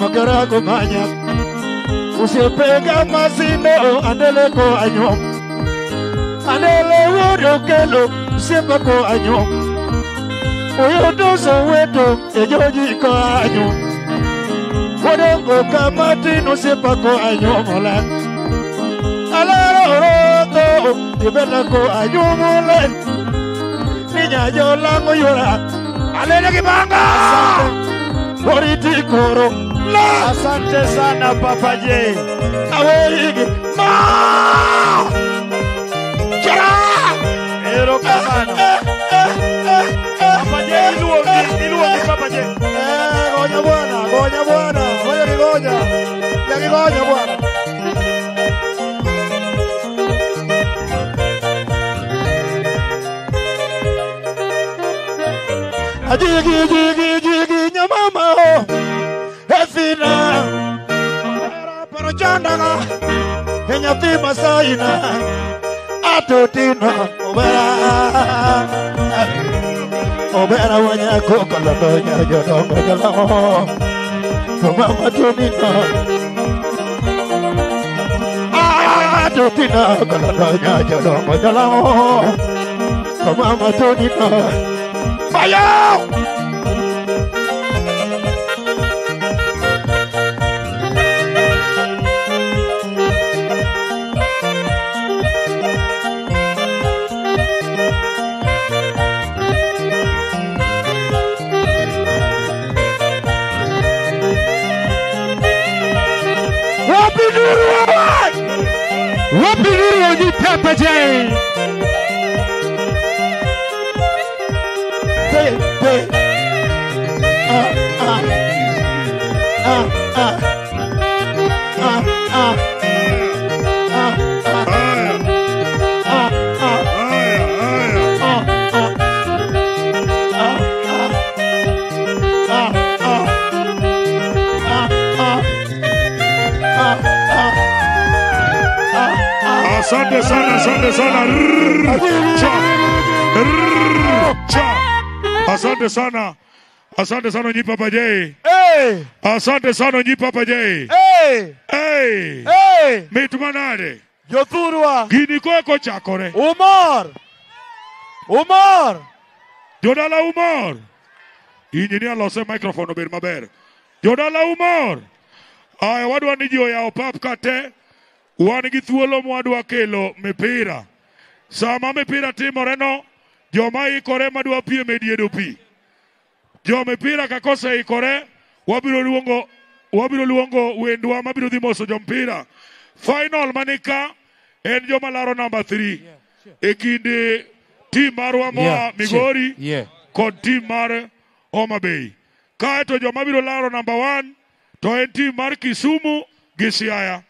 magara kumanya usipega mazino andele ko anyo andele woro kelo sepa ko anyo oyo dozo weto ejoji ko anyo wodongo kamati no sepa ko anyo mola alaro roto ibela ko anyo mola niña yo lango yora alele kibanga Santa. Koro. na Asante sana Papa je Aweige. Ma. Kera. Ero kamano. Eh, eh, eh, Papa J iluongi, Papa bwana, bwana. bwana. Ajigi, Kenya mama Efina Parochandaga Kenya ti masaina. Atotina Obera Obera wanya koko la donya jodongo jalamo Mama tunina Atotina kola donya jodongo jalamo Mama tunina Fire! Asante sana. Asante sana Nyipa Papa J. Hey. Asante sana Nyipa Papa J. Hey. Hey. Hey. Mitumanare. Yothurwa. Ginikoko chakore. Umar. Umar. Jodala Umar. Injinia lose microphone obed maber. Jodala Umar. Aya, wadwa ni ji oyawo pap kate. Wan gi thuolo mwadwa kelo mipira. Sama mipira timore no, joma ikore madwa piem e diedo pi jo mipira kakose ikore wabiro luongo wabiro luongo wendwa mabiro dhi moso jo mpira final manika en joma laro number 3 yeah, sure. e kinde tim marwa moa yeah, migori sure. yeah. kod tim mar homa bay kaeto joma biro laro number 1 to en tim mar kisumu gi siaya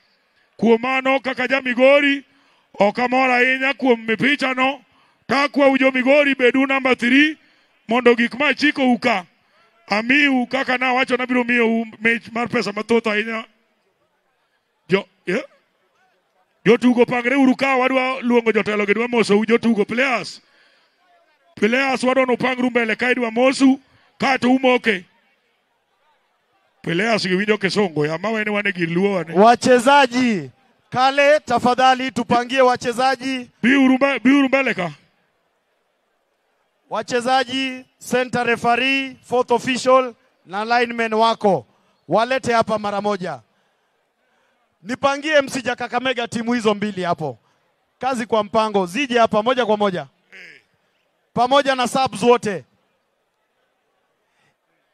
kuom mano kaka ja migori ok ahinya kuom mipichano to akwau migori bedu namba 3 mondo gik ma chik ouka amiyou kaka nawacho nabiro miyou mich mar pesa mathoth ahinya jo yeah? jotugo pangre uru ka wadwa luongo jotelo gi dwa mosou jotugo players players wadwa nupangru mbele ka idwa mosu kato umoke players giwinjo kisongo ama wene wane gir luo wane wachezaji kale tafadhali tupangie wachezaji biuru biuru mbele ka wachezaji, center referee, fourth official na lineman wako walete hapa mara moja, nipangie msija Kakamega timu hizo mbili hapo. Kazi kwa mpango, zije hapa moja kwa moja pamoja na subs wote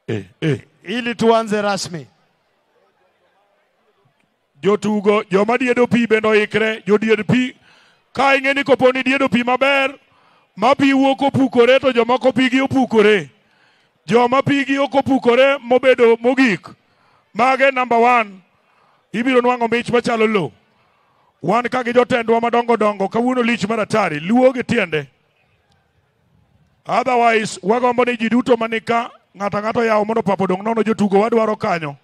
eh, eh. ili tuanze rasmi. Jotugo joma diedo pi bende ikre jodied pi ka ing'e ni koponi diedo pi maber ma pi wuok opukore to jomoko pigi opukore joma pigi ok opukore mobedo mogik mage namba wan ibiro nwang'o mich machalo lo wan ka gi jotendwa madongo dongo kawuono lich maratari luwo gi tiende otherwise wagombo ni ji duto manika ng'ato ng'ato yawo mondo papo dong nono jotugo wadwaro kanyo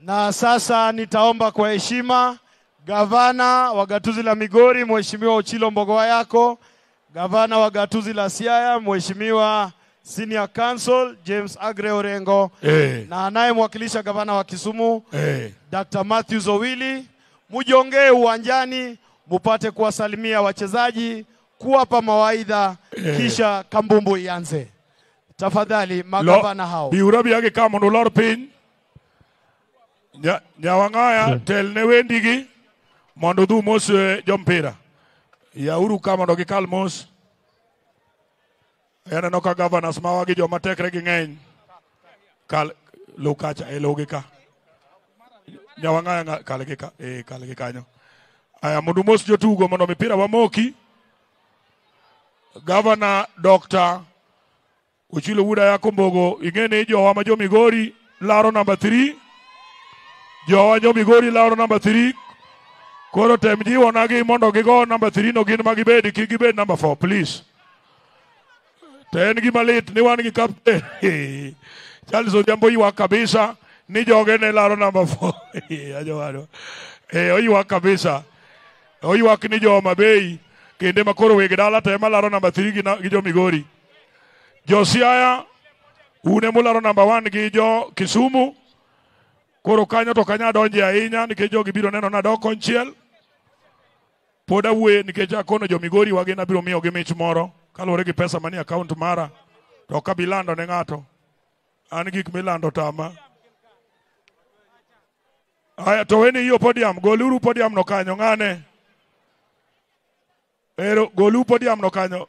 na sasa nitaomba kwa heshima gavana wa gatuzi la Migori Mheshimiwa Ochilo Mbogowa yako Gavana wa gatuzi la Siaya Mheshimiwa Senior Counsel James Agre Orengo hey. Eh. na anayemwakilisha gavana wa Kisumu hey. Eh. Dr. Matthew Zowili, mujongee uwanjani mupate kuwasalimia wachezaji, kuwapa mawaidha hey. Eh. kisha kambumbu ianze. Tafadhali magavana hao biura biage kama nolor piny nyawang'aya telne wendigi mondo dhumos jompira ya e uru ka mondo gikal mos aneno ka governors mawagi joma tekre gi ng'eny kal lu kacha e eh, lugi ka nyawang'ayanga kalgi ka e eh, kalgi kanyo aya mondo mos jotugo mondo mipira wamoki gavana dr uchilo wuda yako mbogo ing'e ni jowa ma jomigori laro namba 3 jowa jomigori laro namba 3 koro tem jiwonagi mondo gigo namba 3 no gin ma gibedi kik gibed namba 4 please to en gima lit ni wan gi captain. charles odhiambo ywak kabisa ni joge ne laro namba four ajowaro e oywak kabisa oywak ni jo mabei kende ma koro weg dala to ema laro namba 3 gi na, gi jo migori Josiah une un emularo namba 1 gi jo kisumu koro kanyo to kanya donje ahinya nikech jogi biro neno na nadok konchiel pod awuoye nikech akono jo migori wagin abiro miyogi mich moro kaluwore gi pesa manie akaunt mara to ok abi lando ne ng'ato an gik milando tama aya to weni iyo podiam goluru podiam no kanyo ng'ane ero goluru podiam no kanyo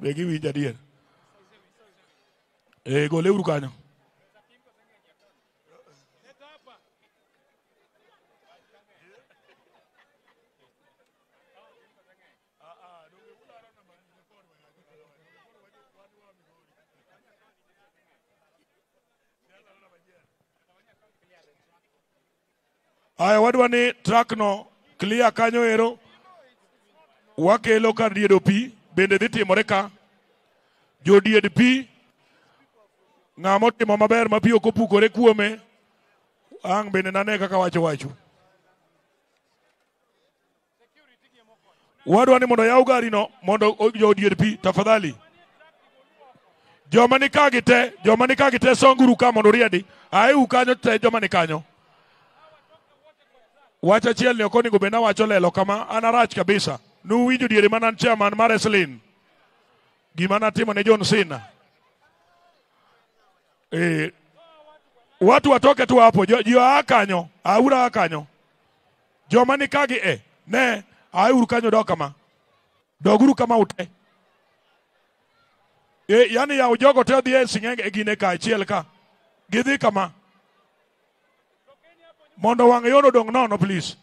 be giwinja adier e goleuru kanyo aya wadwa ni trakno clear kanyo ero wakelo ka diedo pi bende dhi timore ka jodied pi ng'ama otimo maber ma pi ok opukore kuome ang' bende nane kaka wacho wacho wadwa ni mondo yaw gari no mondo jodied pi tafadhali joma ni kagite joma ni kagite songuru ka mondo uriedi aeu kanyo te joma ni kanyo, kanyo. Wach achiel ni ok onego bed awacho lelo kama an arach kabisa. Nuwinjo diere mana an chairman mar Eslin. Gima natimo ne John Cena. Eh, watu watoke tu hapo. Jo, jo aa kanyo. Aura aa kanyo. Joma ni kagi e. Ne, auru kanyo dok kama. Doguru kama ute. Eh, e, yani ya ujogo teo diye singenge e gine ka, chiel ka. Gidhi kama. Gidhi kama. mondo wang' yono dong nono please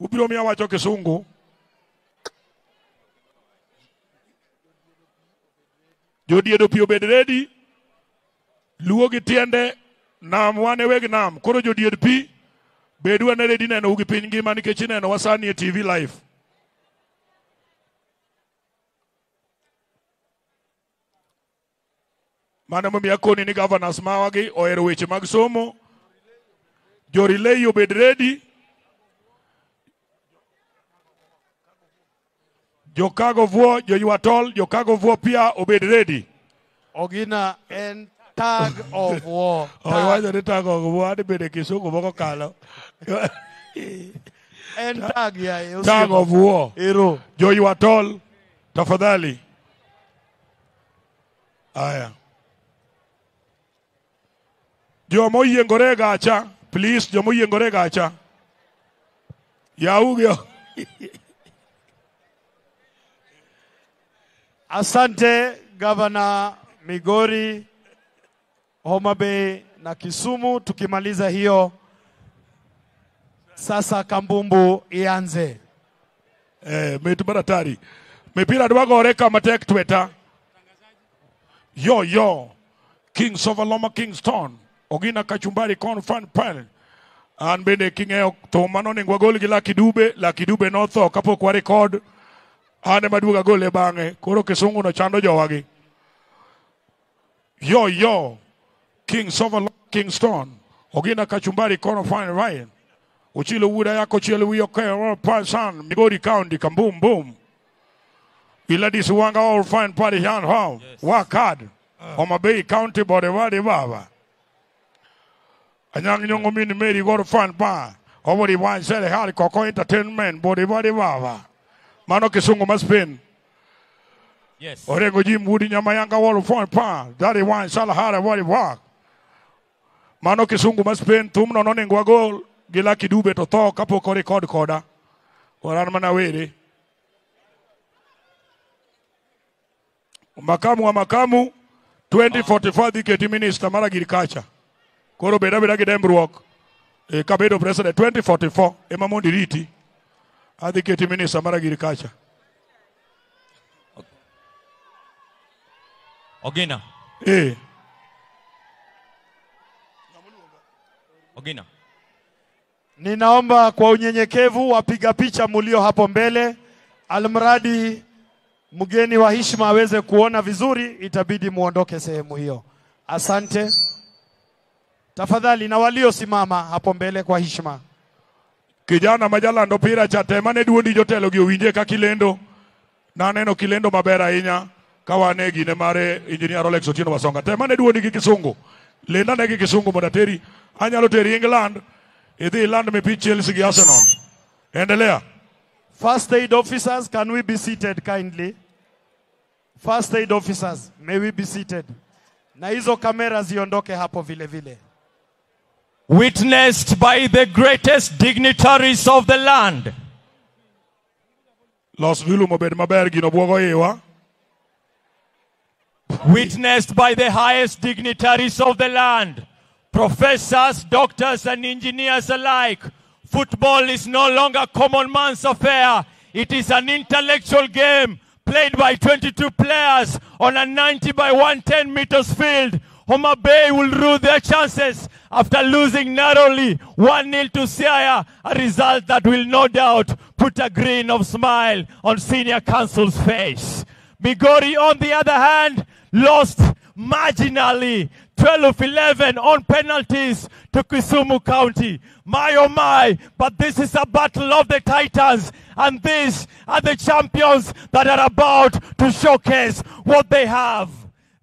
ubiro miya wacho kisungu jodiedo pi obed redi luwo gi tiende nam wan eweg nam koro jodied pi bedwa ne redi nenou gi piny ngima nikech inenowa sani e tv life mano momiyo akoni ni governors mawagi ohero weche mag somo Jorilei Obedredi, Jokago Vuo Joyuatol, Jokago Vuo pia Obedredi. Ogina and tag of war. Oh, why the tag of war The bede kisungu moko kalo. And tag ya tag of war. Ero. Joyuatol, tafadhali. Aya. Jomo yiengore gacha. Please, yiengore gacha. yaugo Asante Gavana Migori, Homa Bay na Kisumu. Tukimaliza hiyo sasa, kambumbu ianze. Eh, metubara tari mipira dwagoreka matek tweta yo yo king sovaloma kingston Ogina Kachumbari Confront Panel, an bende king'eyo thum manonego wagol gi Lucky Dube, Lucky Dube notho kapok warekod, an ema duogo agole bang'e, koro Kisungu nochando jowagi. Yo yo, King Silver Kingston, Ogina Kachumbari Confront Ryan, Uchilo Wuda yako chielo wiyo kero San Migori County Kambum Boom. Iladis Wanga all fine party hand home, Yes. Work ah. hard. Uh. Oma Bay County Bode Wadi Baba. anyanginyo mini meri go fan pa obori wan sere hali koko entertainment bori bori baba mano kisungu maspin yes orengo jim wudi nyama yanga wolo fan pa dari wan sala hara bori wa mano kisungu maspin tumno no nengwa gol gila kidube to tho kapok record koda waran mana were makamu wa makamu 2045 diketi minister mara agriculture koro bed abeda gi dembruok e, kabedo president 2044 ema mondo iriti adhi keti minista mar kacha ogina e. ogina ninaomba kwa unyenyekevu wapiga picha mulio hapo mbele almradi mgeni wa heshima aweze kuona vizuri itabidi muondoke sehemu hiyo asante tafadhali na waliosimama hapo mbele kwa heshima. Kijana majalando pira cha tema ne duondi jotelo gi owinje ka kilendo. na neno kilendo maber ahinya ka wan e gine mare Engineer Rolex Otieno Wasonga. Tema ne duondi gi kisungu. Lenda ne gi kisungu mondo ateri. Anyalo teri England. Idhi me pitch Chelsea gi Arsenal. Endelea. First aid officers, can we be seated kindly? First aid officers, may we be seated. Na hizo kamera ziondoke hapo vile vile. witnessed by the greatest dignitaries of the land. Witnessed by the highest dignitaries of the land, professors, doctors, and engineers alike. Football is no longer common man's affair. It is an intellectual game played by 22 players on a 90 by 110 meters field Homa Bay will rue their chances after losing narrowly 1 0 to Siaya, a result that will no doubt put a grin of smile on senior council's face. Migori, on the other hand, lost marginally 12 of 11 on penalties to Kisumu County. My oh my, but this is a battle of the titans and these are the champions that are about to showcase what they have.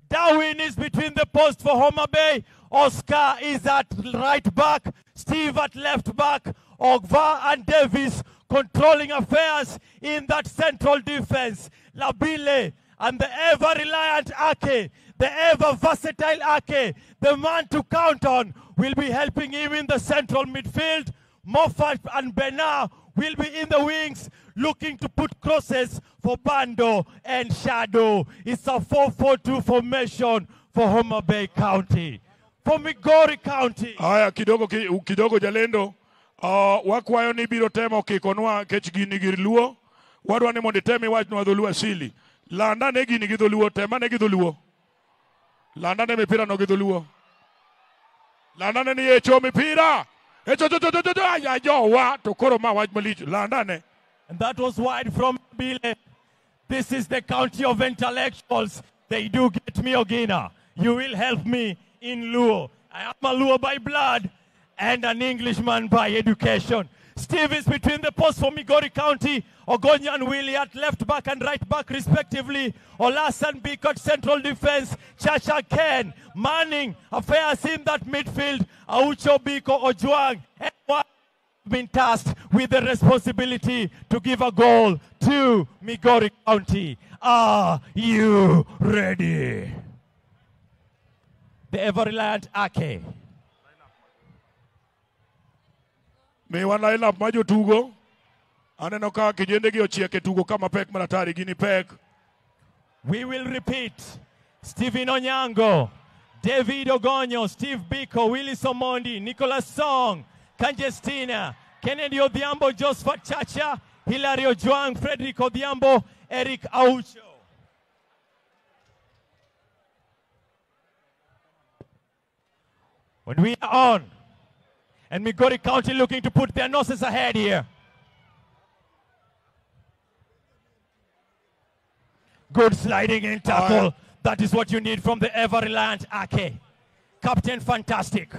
Darwin is between the posts for Homer Bay. Oscar is at right back. Steve at left back. Ogva and Davis controlling affairs in that central defense. Labile and the ever-reliant Ake, the ever-versatile Ake, the man to count on, will be helping him in the central midfield. Moffat and Bernard will be in the wings looking to put crosses for Bando and Shadow. It's a 4-4-2 formation for Homa Bay County. For Migori County. Haya kidogo kidogo jalendo. Uh, ah, wakwayo ni biro temo kikonwa kech gini gir luo. Wadwa ni mondo item iwachnwa dholuo asili. Landa Landane gini gi dholuo, temane gi dholuo. Landane mipira no gi Landa ne ni echo mipira. And that was wide from Bile. This is the county of intellectuals. They do get me Ogina. You will help me in Luo. I am a Luo by blood and an Englishman by education. Stevens between the posts for Migori County. and Willie at left back and right back respectively. Olasan Bicot central defense. Chacha Ken. Manning. Affairs in that midfield. Aucho Biko Ojuang. has been tasked with the responsibility to give a goal to Migori County. Are you ready? The ever-reliant Ake. miwa ma jotugo aneno ka ochiek e tugo kama pek gini pek we will repeat stephen onyango david ogonyo steve biko willis omondi nicholas song kanjestina kennedy odhiambo josephat chacha hilario joang frederick odhiambo eric aucho when we are on and Migori County looking to put their noses ahead here. Good sliding in tackle. Right. That is what you need from the ever-reliant Ake. Captain Fantastic.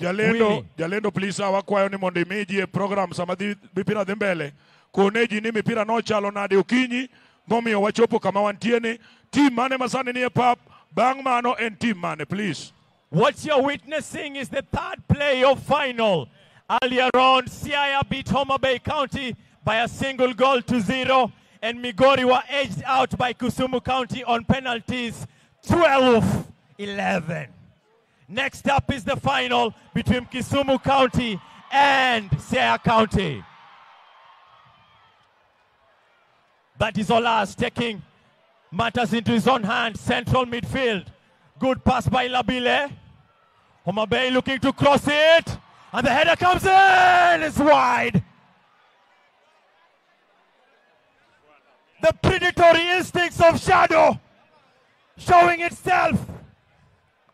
Jalendo, Jalendo please awakwayo ni mondo imiji e program sama dhi mipira dhi mbele. Kone ji ni mipira nochalo nade okinyi momiyo wachopo kama wantieni. Tim mane masani ni e pap Bang Mano and Team please. What you're witnessing is the third playoff final. Earlier on, CIA beat Homer Bay County by a single goal to zero, and Migori were edged out by Kusumu County on penalties 12 11. Next up is the final between Kisumu County and Sierra County. That is us taking Matters into his own hand. Central midfield. Good pass by Labile. Homabay looking to cross it. And the header comes in. It's wide. The predatory instincts of Shadow showing itself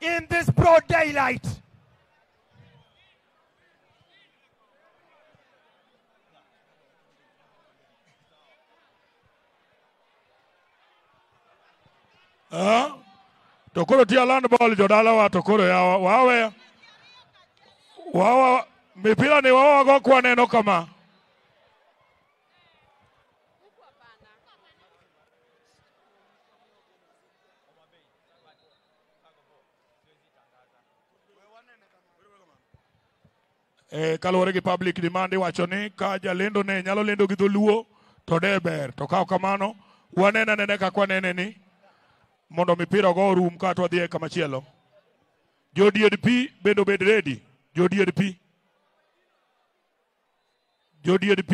in this broad daylight. Ah? to koro ball jo dala to koro ya wawe wawa mipira ni kwa neno kama eh, kaluwore gi public demand iwacho ni ka jalendo ne nyalo lendo gi dholuo to de ber to kaw kamano wanena nene kaka wanene ni mondo mipira go orum kato wadhi e kamachielo jo DDP bende obed redi jo DDP jo DDP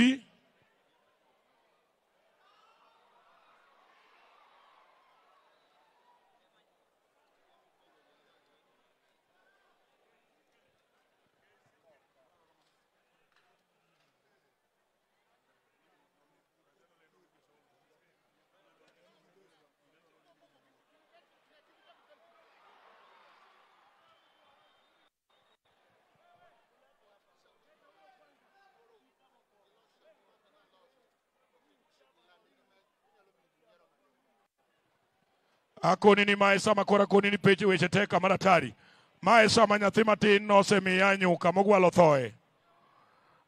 akonini ma esama koro akonini peche weche teka mar atari ma esama nyathi matin nosemiya nyuka mogwalo thoe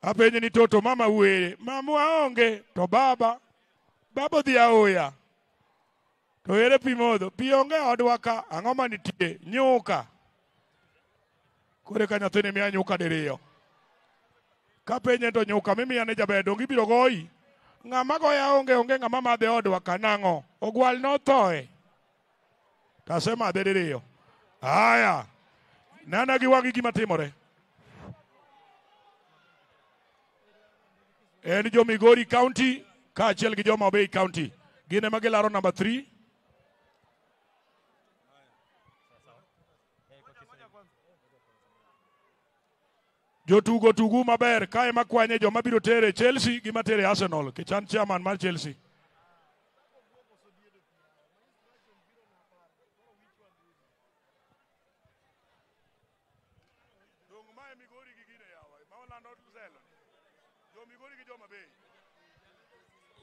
apenje ni toto mama were mamu aonge to baba baba odhi aoya to ere pi modho pi onge odwa ka ang'o manitie nyuka koro ka nyathini miya nyuka diriyo kapenye to nyuka mimiya ne jaber dong ibiro goyi ng'ama goya onge onge ng'ama madhe odwa ka nang'o ogwal nothoe eh? Kasema adhiririyo. aya nana giwagi gima timore en jo Migori County kaachiel gi joma Homabay County gin ema gilaro namba 3 jotugo tugu maber kae makwanye joma biro tere Chelsea gi matere Arsenal kichan chairman mar Chelsea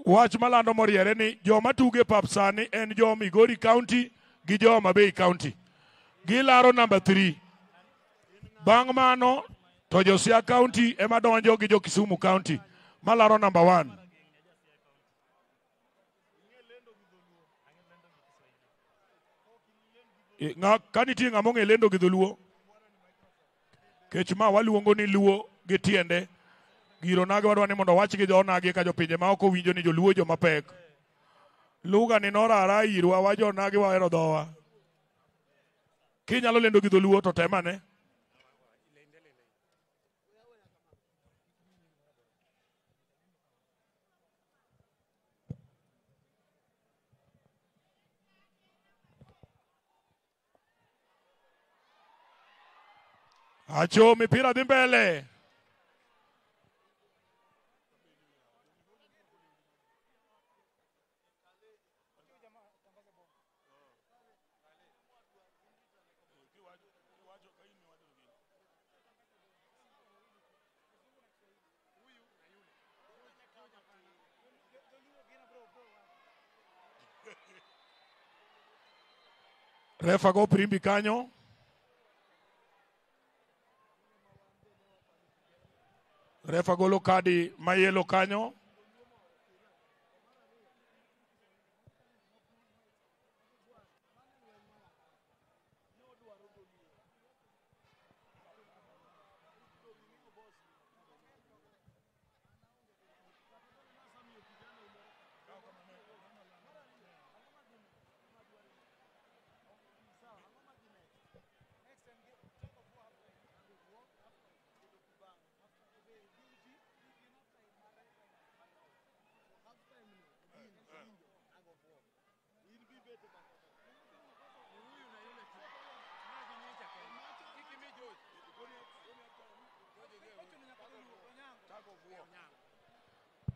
wach malando moriere ni joma tuge pap sani en jo Migori County gi jo Mabei County. Gilaro namba 3. Bang mano to jo Siaya County ema donjo gi jo Kisumu County malaro namba 1. E, nga kanitie ng'ama ong'e lendo gi dholuo kech ma waluongo ni luo gi tiende giro na gidwa ni mondo wach gi jona gi ka jopinje ma ok owinjo ni joluo jo mapek luga ni norara irwa wa jona gi wahero dhowa kinyalo lendo gi dholuo to temane Acho mi pira di mbele. Refa né? gol Primbi Canho. Refa né? gol Locadi Maielo Canho.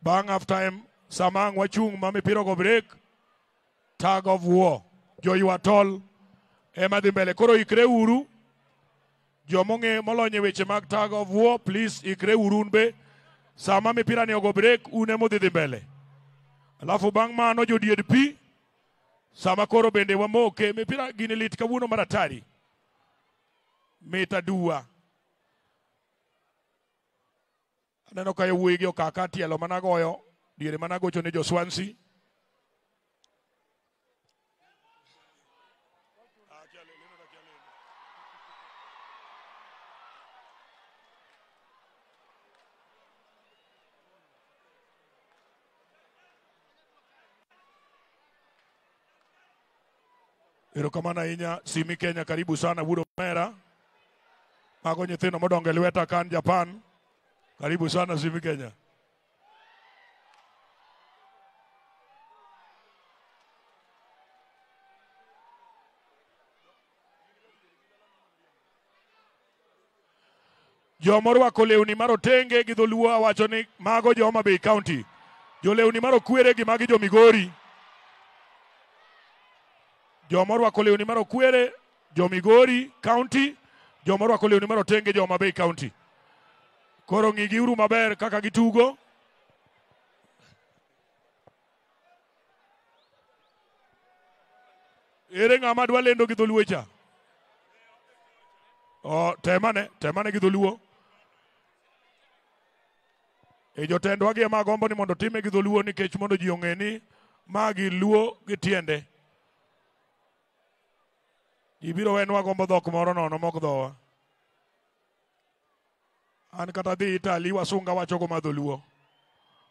Bang half time, Samang Wachung, Mami Pirogo break. Tag of war. Joy Watol, Emma Dimbele. Koro ikre uru. Jomonge molonye weche mag tag of war. Please ikre urunbe. Sama mipira ni ogo break, une mudhi dimbele. Alafu bang mano jo DDP. Sama koro bende wamoke. Mipira gini lit kawuno maratari. Meta dua. Meta dua. Aneno ka jowuoyigi okaa ka tielo mana goyo diere mana gocho ne jo Swansea. Erokamano ahinya Simi Kenya, karibu sana wuro mera Mago nyithindo modongo e lweta kan Japan. Karibu sana Zivi Kenya. Jomorwako lewni marotenge gi dholuo wacho ni mago jo Homa Bay County. Jo lewni marokwere gi magi jo Migori. Jomorwako lewni marokwere jo Migori County. Jomorwako lewni marotenge jo Homa Bay County. Koro ng'i giuru maber kaka gitugo. Ere ng'ama dwa lendo gi dholuo cha? Oh, temane, temane gi dholuo. E jotendwa gi ema gombo ni mondo time gi dholuo nikech mondo ji ong'e ni ma gi luo gi tiende. Ibiro wenwa gombo dhok moro nono mok dhowa. an kata dhi Itali wasunga wachogo madho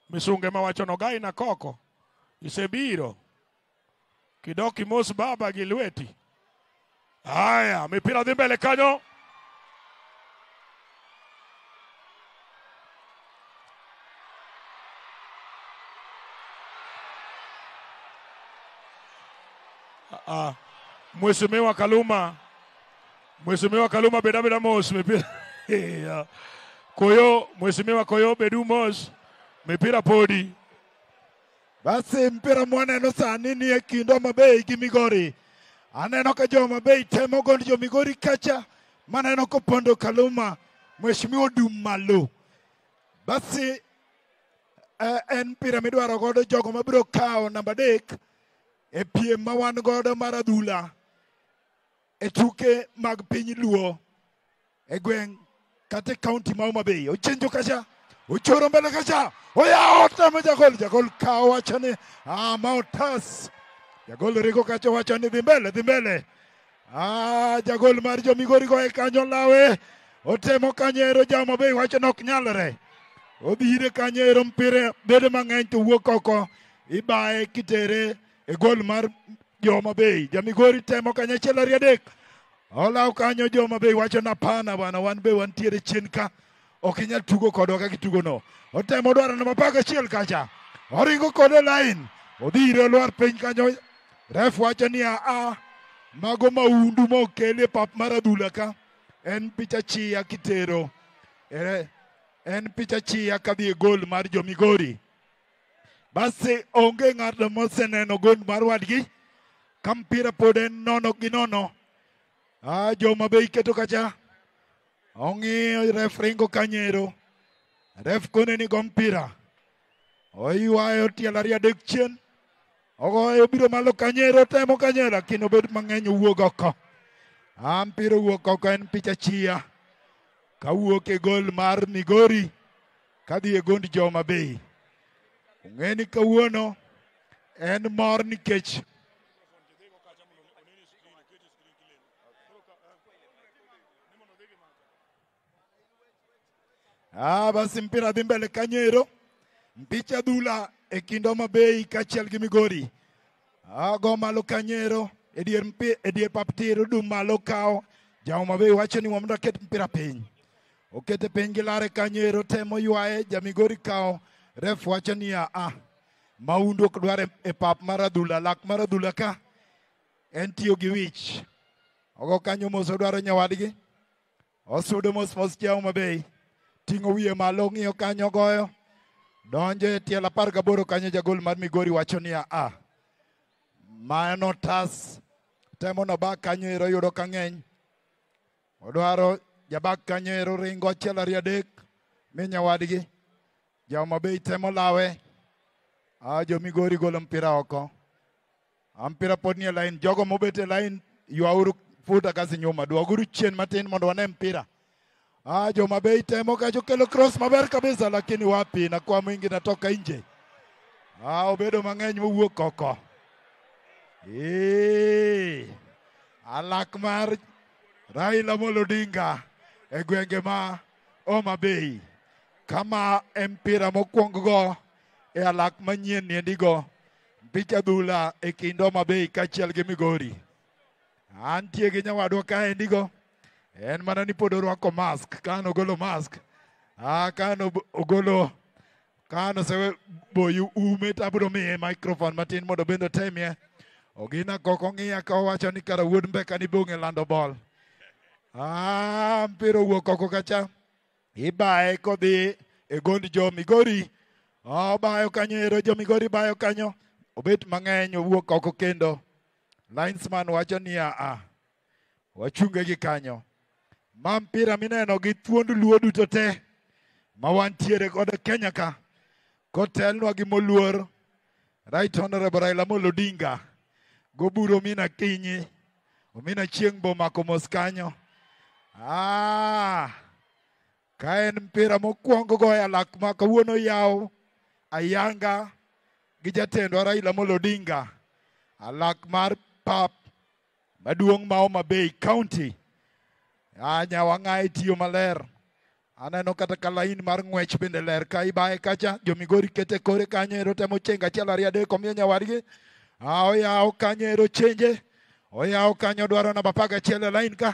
misunge ma wacho gai na koko isebiro kidok imos baba gi lweti haya mipira dhi mbele kanyo Ah, mheshimiwa Kaluma, mheshimiwa Kaluma, beda beda mos mipira Koyo Mheshimiwa Koyo Bedumos mipira podi basi mpira mwaneno saa nini e kindo mabei gi Migori aneno ka jo temo gond jo Migori kacha maneno kopondo Kaluma Mheshimiwa dumalo basi eh, en mpira midwaro godo jogo mabiro kawo namba dek e piem ma wan godo mar adhula e tuke mag piny luo e gweng' kate kaunti ma Homabay ochenjo kacha ochoro mbele kacha oyao otamo jagol jagol ka wacho ni ama otas jagol rigo kacha wacho ni dhi mbele dhi mbele ah, jagol mar jomigori goe kanyo lawe otemo kanyero ja Homabay wacho ni ok nyalre odhire kanyero mpire bedo mang'eny to wuok oko ibaye kitere e gol mar jo Homabay jamigori temo kanyachiel ariadek adek Olaw kanyo joma be wacho na pana bana wan be wantiere chien ka ok inyal tugo kodwa ka gitugo no. Otemo dwaro namba apaga chiel kacha. Oringo kode lain. Odhire olwar piny kanyo. Ref wacho ni aa. Mago maundu ma okel e pap mar adhula ka. En picha chia kitero. Ere, en picha chia kadhi e gol mar jomigori. Basi onge ng'ato moseneno gol mar wadgi. Kampira pod en nono gi nono. Ah, Joma be iketo kacha. Ong'iyo ref ringo kanyero. Ref kone ni gompira. Oywayo tielo ariyo adek chien. Ogoye obiro malo kanyero temo kanyero. Kino bed mang'eny owuok oko. Ampiro wuok oko en picha chia. Kawuok e gol mar Migori. Kadhi e gond Joma Bay. Ung'e ni kawuono en mor nikech Ah, basi mpira dhi mbele Kanyero. Mpicha dula e kind Homa Bay kaachiel gi Migori. Ah, go malo Kanyero. Edier mpi, edier paptir udu malo kao. Ja Homa Bay wacho ni mwamda keti mpira piny. Okete piny gi lare Kanyero temo yuae ja Migori kao. Ref wacho ni ah, ah. Maundu okudware e pap maradula. Lak maradula ka. Entio gi wich. Ogo kanyo mwoso dwaro nyawadigi. Osudo mwoso mwoso ja Homa Bay. Okay. ting'o wiye malo ng'iyo kanyo goyo donje e tielo apar gaboro kanyo jagol mar migori wacho ni aa ah, mano tas temo nobak kanyo ero yudo kang'eny odwaro jabak kanyo ero ringo achiel ari adek mi nyawadgi jaomabei temo lawe a jomigori golo mpira oko ampira pod ni e lain jogo mobet e lain ywauru futa kasi nyuma dwaguru chien matin mondo wane mpira Ah, Juma Bey temo ka jokelo cross maber kabisa lakini wapi na kwa mwingi natoka nje. Ah, obedo mang'eny mowuok oko. Eee, alak mar Raila Molodinga e gwenge ma Oma Bay. Kama empira mokwong go e alak manyien niendi go. Mpich adhula e kind Oma Bay kachiel gi Migori. Antie gi nyawadwa ka endi go. En mana ni pod orwako mask, kano golo mask. Ah, kano ogolo kano se boyu ume tabudo mi microphone matin modo bendo temye. Ogina koko ngiya ka wacho ni kara wood mbeka ni bunge lando ball. Ah, mpiro uo koko kacha. Ibae kodhi e gond jo migori. Oh, bayo kanyo ero jo migori bayo kanyo. Obet mang'eny uo koko kendo. Linesman wacho ni ah, wachunge gi kanyo. ma mpira mineno gi thuond luo duto te ma wantiere godo Kenya ka kotelnwa gi moluor Right Honorable Raila Amolo Odinga goburo mina kinyi omina chieng' bomako mos kanyo ah, ka en mpira mokwongo goyo e alak ma kawuono yaw ayanga gi jatendwa Raila Amolo Odinga alak mar pap maduong' ma Homa Bay County Ah, nyawang'ae tiyo maler. Aneno kata ka lain mar ng'wech bende ler ka ibaye kacha. Jomigori kete kore kanyo ero temo chenga achiel ariyo adek komiyo nyawadgi. Ah, oyawo kanyo ero chenje. Oyawo kanyo dwaro namba apar gachiel e lain ka.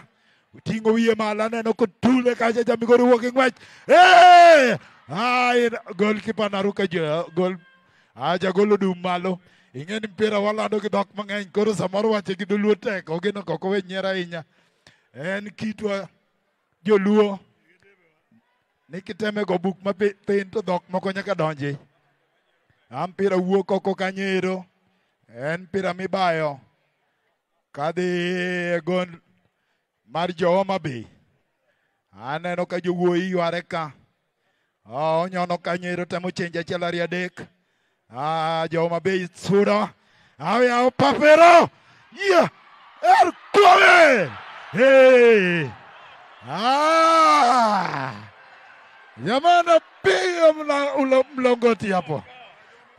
Uting'o wiye malo aneno kotule kacha jamigori wuok gi ng'wech. Hey! Ah, gol kipa naruka gol. Ah, jagol odum malo. Ing'e ni mpira walando gi dhok mang'eny koro samoro wache gi dholuo tek. Ogeno koko we nyiera ahinya. en kitwa joluo ni kitemego buk mathin to dhok moko nyaka donji ampira wuok oko kanyero en mpira mibayo kadhi e gond mar jooma be aneno ka jowuoyi yware ka onyono kanyero temo chenje achiel ari adek jooma be sudo aw yaw papiro yeah. erkuome yeah. Hey! Ah! Yamana na mlongoti hapo.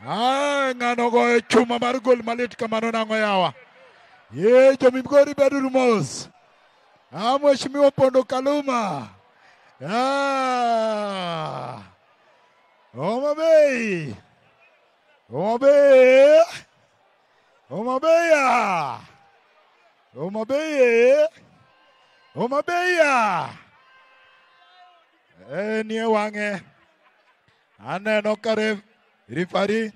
Ah, ngano go chuma mar gol malit kamano nango yawa. Ye jomi mgori bedu rumos. Ah, mheshimiwa Pondo Kaluma. Ah! Omabei! Omabei! Omabei! Omabei! Omabeya. Enye eh, wange. Ane nokare rifari.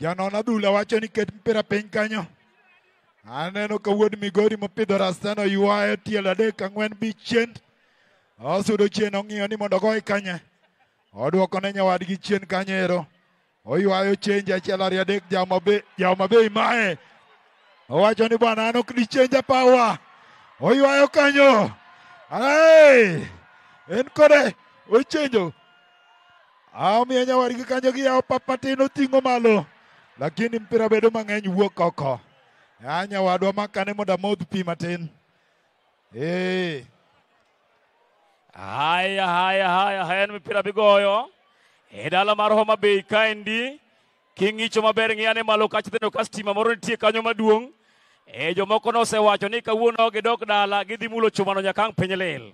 na dula wacho ni ket mpira piny kanyo. Aneno ka wuod migori mopidho rastano ywaye tielo adek ang'wen bichien. Osudo chien ong'iyo ni mondo goye kanye. Odwoko ne nyawadgi chien kanyo ero. Oywayo chenj achiel ariyo adek jaoma be jaoma be imaye. Owacho ni bwana an ok di chenj apawa. oywayo kanyo ay en kode ochenjo omiyo nyawadgi kanyo giyawo pap no oting'o malo lakini mpira bedo mang'eny wuok oko a makane mondo amodh pi matin ee haya haya haya haya en mipira bigoyo e dala mar Homa Bay kaendi king'icho maber ng'iane malo kach dheno ka stima moro nitie kanyo maduong' e eh, jomoko nosewacho ni kawuono gidok dala gidhi mulo chumano nyaka ang' piny lil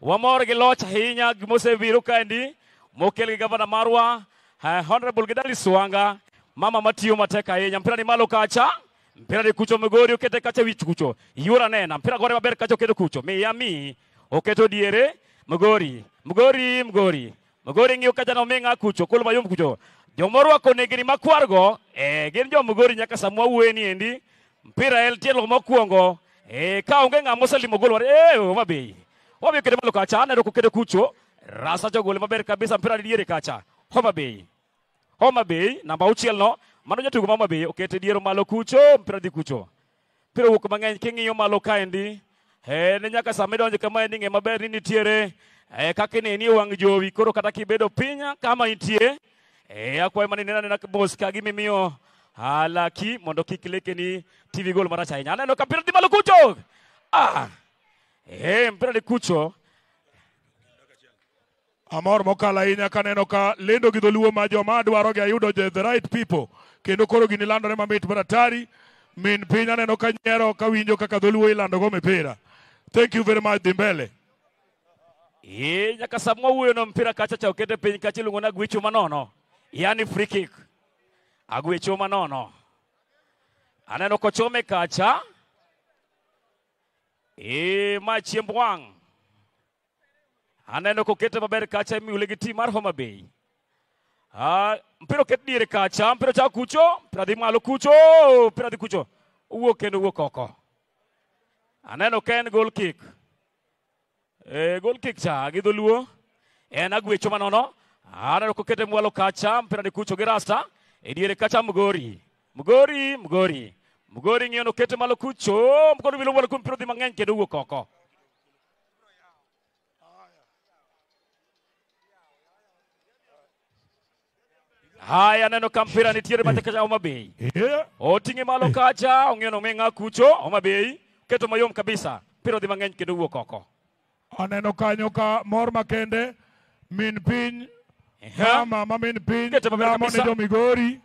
wamor gi loch ahinya gimosebiro kaendi mokel gi gavana marwa eh, honorable gidali swanga mama matiyo matek ahinya mpira ni malo kacha mpira ni kucho migori okete kacha e wich kucho yura nena mpira gore maber kacha okete kucho miami oketo diere mgori mgori mgori mgori ng'iyo kacha nomiga kucho kulu mayom kucho jomorwako negini makwargo e, eh, gin jomgori nyaka samwawuoye ni endi mpira tielo mokuongo eh ka onge ngamo selimo gol war eh wabey oh, wabey kede malo kacha anero kede kucho rasa jo gol maber kabisa mpira di diere kacha homa bey homa bey namba uchiel no mano jatugo mama bey okete diere malo kucho mpira di kucho mpira wuok mangeny kingiyo malo kaendi eh ne nyaka sami donje kama ni ngema ber ni nitiere eh kaka ne ni wang jowi koro kata kibedo pinya kama nitie eh akwai mani nena nena mos kagimi mio हालांकि mondo की किले ni tv TV गोल मारा चाहिए ना नो कपिरति मालो कुचो आ हे mpira ni kucho amor mokalo ahinya kaneno ka lendo gi dholuo ma joma dwarogi ayudo the right people kendo koro gini landore mamit bratari min piny aneno ka nyiero kawinjo kaka dholuo ilandogo mipira thank you very much dhi mbele ee eh, nyaka samwa no mpira kacha cha okete piny kacha iluongo na gwicho manono yani free kick agwe chuma nono aneno kochome kacha e ma chiemb wang' aneno kokete maber kacha imiule gi tim mar Homa Bay ah mpira oket diere kacha mpira cha kucho mpira dhi malo kucho mpira kucho owuok kendo owuok oko aneno ka en kick e gol kick cha gi dholuo en agwecho manono aneno kokete mwalo kacha mpira dhi kucho gi ediere kacha mgori mgori mgori mgori ng'iyo nokete malo kucho mkono bilo wuon kumpiro dhi mang'eny kendo wuok oko Haya neno ka mpira nitiere bathe kacha Homa Bay. Yeah. Oting'e malo kacha, ong'eno ng'enga kucho Homa Bay. Keto mayom kabisa. Piro dhi mang'eny kendo wuok oko. Aneno kanyo ka Mor Makende min piny Mama, mama in piny lamo ne jo Migori.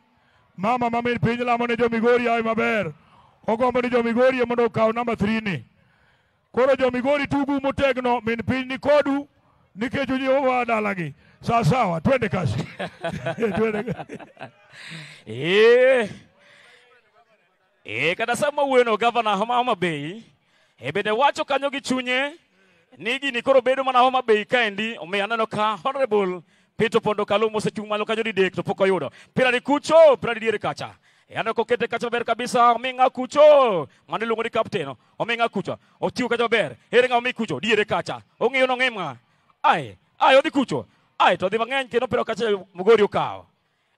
Mama, mama in piny lamo ne jo Migori ay maber. Ogombo ni jo Migori mondo okaw namba 3 ni. Koro jo Migori tugu motegno min piny ni kodu nikech unyi owa dalagi. Sawa sawa, twende kasi. twende kasi. Eh. Eh, kada sama wuno governor Homa Homa Bay. E eh, bende wacho kanyo gi chunye ni gini koro bedo mana Homa Bay kaendi. Omiya neno ka honorable Pito pondo kalum osechung' malo kanyo didek to pok oyudo. Pira ni kucho, pira ni diere kacha. Yano e ko kete kacha ber kabisa, ominga kucho. Mane lungo ni kapteno, ominga kucho. Otiu kacha ber, ere nga omi kucho, diere kacha. Ongi yono ngema. Ay, ay, odi kucho. Ay, to di mangen kino pero kacha mugori ukao.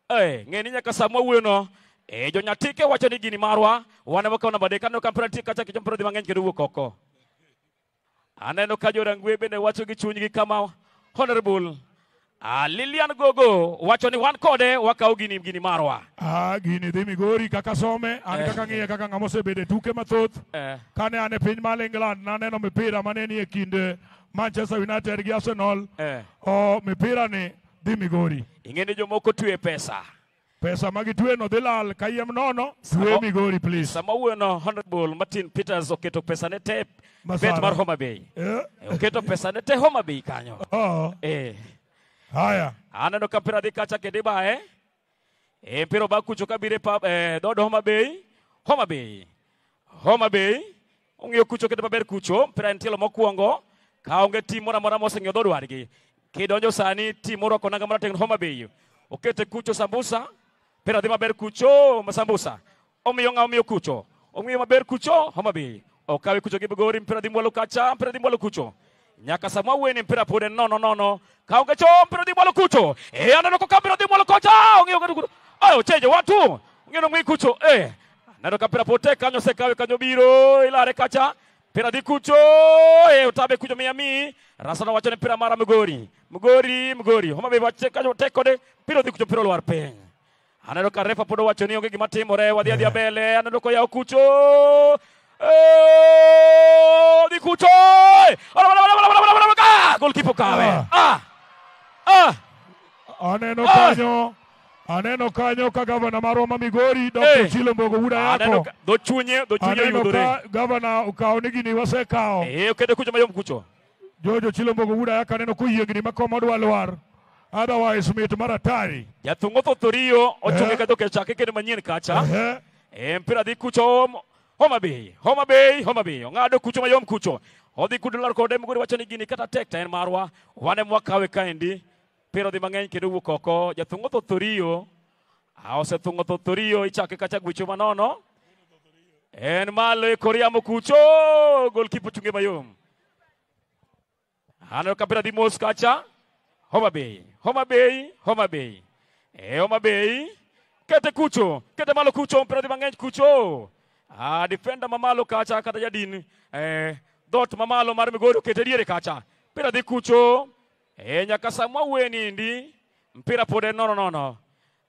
Ay, ngeni nyaka samwa ueno. E, jo nyatike wacho ni gini marwa. Wane waka wana badeka, no kampira tika kacha kichompero di mangen kino wukoko. Aneno kajo rangwebe ne wacho gichunyi gikama. Honorable. Ah, Lilian Gogo wacho ni wan kode wakawo gini gini marwa. Ah, gini dhi Migori kaka some an eh. kaka ng'iye kaka ng'ama osebede tuke mathoth eh. kane ane piny mar England naneno mipira mane ni e eh, Manchester United gi Arsenal eh. o mipira ni dhi Migori. Ing'e ni jomoko twe pesa. Pesa magitweno dhi lal kayiem nono twe Migori please. Sama wuono Honorable Martin Peters oketo pesa ne te bet mar Homa Bay. Eh? Eh, oketo pesa ne te Homa Bay kanyo. Oh. Eh. haya aneno ka mpira dhi kacha kendo ibaye e mpira e, obag kucho kabiro e dhood homa bey homa bey homa bey ong'iyo kucho kendo maber kucho mpira en tielo mokwongo kaonge tim moro amora moseng'iyo dho dwargi kidonjo sani tim morwako nanga marateng homa bey okete kucho sambusa mpira dhi maber kucho masambusa omiyo ng'a omiyo kucho omiyo maber kucho homa bey okawe kucho gi bigori mpira dhi mwalo kacha mpira dhi mwalo kucho nyakasamwawueni mpira pode nono nono kaonge cho mpira di mwalo kucho e eh, anano ko kambira di mwalo kocha ongi gadu kudu ayo cheje watu ngino ng'i kucho e eh, neno kapira pote kanyo sekawe kanyo biro ilare kacha pira di kucho e utabe kucho miami rasano wacho ni mpira mara mgori mgori mgori homa bay wache kanyo teko de pira di kucho mpira luar peng aneno ka refa pod owacho ni gima timore wadhi adhi abele ko yao kucho Eh, nikutoe ah, ah. ah. aneno kanyo aneno kanyo ka gavana mar Homa Migori dok eh. Mbogo wuda yako dho ni gini wasekawo eh okedo Jojo Chilo Mbogo wuda yako aneno kuyiegni makoma odwa lwar otherwise mit maratari jathung othoth oriyo ochunge yeah. kendo manyien kacha eh. mpira dhi kucho Homa Bay, Homa Bay, Homa Bay. Ong'ado kucho mayom kucho. Odi kudular lar kode muguri wacho gini kata tekta en marwa. Wane mwakawe kaendi. Pero dhi mang'eny kendo wuok oko. Jathung'o thothoriyo. Ah, Osethung'o thothoriyo ichake kacha gwicho manono. En malo e koriamo Goalkeeper Gol kipo chunge mayom. Aneno kapira dhi Homa Bay, Homa Bay, Homa Bay. E eh, Homa Bay. Kete kucho, kete malo kucho, mpira dhi mang'eny kucho. Ah, difenda mamalo kacha kata jadini. Eh, dhot mamalo mar migori okete diere kacha. Pira dhi kucho. Eh, nyaka samwa uwe nindi. Mpira pode nono nono.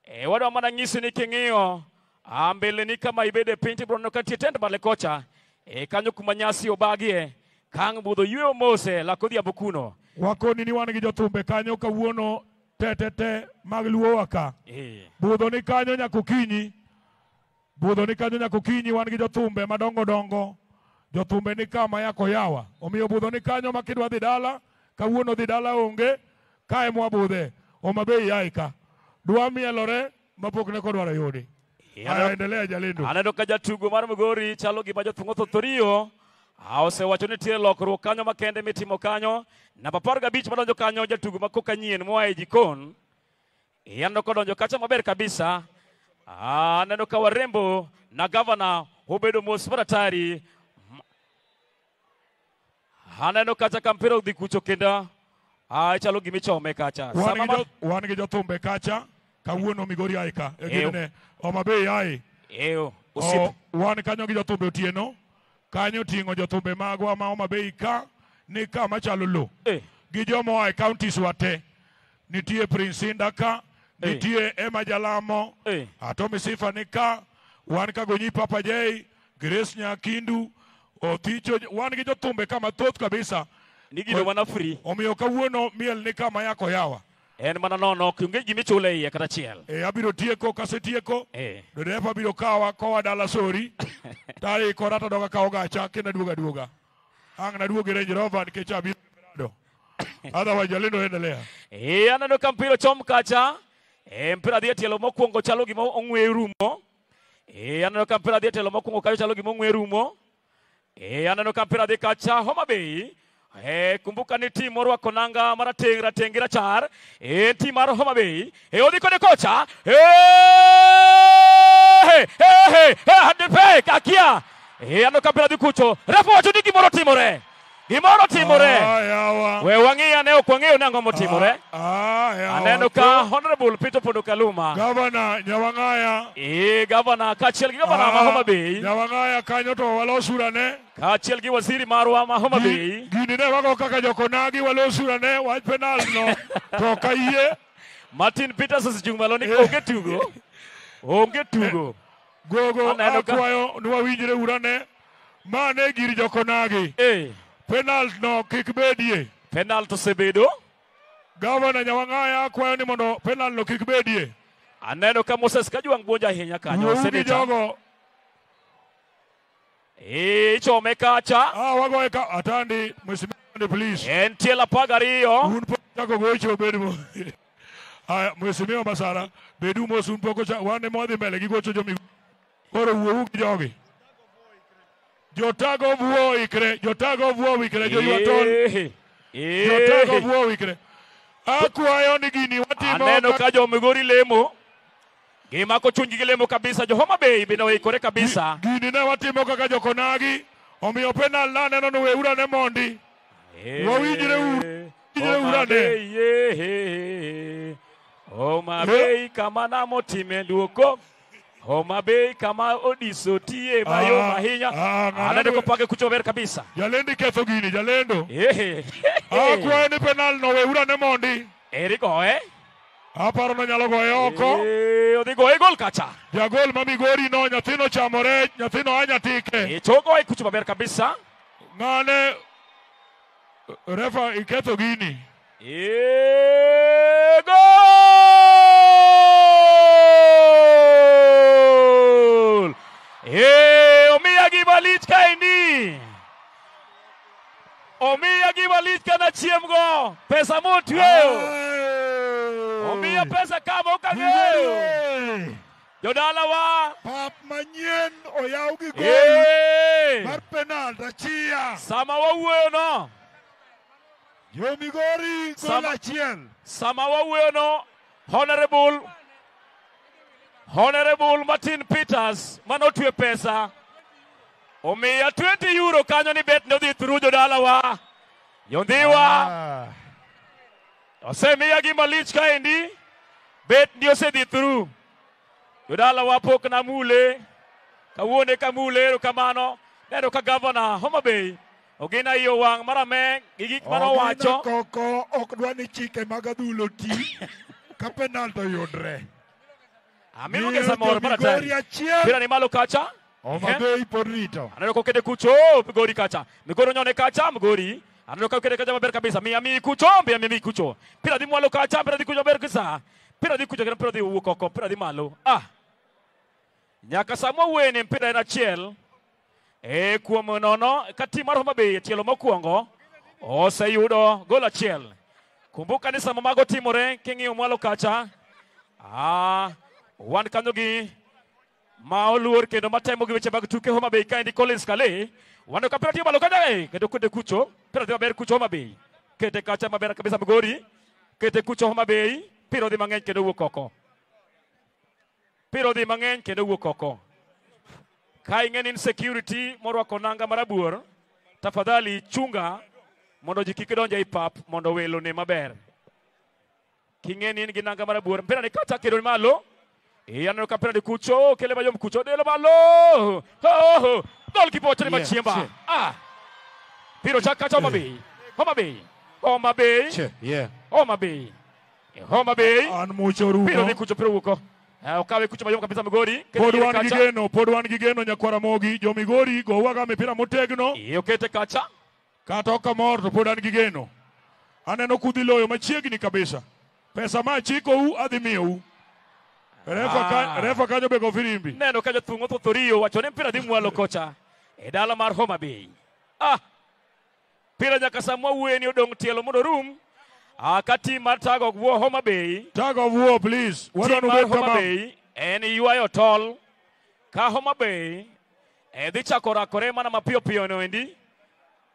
Eh, wadu wa manangisi ni kingio. Ah, mbele ni kama ibede pinti bro nuka titenda bale kocha. Eh, kanyo kumanyasi obagie. Kangu budho yue omose la kodhi ya bukuno. Wakoni ni wanagi jatumbe kanyo kawuono tetete magluo waka. Eh. Budho ni kanyo nyakukinyi. kukinyi. budho ni kanyo nyaka okinyi wan gi jothumbe madongo dongo jothumbe ni kama yako yawa omiyo budho ni kanyo ma kidwa dhi dala kawuono dhi dala onge kae mwabudhe oma bei yai ka dwa mielore mapok ne kodwaro yudi aendelea jalendo aneno ka jatugo mar mgori chalo gima jothungo thothoriyo osewacho ni tie lokruok kanyo makende mitimo kanyo namba apar gabich madonjo kanyo jatugo ma koka nyien moa e jikon aneno kodonjo kacha maber kabisa aneno ka warembo na gavana obedo mos maratari aneno kacha ka mpira odhi kucho kendo chalo gimichome kacha wan gi, ma... gi jothumbe kacha kawuono migori ae ka egine omabei ae eo Osip. O, wan kanyo gi jothumbe otieno kanyo ting'o jothumbe magwa ma omabei ka ni ka machalo lo eh. gi jomoa e counties wa te nitie prince inda ka nitie Emma Jalamo, Atomi Sifa nika, wan Kagonyi Papa J, Grace Nyakindu, Othicho, wan gi jothumbe kama thoth kabisa. Ni gino mana free. Omiyo kawuono miel ni kama yako yawa. En mana nono, kiunge gimi chule e iye kata chiel. E, abiro tieko, kase tieko. E. Dodefa abiro kawa, kowa dala sori. Tari, korata doga kao gacha, kena duga duga. Ang na duga gire njirova, nikecha abiro. Hada wajalino endelea. E, anano kampiro chom kacha. E mpira dhi e tielo mokwongo chalo gima ong'we rumo. E eh, aneno ka mpira dhi e tielo mokwongo kacha chalo gima ong'we rumo. E eh, aneno ka mpira dhi kacha Homa Bay. E eh, kumbuka ni tim morwako nanga marateng' rateng' gi rachar. E tim mar Homa Bay. E odhi kode kocha. E e e hadi pek akia. E aneno ka mpira dhi kucho. Refa wacho ni gimoro timore. Gimoro timore. Ah, We wang'i ane ok wang'eyo nango motimore. Ah, ah, Aneno ka Honorable Peter Pondo Kaluma. Gavana Nyawang'aya. Eh, kaachiel gi gavana ma Nyawang'aya kanyo to walosura ne. Kaachiel gi waziri marwa ma Gini ne wago kaka jokonagi walosura ne wach penal no. To kayie. Martin Peters osechung' malo ni onge eh. tugo. Onge tugo. Gogo akwayo ni wawinjre urane. Mane gir jokonagi. Eh penalt no kik bedie penalt osebedo gavana nyawang'aya akwayo ni mondo penalt no kik bedie aneno ka moses kajwang' buonjo ahinya kanyo gi jogo ichome eh, kacha ah, wagoye ka atandi mwesimani please en tiel apaga ariyo un pok chako gocho bed mo aya mheshimiwa basara bedu mos un pok wane modhi mbele gi gocho jomi koro wuowu gi jogi jotago obuo ikre jotago obuo ikre jojuaton jotago obuo ikre akwayo ni gini watimo aneno ka jo migori lemo gimako chunygi gi lemo kabisa johoma bei bende oikore kabisa gini ne watimo kaka jokonagi omiyo penal na aneno ni weurane mondi wawinjre urane Homa Bay, kama namo time duoko. Homa Bay kama odiso tie ah, mayo ah, mahinya ah, anende kopage kuchober kabisa jalendo iketho gini jalendo ehe akwaye ah, ni penal no we ne mondi eri goye aparo nyalo goye oko eh, odhi goye gol kacha jagol ma migori no nyathino chamore nyathino anya tike ichogoye e, kucho maber kabisa ng'ane refa iketho gini e gol omiya giwalich kana chiemb go pesa motweyo omiya pesa kama okang'eyo jodalawa pap manyien oyaw gi gol mar penalt achiya sama wawuoyono jo migori gol achiel sama no honorable honorable martin peters manotwe pesa omiya 20 euro kanyo ni bet nodhi thurujo dalawa yondhiwa ah. osemiya gimalich kaendi bet ndi osedhi thuru jodalawa pok namule kawuone kamule erokamano neno ka gavana homabey ogina iyo wang' mar ameng' gi gik manowacho koko ok dwa ni chike mag adhulo ti ka penalto yudre amiyo gesamor marachiepirani malo kacha Omabey pod rito. Aneno kokete kucho, Migori kacha. Migori onyone kacha, Migori. Aneno kokete kacha maber kabisa. Mia mi kucho, mia mi kucho. Pira di mwalo kacha, pira di kucho maber kisa. Pira di kucho, pira di uwo koko, pira di malo. Ah. Nyaka samwa wene, pira ina chiel. E kuwa mwenono, kati maro Omabey, chielo mokuongo. Ose yudo, gola chiel. Kumbuka ni samamago timore, kingi umwalo kacha. Ah, wan kanyo gini. mao que no matemo gi weche mag tuke Homa Bay kaendi Collins Kale ka pira kucho pira a kucho Homa Bay kete kacha maber kabisa kete kucho Homa Bay pira dhi mang'eny kendo wuok de pira dhi mang'eny security morwako nanga chunga mondo ji kik pap ne maber ni in gi nanga marabuor malo yananoka penalty kucho kelema yom kucho delo balo oh gol kipo chali yeah, machimba ah piro chaka cha Homa Bay Homa che yeah Homa Bay an mucho ruko piro kucho piro ruko Uh, ah, kucho mayom kabisa migori pod wan gi geno pod wan gi nyakwara mogi jo migori gowaga mipira motegno okete kacha kata okamor to pod an gi geno aneno kudhi loyo machiegni kabisa pesa ma chikou adhi miyou refa kanyo ah. be go firimbi neno ka jathung' othothoriyo wacho ni mpira dhi mwalo kocha e dala mar homa bay ah pira nyaka samwa wuoyeni odong' tielo mondo rum ah, ka tim mar tag of war homa bay tag of war please tim mar homa bay en ywayo tol ka homa bay e dhi chako rakore mana mapiyo piyo noendi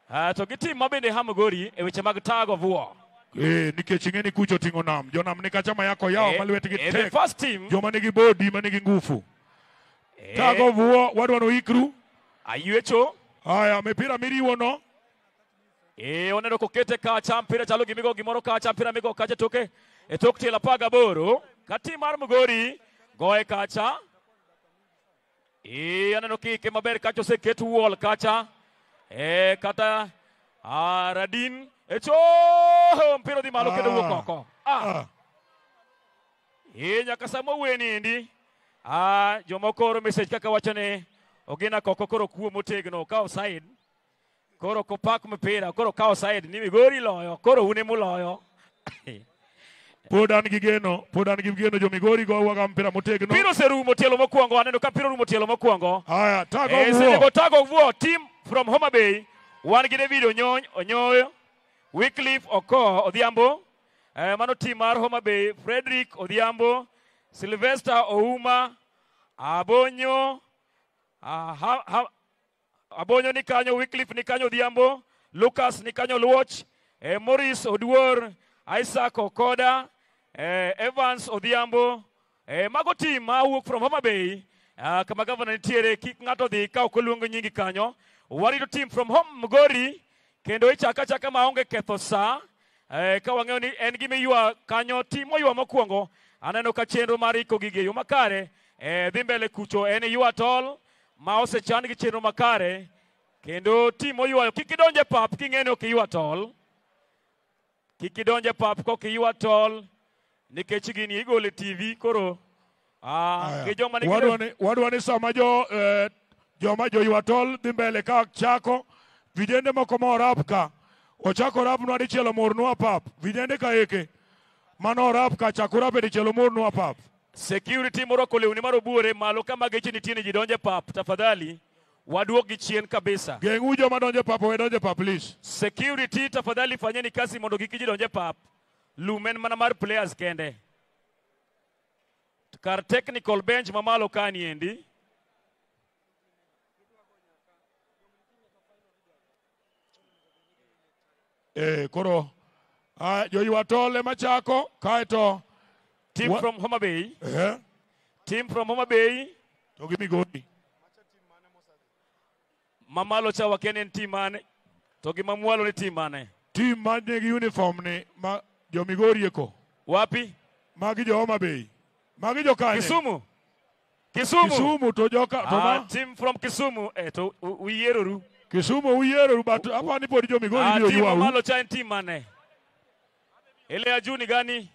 ah, to gi tim mabende hamgori e weche mag tag of war Eh, nikechingeni kucho tingo nam jonam nika chama yako yao e, eh, malwetgi e, eh, tek joma nigi bodi manigi ngufu e, tago vuo wadwano ikru ayuecho aya mipira miriwono e, onedo kokete kacha mpira chalo gimigo gimoro kacha mpira migo kacha toke e tok tiel apar gaboro kati mar mgori goye kacha aneno kike maber kacha oseket wol kacha e, kata a, ah, radin Echó un pero de malo que de hueco. Ah. Y ya casamo bueno, Indy. Ah, yo me acuerdo message que acabo de tener. Ok, na coco coro cuo motegno, cao side. Coro copac me pera, coro cao side. Ni me gori loyo, coro unemu loyo. Podan gigeno, podan gigeno, yo me gori go a gampera motegno. Piro seru motelo mokuango, ano capiro motelo mokuango. Ah, eh, tago. Eh, tago of war, team from Homa Bay. One get a video, onyoyo. Wycliffe Oko Odhiambo, eh, mano tim Bay, Frederick Odhiambo, Sylvester Ouma, Abonyo, ah, ha, ha, Abonyo ni kanyo, Wycliffe ni Odhiambo, Lucas ni kanyo Luoch, eh, Morris Oduor, Isaac Okoda, eh, Evans Odhiambo, eh, mago tim mawuok from Homa Bay, ah, kama gavana nitiere, kik ng'ato dhi ka ok oluongo nyingi kanyo. Warito from home Mgori, kendo ichaka chaka maonge ketho sa eh, ka wang'eyo ni en gimiywa kanyo tim moywa mokwongo aneno ka chenro mar iko gigi yo makare eh, dhi mbele kucho en ywa tol ma osechan gi chenro makare kendo ti moywayo kik idonje pap king'eni ok iywa tol kik idonje pap kok iywa tol nikech gini igole tv koro ah, gi joma wadwani, wadwani sama jo eh, joma joywa tol dhi mbele ka chako vidende moko ma orap ka ochako orapnwa dichielo mornwa pap vidende ka eke mano orap ka chako orap e dichielo mornwa pap security morwako lewni obuore malo kama geche nitie ni ji donje pap tafadhali gi chien kabisa geng'u joma donje pap owe donje pap please security tafadhali ni kasi mondo kik ji donje pap lum en mana mar players kende kar technical bench mamalo kaniendi Eh, koro ah, joywa tole machako kaeto team wa, from Homa Bay. Eh? Team from Homa Bay. To gi Migori. Mamalo cha wakeni en team mane? To gi Mamwalo ni team mane? Team mane gi uniform ni ma jo Migori eko. Wapi? Magi jo Homa Bay. Magi jo kanye? Kisumu. Kisumu. Kisumu to joka. Ah, team from Kisumu. Eh, to uyeroru. Uh, uh, Kisumu uyero rubatu hapa ni pod jo Migori ndio ah, timu Malo cha team mane? Ile ya juu ni gani?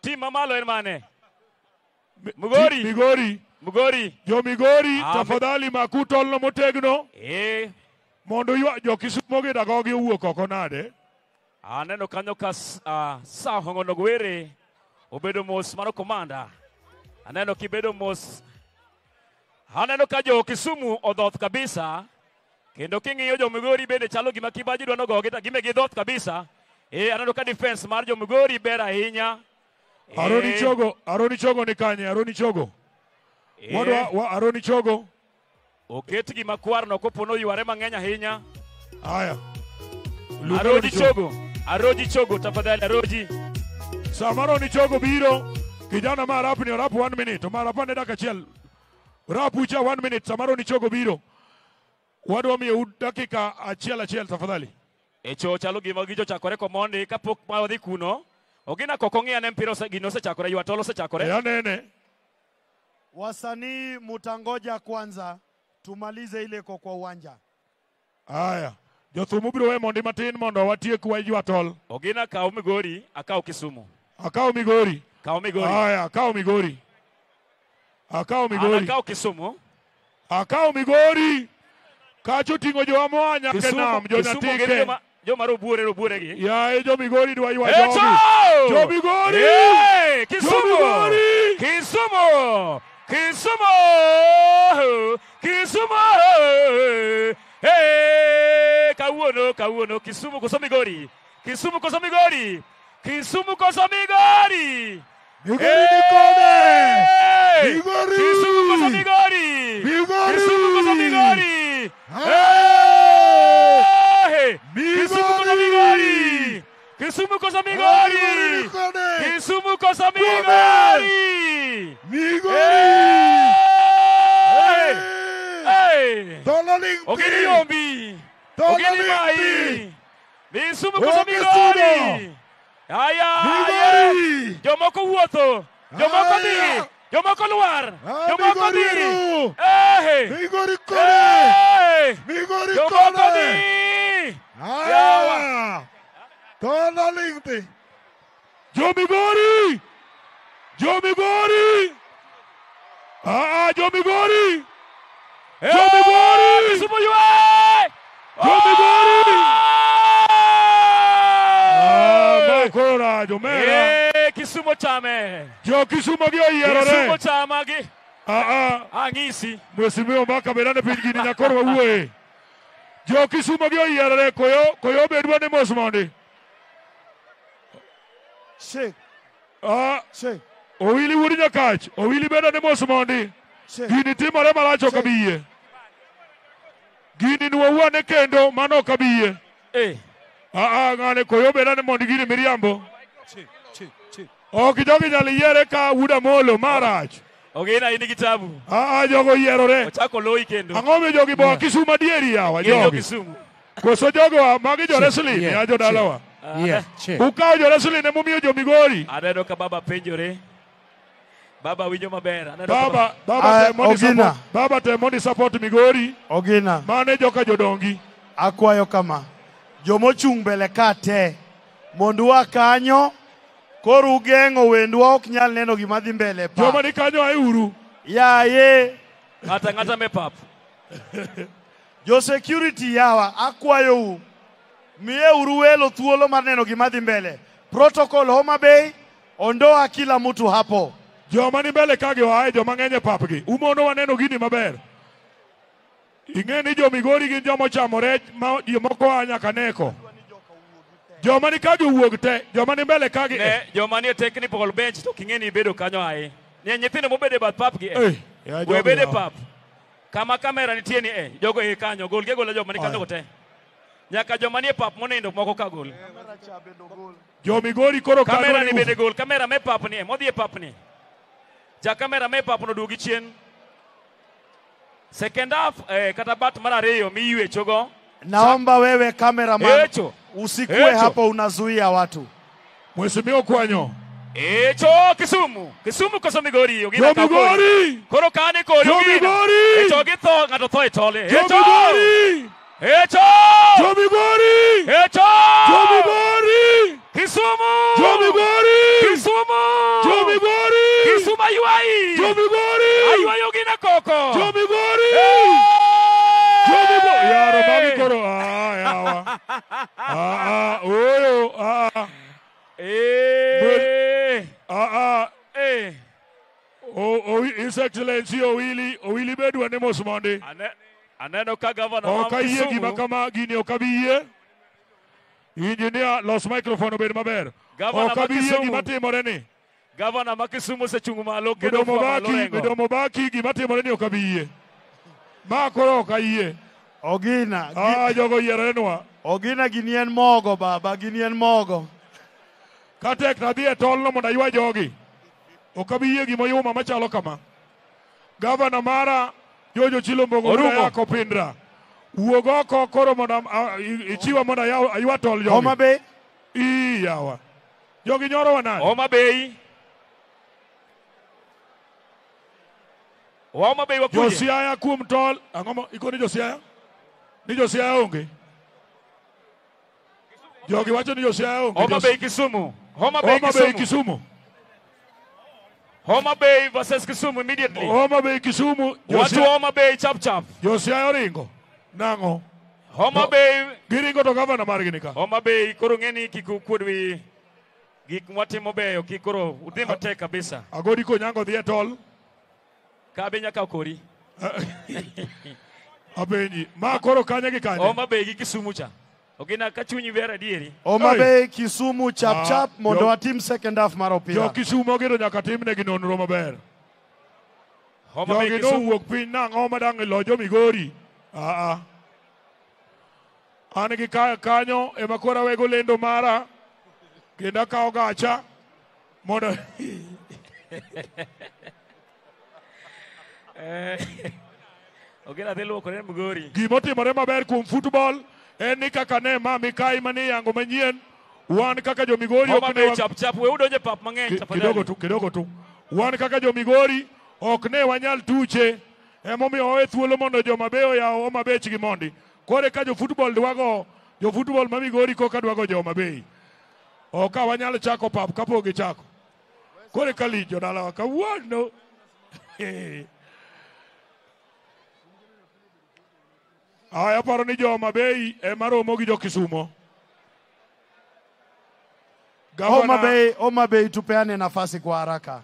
Timu mamalo en mane? Mugori. Migori. Mugori. Jo Migori ah, tafadhali makuto tolno motegno. Eh. Mondo ywa jo Kisumu gi dago gi owuok oko nade. Aneno ah, kanyo ka sa hongo nogwere obedo mos mano komanda. Aneno kibedo mos. Aneno ka jo Kisumu odhoth kabisa. Kendo king'iyo jo Migori bende chalo gima kibaji dwa nogogi to gime gidhoth kabisa. Eh, aneno ka defense mar jo Migori ber ahinya. E, Aroni Chogo, Aroni Chogo ni kanye, Aroni Chogo. e. Wadwa wa Aroni Chogo. gima kwar makwarno kopo noyware mang'eny ahinya. Haya. Aroni Chogo, Aroji Chogo tafadhali Aroji. Sama Aroni Chogo biro, kijana ma rap ni rap 1 minute, ma rap ne dakika achiel. Rap ucha 1 minute, sama Aroni Chogo biro wadwa wamiyo dakika achiel achiel tafadhali echo chalo gima gijochakore komondi kapok ma wadhi kuno ogina kok ong'iyo ne mpira gino osechakore ywatol osechakore anene wasanii mutangoja kwanza tumalize ile ko kwa uwanja aya jothum ubiro we mondi matin mondo watiek wa ywatol ogina kaw migori akaw kisumu akaw migori kaw migori aya akaw migori akaw migori akaw kisumu akaw migori mwanya jo kachotingo joamwanya kenam jonatike joma robuore robuore gi yaye jomigori dwaywa jo jomigori kisumo kisumo kisumo kisumo kawuono kawuono kisumu koso migori kisumu koso migori kisumu koso migori migori nikode migori kisumu koso migori migori kisumu koso migori ¡Hey! ¡Kisumu Kosamigari! ¡Kisumu Kosamigari! ¡Kisumu Kosamigari! ¡Migori! ¡Dona Limpi! ¡Ogiri Yombi! ¡Ogiri Mai! ¡Kisumu Kosamigari! ¡Aya! ¡Yomoko Woto! ¡Yomoko Digi! Eu marco no ar. Ah, eu marco Migorino. Ei. Migoricone. Ei. Migoricone. Eu marco di. Ah. Tona linte. Joe Migori. Joe Migori. Ah, Joe Migori. Joe Migori. Super Joe. Joe Migori. Ah, marco no rádio, chumo chame jo kisumo gi oyierore chumo chama gi aa ah, ah. angisi mwesimio mbaka belane piny gini nyakor wawuoye jo kisumo gi oyierore koyo koyo bedwa ni mos mondi she aa ah. she owili wuri nyakach owili bedo ni mos mondi gini timore malacho kabiye gini nwawuane kendo mano kabiye eh aa ngane koyo bedane mondi gini miriambo Chief. ok jogi nyal yiere ka wuda molo marach ok in in gi tabu aa jogo yierore ochako loyi kendo ang'o mi jogi boa yeah. kisumu adieri yawa jogi koso jogo wa magi jo wrestling ya yeah, jodalawa yeah, ukao jo wrestling emomiyo jo migori aneno ka baba penjore baba winjo maber baba baba uh, temo ogina. Support, baba temo ni support migori ogina mane joka jodongi akwayo kama jomochung' mbele ka te mondo wa kanyo koro ugeng'o wendwa ok nyal neno gima dhi mbele e pa joma ni kanyo aeuru yaye ng'ata ng'ata mepap jo security yawa akwayou miyeuru welo thuolo mar neno gima dhi mbele protocol homa bei ondoa kila mtu hapo joma ni mbele kagi oae joma ng'eny e papgi umono waneno gini maber ing'e ni jomigori gin jomochamore jomoko a nyaka neko E. joma ni kagi owuog te joma ni mbele kagi ne joma ni technical bench to king'e ni ibedo kanyo ai ni nyithindo mobede e bath pap gi e we bede pap kama kamera nitie ni e jogo e kanyo gol gego la joma ni kanyo te nyaka joma ni pap monindo moko ka gol Jomi gori koro kanyo kamera ni bede gol kamera me pap ni e modhi e pap ni ja kamera me pap no duogi chien second half eh, kata bat mar ariyo mi yuecho go naomba wewe kamera man yuecho Usikue Echo. hapo unazuia watu. Mheshimiwa kwanyo. Echo Kisumu. Kisumu koso Migori. Yo Migori. Korokane kori. Yo Migori. Echo gito ngato thoe tole. Echo. Migori. Echo. Yo Migori. Echo. Yo Migori. Kisumu. Yo Migori. Kisumu. Yo Migori. Kisuma yuai. Yo Migori. Ayuayo gina koko. Yo Migori. Hey. ah, ah, oh, ah, ah. Eh. Ah, ah. Eh. Oh, oh, His Excellency Owili, Owili Bedwa ne Mosmande. Aneno ka governor oh, ka yie gima kama gini oka biye. Engineer, los microphone obed maber. Oka biye gima timore ni. Gavana ma Kisumu osechung' malo kendo midomo baki gima timore ni oka biye. yie ma koro ok ayie ogina ah jogo yierenwa Ogina gini en mogo baba, gini en mogo. Katek nadhi e tolno mondo aywa jogi. Ok abi yie gima yuma machalo kama. Gavana mara Jojo Chilombogo Orumo. Yako Pindra. Wuog oko koro mondo ichiwa mondo aywa tol jogi. Homa Bay? Ii yawa. Jogi nyoro wa nani? Homa Bay. Homa Bay wakuje? Josiaya kuom tol. Ang'o mo, iko ni Josiaya? Ni Josiaya onge? Okay? jogi wacho ni josia onge. Homa Bay Kisumu. Homa Bay Kisumu. Homa Bay Kisumu. Homa Bay versus Kisumu immediately. Homa Bay Kisumu. Watu Homa Bay chap chap. Josia oringo. Nango. Homa Bay. Giringo to governor margi nika. Homa Bay koro ng'eni kikukwedwi gik mwatimo beyo kik koro udhi kabisa. Agodi konyango dhi e tol. Kabe nyaka ukuri. Abenji. Ma koro kanye gi kanye. Homa Bay gi Kisumu cha. ogina kachunyi ber adieri oma bay kisumu chap ah, chap ah, mondo watim second half mar opira jo kisumu ogedo nyaka timnegi nonro maber jogi nowuok piny nang'o madang' e lo jomigori aa ah, ah. an gi kanyo ema koro awego lendo mara kendo akawo gacha mondo eh, ogina dhi luokore mgori gimotimore maber kuom football en eh, ni kaka ne ma mikai mane yango manyien wan kaka jo migori ok ne chap chap we udonje pap mang'eny tafadhali kidogo tu kidogo tu wan kaka jo migori ok ne wanyal tuche emomiyo we thuolo mondo joma beyo yao oma bech gi mondi kore ka jo football dwago jo football ma migori koka dwago joma bei oka wanyal chako pap kapo gi chako kore kali jo dala kawuono hey. Aya, aparo ni jo Mabei ema romo gi jo Kisumo. Homa Bay, Homa Bay tupeane nafasi kwa haraka,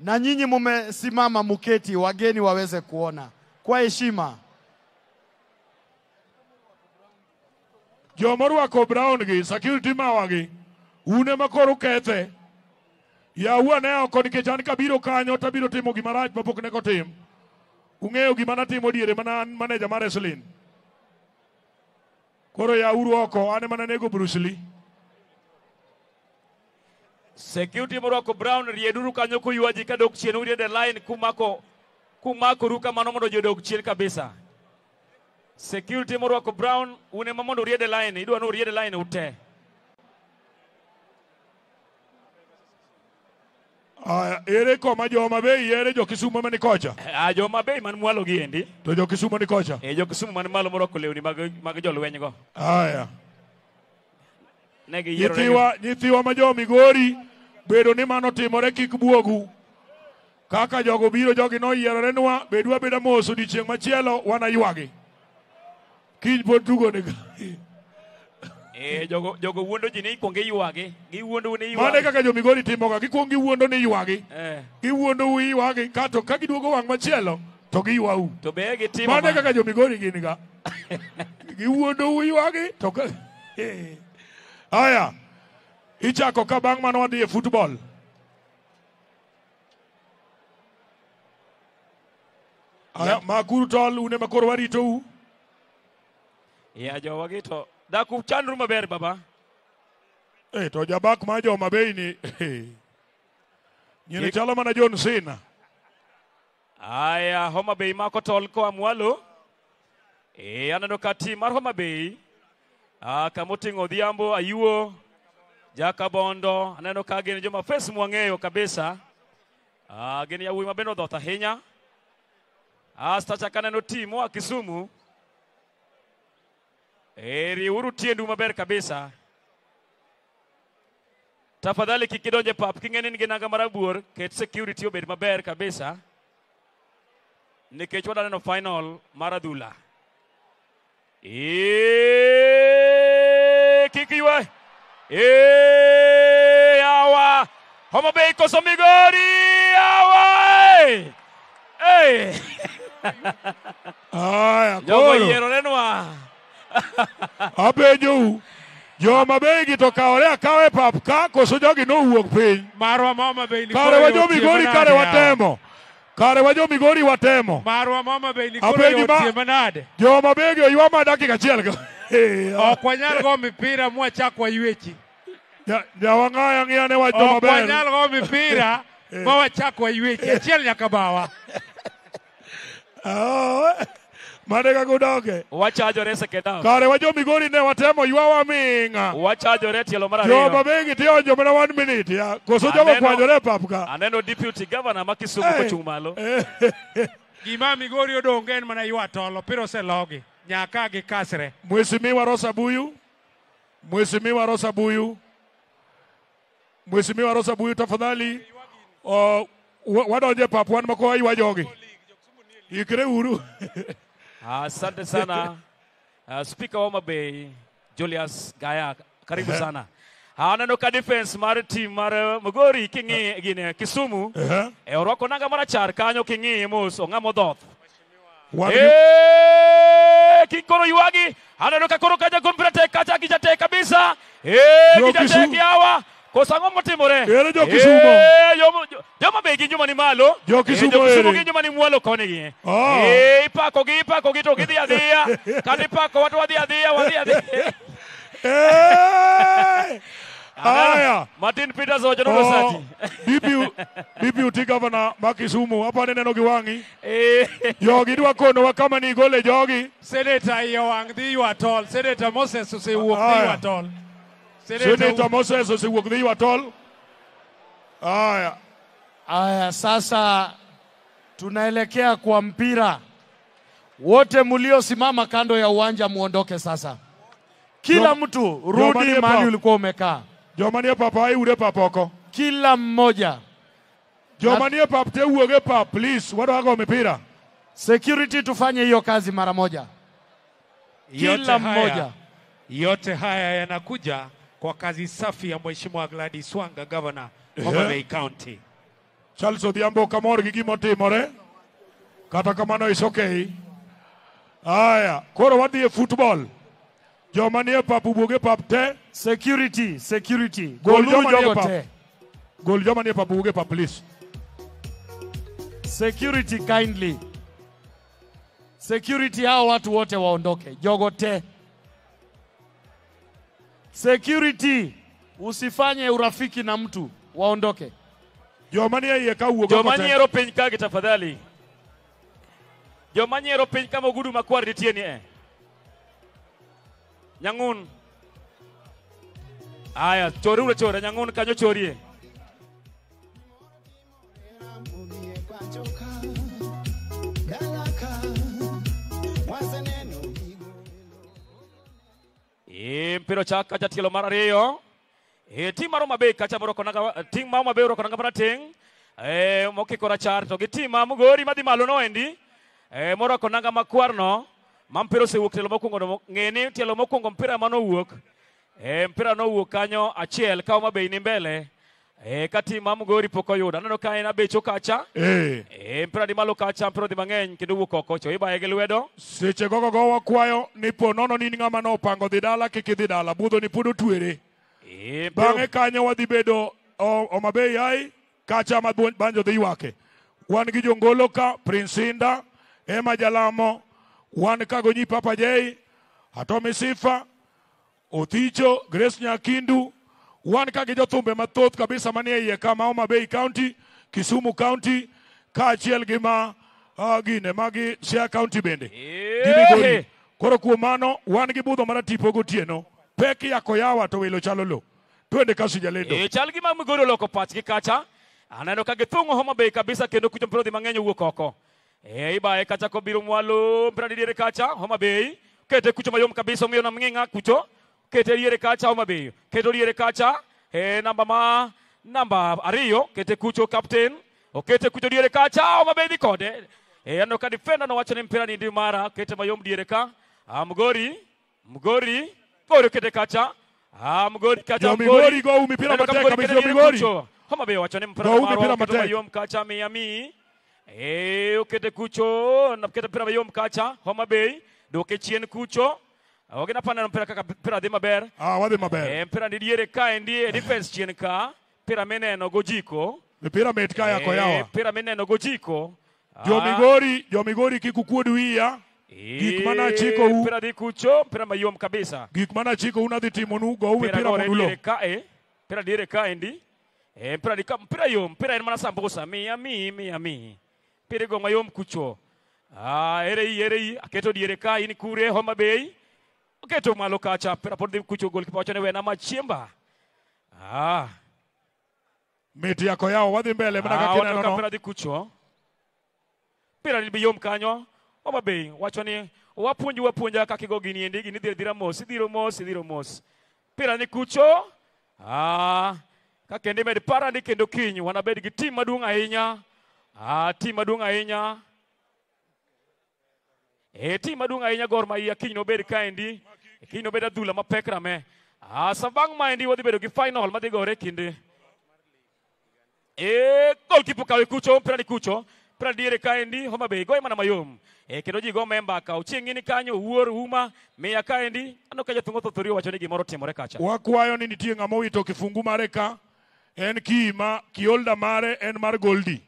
na nyinyi mumesimama muketi, wageni waweze kuona kwa heshima. Jomorwako brown gi security mawagi une makoro kethe yawuo ne oko nikech an kabiro kanyo tabiro timo gimarach mapok ne kotim ung'eyo gima natimo diere mana an maneja mar Koro yawuru oko, an ema nanego Bruce Lee. Security morwako Brown rieduru kanyo kuywa ji kadok chien uriend e line kumako kumakoru kamano mondo jodog chien kabisa. Security morwako Brown, un ema mondo uriend e line, idwa ni uriend e line ute. Aya, ere koma joma bei ere jo kisumu mani kocha. A joma bei man mwalo giendi. To jo kisumu ni kocha. E eh, jo kisumu mani malo moroko lewni mag mag jo lweny go. Aya. Negi yero. Nyithiwa, nyithiwa ma jo migori bedo ni mano timore kik buogu. Kaka jogo biro jogi no yerore nwa bedwa beda moso dicheng machielo wana ywagi. Kinyo tugo ne gari. Eh, jogo, jogo wuondo ji ni ikwong iywagi. Giwuondo ni iywagi. Mane kaka jomigori timo ka, gikwong giwuondo ni iywagi. Eh. Giwuondo u iywagi, kato ka giduogo wang machielo, to giywa u. To be gitimo e ma. Mane kaka jomigori gini ka. giwuondo u iywagi, to ka... Eh. Aya, ichako ka bang mano wadhi e football. Aya, yeah. makuru tol, une makoro warito u. Ya, yeah, jowagi to... da chandru maber baba eh to jabak ma jo mabei ni nyiri chalo mana John Cena aya Homa Bay mako tol koa mwalo e aneno ka tim mar Homa ah, kamoting'o Odhiambo Ayuo Jakabondo aneno ka gin joma face mwang'eyo kabisa ah, gin yawuoyi ma bende odhoth ahinya Asta chaka aneno tim moa Kisumu Eri uru tiendu maber kabisa. Tafadhali kikidonje pap, kingeni nginaga marabuor, ket security obed maber kabisa. Nikech wala neno final maradula. Eee, kikiwe. Eee, awa. Homo bay koso migori, awa. Eee. Aya, koyo. Jogo yero nenwa. Aya, koyo. apenjou joma be gitokaore akawa e pap ka koso jogi nowuok piny marwa mama be kare wa jomigori kare watemo kare wa jomigori watemo marwa mama be apenji ma joma begi oywa ma dakika achiel go ok wanyal go mipira mwachak waywechi jawang'aya ng'iya ne wach maber ok wanyal go mipira ma wachak waywechi achiel nyaka bawa madega gudoge wachajore seketa kare wajomigori ne watemo ywawa ming'a wachajore tielo mar ariyo joma be gitiyo mana one minute ya koso jogo kwanyore e pap ka aneno deputy governor ma kisumu eh. kochung' malo eh. gima migori odonge en mana ywa tolo se oselogi nyaka gikasre mheshimiwa rosa buyu mheshimiwa rosa buyu mheshimiwa rosa buyu tafadhali oh, wadonje pap wan moko aywa jogi ikre uru Asante sana uh, Speaker wa Mabey Julius Gaya, karibu uh-huh. sana Aneno uh, ka defense mar team mar uh, Mugori kingi uh-huh. gine Kisumu uh -huh. Eorwako eh, nanga marachar kanyo kingi mus ongamo dhoth eh, Kikoro yuagi Aneno uh, kakoro kaja kumpira teka kaja kija teka bisa Eee eh, kija teki awa koso ang'o motimore ere jo kisumo Eh, yo joma be begi nyuma ni malo jo kisumo eh, Jo kisumo nyuma ni mwalo koni gi ah. eh, ipako gi ipako gi to gidhi adhiya kata ipako watu wadhi adhiya wadhi Eh. Aya. Martin Peters wa Janono oh, Sati. Bibi bibi uti gavana ma Kisumu hapa neno giwangi. Eh. Jo jogi dwa kono wa kama ni gole jogi. Senator Iwang dhi ywa tol. Senator Moses osewuok dhi ywa tol. Senator Moses Haya. Haya, sasa tunaelekea kwa mpira. Wote mliosimama kando ya uwanja muondoke sasa. Kila mtu rudi mahali ulikuwa umekaa. Jomanie papa ayure papa oko. Kila mmoja. Jomanie papa uoge papa please. Watu wako mipira. Security tufanye hiyo kazi mara moja. Kila yote mmoja. Haya, yote haya yanakuja kwa kazi safi ya Mheshimiwa Gladys Wanga, gavana Homa Bay County. Charles Odhiambo kamor gi gimotimore kata kamano is okay. Aya, koro wadhi e football. Joma nie pap uwuog e pap te. Security, security. Gol joma nie pap. Gol joma nie pap uwuog e pap please. Security kindly. Security hao watu wote waondoke. Jogo te. Jogo te. Security, usifanye urafiki na mtu, waondoke. Jomanie ka wuog Jomaniero piny kagi tafadhali. Jomaniero piny kama ogudu makwar nitie ni e. Nyang'un. Aya, chore ule chore, Nyang'un kanyo chorie. impiro chaka jatielo mar ariyo e tim mar Homa Bay kacha moro konaga tim mar Homa Bay moro konaga parateng eh mokiko rachar to gi tim mar Mugori madhi malo no endi eh moro konaga makwar no mampiro se wuok tielo mokwongo no ngeni tielo mokwongo mpira mano wuok eh mpira no wuok kanyo achiel ka Homa Bay ni mbele E kati mamgori poko yoda nano kae na becho kacha eh e, mpira di malo kacha mpira di mangeny kidu ko kocho iba e gelwedo seche gogo go wakwayo nipo nono nini ngama no pango di dala kiki di dala budo ni pudo twere e eh, bange kanyo wadi bedo o, o mabei ai kacha ma banjo di wake wan gi jongolo ka prinsinda e majalamo wan ka go nyi papa jei atomi sifa oticho grace nyakindu wan kagi jothumbe mathoth kabisa manie iye ka ma Homa Bay County, Kisumu County kaachiel gi ma uh, gine magi Siaya County bende. Yeah. Koro kuom mano wan gi budho maratipo gotieno pek yako yawa to welo chalo lo. Twende kasi jalendo. E, eh, chal gima mgoro loko pachgi kacha. Aneno kage thungo homa bei kabisa kendo kucho mpilodhi mangenyo uwe koko. E, eh, iba e kacha kobiru mwalo mpira didire kacha homa bei. Kete kucho mayom kabisa mwiyo na mngenga kucho. keteriere kacha Homabay ketoriere kacha e namba ma namba ariyo kete kucho captain okete kucho diere kacha Homabay dhi kode e ano ka defender nowacho ni mpira ni ndi mara kete mayom diere ka ah, mgori mgori gori kete kacha ah, mgori kacha mgori go umipira matek kabisa mgori Homabay wacho ni mpira mara kete mayom kacha Miami e okete kucho na kete mpira mayom kacha Homabay doke chien kucho ogenda pana mpira kaka mpira dhi ber. ah wadhi maber e, mpira ndi diere ka ndi defense chien ka mpira mineno gojiko mpira bet ka yako yawa e, mpira mineno eh, gojiko jo ah. migori jo migori kik ukuod wiya eh, gik mana chiko u mpira dhi kucho mpira mayom kabisa gik mana chiko unadhi timo nu go e mpira modulo kae mpira diere kaendi e, mpira dika mpira yom mpira en mana Mi ya mi mi ya mi mpira go mayom kucho ah erei erei aketo diere ka in kure homa bay Oketo malo kacha, pera pod dhi kucho gol kipacho ne wena machimba. Ah. Miti yako yao, wadhi mbele, eh, mna kakina nono. Ah, wadhi pera dhi kucho. Pera ni biyom kanyo. Oba bay, wacho ni, wapunji wapunja kakigo gini endi, gini dhira dhira mos, dhira mos, dhira mos. Pera ni kucho. Ah. Kakendi medi para ni kendo kinyo, wanabedi giti madunga inya. Ah, ti madunga inya. Eh, ti madunga inya gorma iya kinyo bedi kaendi. Ah. e kiny nobed adhula mapek rame asabang' maendi wadhi bedo gi final madhi gore e kind e gol kipo kawe kucho mpira ni kucho mpira diere kaendi homa bay goye mana mayom e kendo ji go memba ka uchingi ni kanyo wuor uma miya kaendi ano ka jathungo thothori owacho ni gimoro timore kacha wakwayo ni nitie ng'ama owito kifungu mare ka en kiima kiolda mare en mar goldi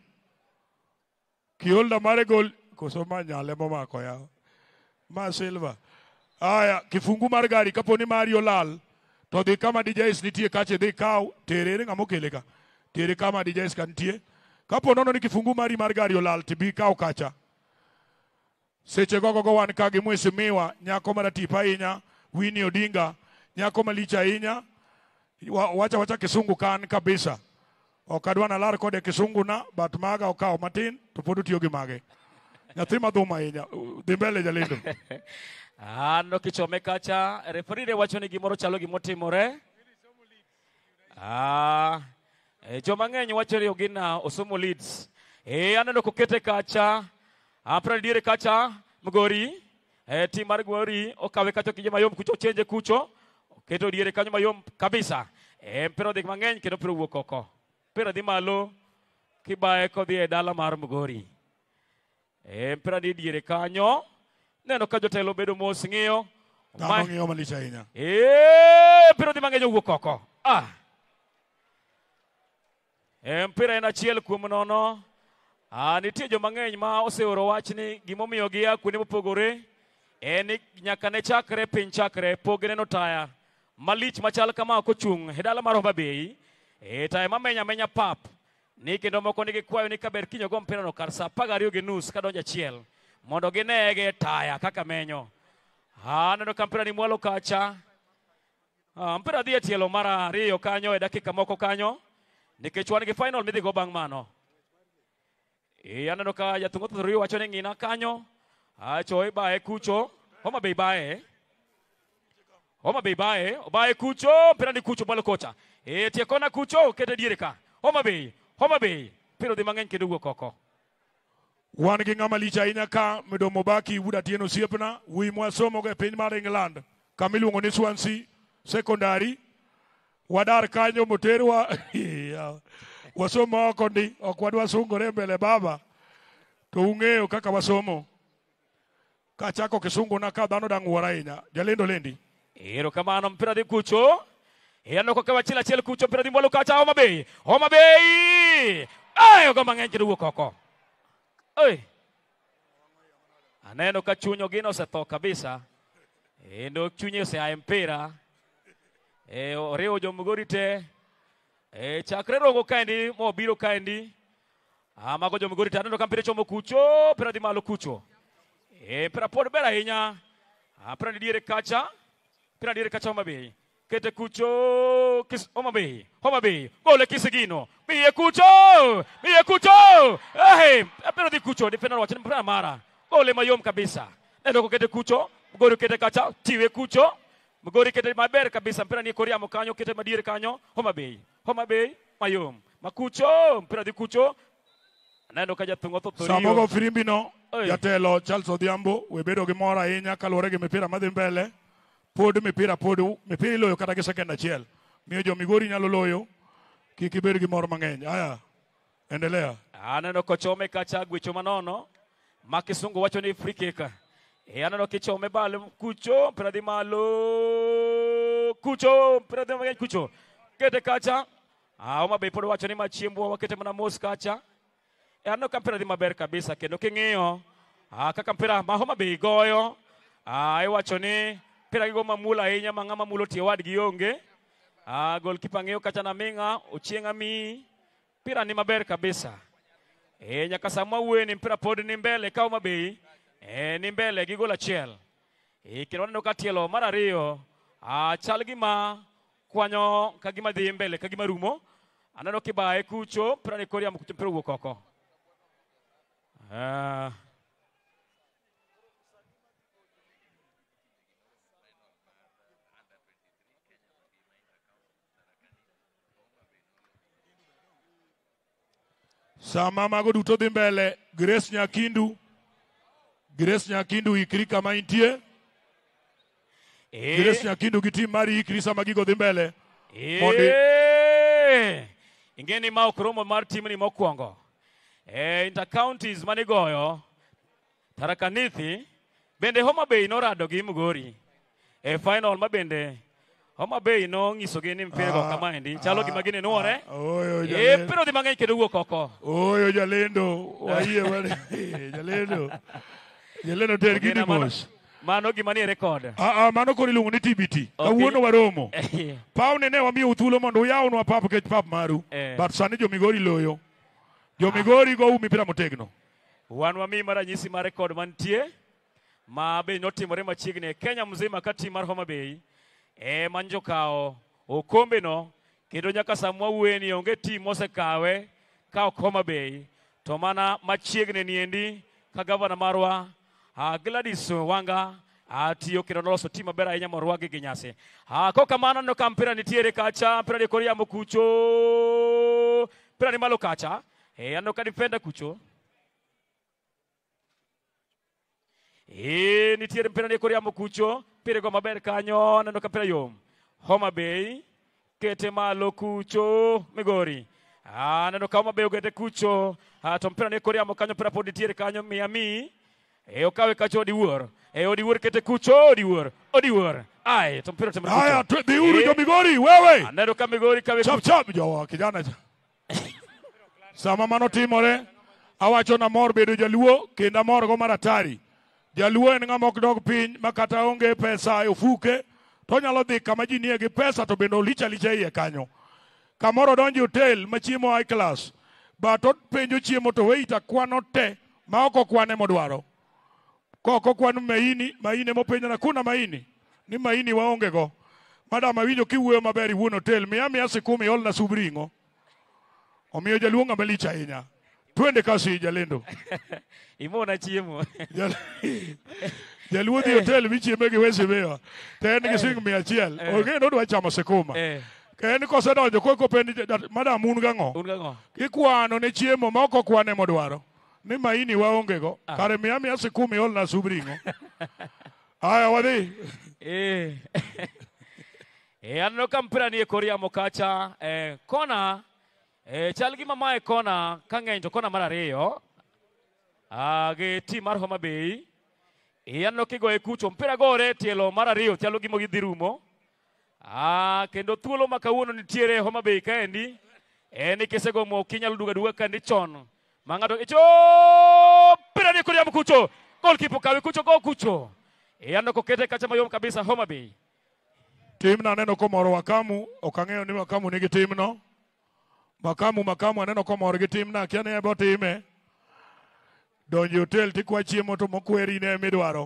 kiolda mare gol koso ma nyale momako yao ma silver Aya, kifungu mar gari kaponi mari olal to dhi kama DJs nitie kache dhi kaw tere ere ng'ama okele ka. Tere kama DJs ka nitie. Kapo nono ni kifungu mari mar gari olal tibi kaw kacha. Seche gogo go wan ka gi mheshimiwa nyako maratip ahinya wini Odinga, nyako malich ahinya wacha wacha kisungu ka an kabisa. okadwa adwa nalar kode kisungu na but maga okawo matin to pod otiyo gi mage. Nyathi madhum ahinya. Dhi mbele jalendo. ano kichome kacha referee wacho ni gimoro chalo gimotimore ah, e, jomang'eny wacho ni ogina ah, osomo leads e, aneno kokete kacha apra ah, diere kacha mgori e, tim mar gori okawe kacha okije mayom kucho ochenje kucho oketo diere kanyo mayom kabisa e, mpira odhi mang'eny kendo mpira owuok oko mpira dhi malo kibaye kodhi e dala mar mgori e, mpira ni diere kanyo Neno ka jotelo bedo mos ng'iyo. Dhano ng'iyo malich ahinya. Eee, eh, mpira dhi mang'eny owuok oko. Ah. E, mpira en achiel kuom nono. Ah, nitie jomang'eny ma oseoro wach ni gimomiyo gia kuonde mopogore en eh, ni nyaka ne chakre piny chakre pog neno taya malich machal kama kochung' e dala mar Homabay. E, taya mamenya menya pap ni kendo moko nigi kwayo ni kaber kinyogo mpirano kar sa apar gariyo gi nus kadonjo achiel. mondo ginege taya kaka menyo aneno ka mpira ni mwalo kacha ah, mpira dhi e tielo mar ariyo kanyo e dakika moko kanyo nikech wan gi final midhigo bang' mano aneno ka jathungothothoriyo wacho ni ng'ina kanyo acho ibaye e kucho homa be ibaye homa be ibaye obaye kucho mpira ni kucho mwalo kocha tie kona kucho kete diere ka homa bei homa bei piro dhi mang'eny kendo wuok oko wan gi ng'ama lich ahinya ka midomo baki wuda tieno osiepna wi mwasomogo e piny mar england kama ni swansea secondary wadar kanyo moterwa wasomo oko ndi ok wadwa sungore mbele baba to ung'eyo kaka wasomo kachako kisungu na ka dhano dang'uora ahinya jalendo lendi ero kamano mpira dhi kucho yano kwa kawa chila chiel kucho mpira dhi mbolo kacha homa bay homa mang'eny kiruwo koko aneno ka chunyo gino osetho kabisa endo chunye osea e mpira e, oriwo jomgori te e, chakre rongo kaendi mobiro kaendi mago jomgori te aneno ka mpira chomo kucho mpira dhi malo kucho e, mpira pod ber ahinya mpira ni diere kacha mpira ni diere kacha mabeyi kete kucho kis Homa oh, Bay, Homa oh, Bay, gol kisigino. Mie kucho, mie kucho. Eh, pero di kucho di penal wachin pra mara. Gol mayom kabisa. Nendo kete kucho, mgori kete kacha, tiwe kucho. Mgori kete maber cabeza, mpira ni koria mokanyo kete madire kanyo, Homa oh, Bay, Homa Bay, mayom. Makucho, mpira di kucho. Nendo kaja thungo thotorio. Samogo Firimbino, jatelo Charles Odhiambo, webedo gi mor ahinya kaluwore gi mipira madhi mbele. pod mipira pod mipira iloyo kata gi sekend achiel miyo jo migori nyalo loyo kik ibed gi moro mang'eny aya endelea aneno kochome kacha gwecho manono ma kisungu wacho ni free kick e aneno kichome bal kucho mpira dhi malo kucho mpira dhi mang'eny kucho kete kacha Homa ah, be pod wacho ni machiembwa wakete mana mos kacha e aneno ka mpira dhi maber kabisa kendo king'iyo ah, kaka mpira ma Homa Bay ah, iwacho ni opira gigo mamulo ahinya ma ng'ama mulo tie wadgi onge ah, gol kipa ng'eyo kacha naming'a ochieng' amii pira ni maber kabisa e, nyaka sama awuoyeni mpira pod ni mbele ka umabei e, eh, ni mbele gi gol achiel e, kendo waneno ka tielo mar ariyo ah, chal gima kwanyo ka gima dhi mbele ka gima rumo aneno kibaye kucho pira ni koriamo kucho mpira owuok oko ah. sama mago duto dhi mbele. Grace Nyakindu, Grace Nyakindu ikri kama intie. Eh. Grace Nyakindu gi tim mari ikri sama gigo dhi mbele eh. mondi ing'e ni ma ok romo mar timni mokwongo e eh, inter counties manigoyo tarakanithi bende Homa Bay norado gi mugori e final ma bende Homa Bay no ng'isogi ni mpira kamaendi ah. kama chalo gima ah. gineno nuore ah. eh, oyo jalendo pero dhi mang'eny kendo wuok oko oyo jalendo wayie wale jalendo jalendo ter gini mos mano gima ni rekod ah ah mano koro iluongo ni TBT kawuono waromo eh. paw ne ne wamiyo thuolo mondo uyawnwa pap kech pap maru eh. but sani jomigori loyo jomigori go mipira motegno wan wami mar ranyisi mar rekod mantie ma be notimore machiegni e Kenya mzima ka tim mar Homa Bay e manjo kao okombe no kendo nyaka sama wawuoyeni onge tim mosekawe ka ok Homabay to mana machiegni niendi ka gavana marwa Gladys Wanga tiyo kendo noloso tim maber ahinya morwagi gi nyasi kok kamano no ka mpira nitiere kacha mpira ni kor yamo kucho mpira ni malo kacha e, ano ka defender kucho ee nitiere mpira ne Korea kucho pirego maber kanyo neno ka yom Homa Bay kete malo kucho Migori ah neno ka Homa Bay ogete kucho ah, to mpira ne Korea kanyo pira pod nitiere kanyo Miami e okawe kacho odiwuor e odiwuor kete kucho odiwuor odiwuor ai to mpira temre haya dhiuru jo Migori wewe neno ka Migori kawe chap chap jo kijana sama mano timore awacho na mor bedo jaluo kendo maratari Jaluo en ng'ama ok dog piny makata onge pesa e ofuke to onyalo dhi kama ji nie gi pesa to bende olich alicha iye kanyo. Kamoro odonjo hotel ma chiemo high class but openjo chiemo to weita kwano te ma ok okwane modwaro. Kok okwano maini, maini mopenjo na kuna maini? Ni maini waonge go. Madam awinjo kiwuoyo maber iwuon hotel miya miya sikumi olna subring'o ring'o. Omiyo jaluo ng'ama lich ahinya twende kasi jalendo imona chiemo jaluodhi hotel michiemegi wese mewa to en gi eh. siling mia achiel eh. onge nodwa chamo sikuma eh. en kosedonjo kokopendi madam un gang'o ikwano ne chiemo ma ok okwane modwaro ni maini waongego ah. kare miya miya sikuma iolna sub ring'o aya wadhi aneno ka mpira ni e kor yamo kacha kona E, chal gima mae kona kang'eny to kona mar ariyo gi tim mar Homa Bay. Iyano kigoye kucho mpira gore tielo mar ariyo chalo gima gidhi rumo. Ah, kendo thuolo ma kawuono nitiere e Homa Bay kaendi. E ni kisegomo kinyalo duga duga kaendi chon. Ma ng'ato icho pira ni kuriamo kucho. Gol kipo kawe kucho go kucho. Iyano kokete kacha mayom kabisa Homa Bay. Tim na neno komoro wakamu, okang'eyo ni wakamu nigi timno no. makamu makamu aneno komor gi timna kia ni ebo time donjo e hotel tikwa chiemo to mokweri ne midwaro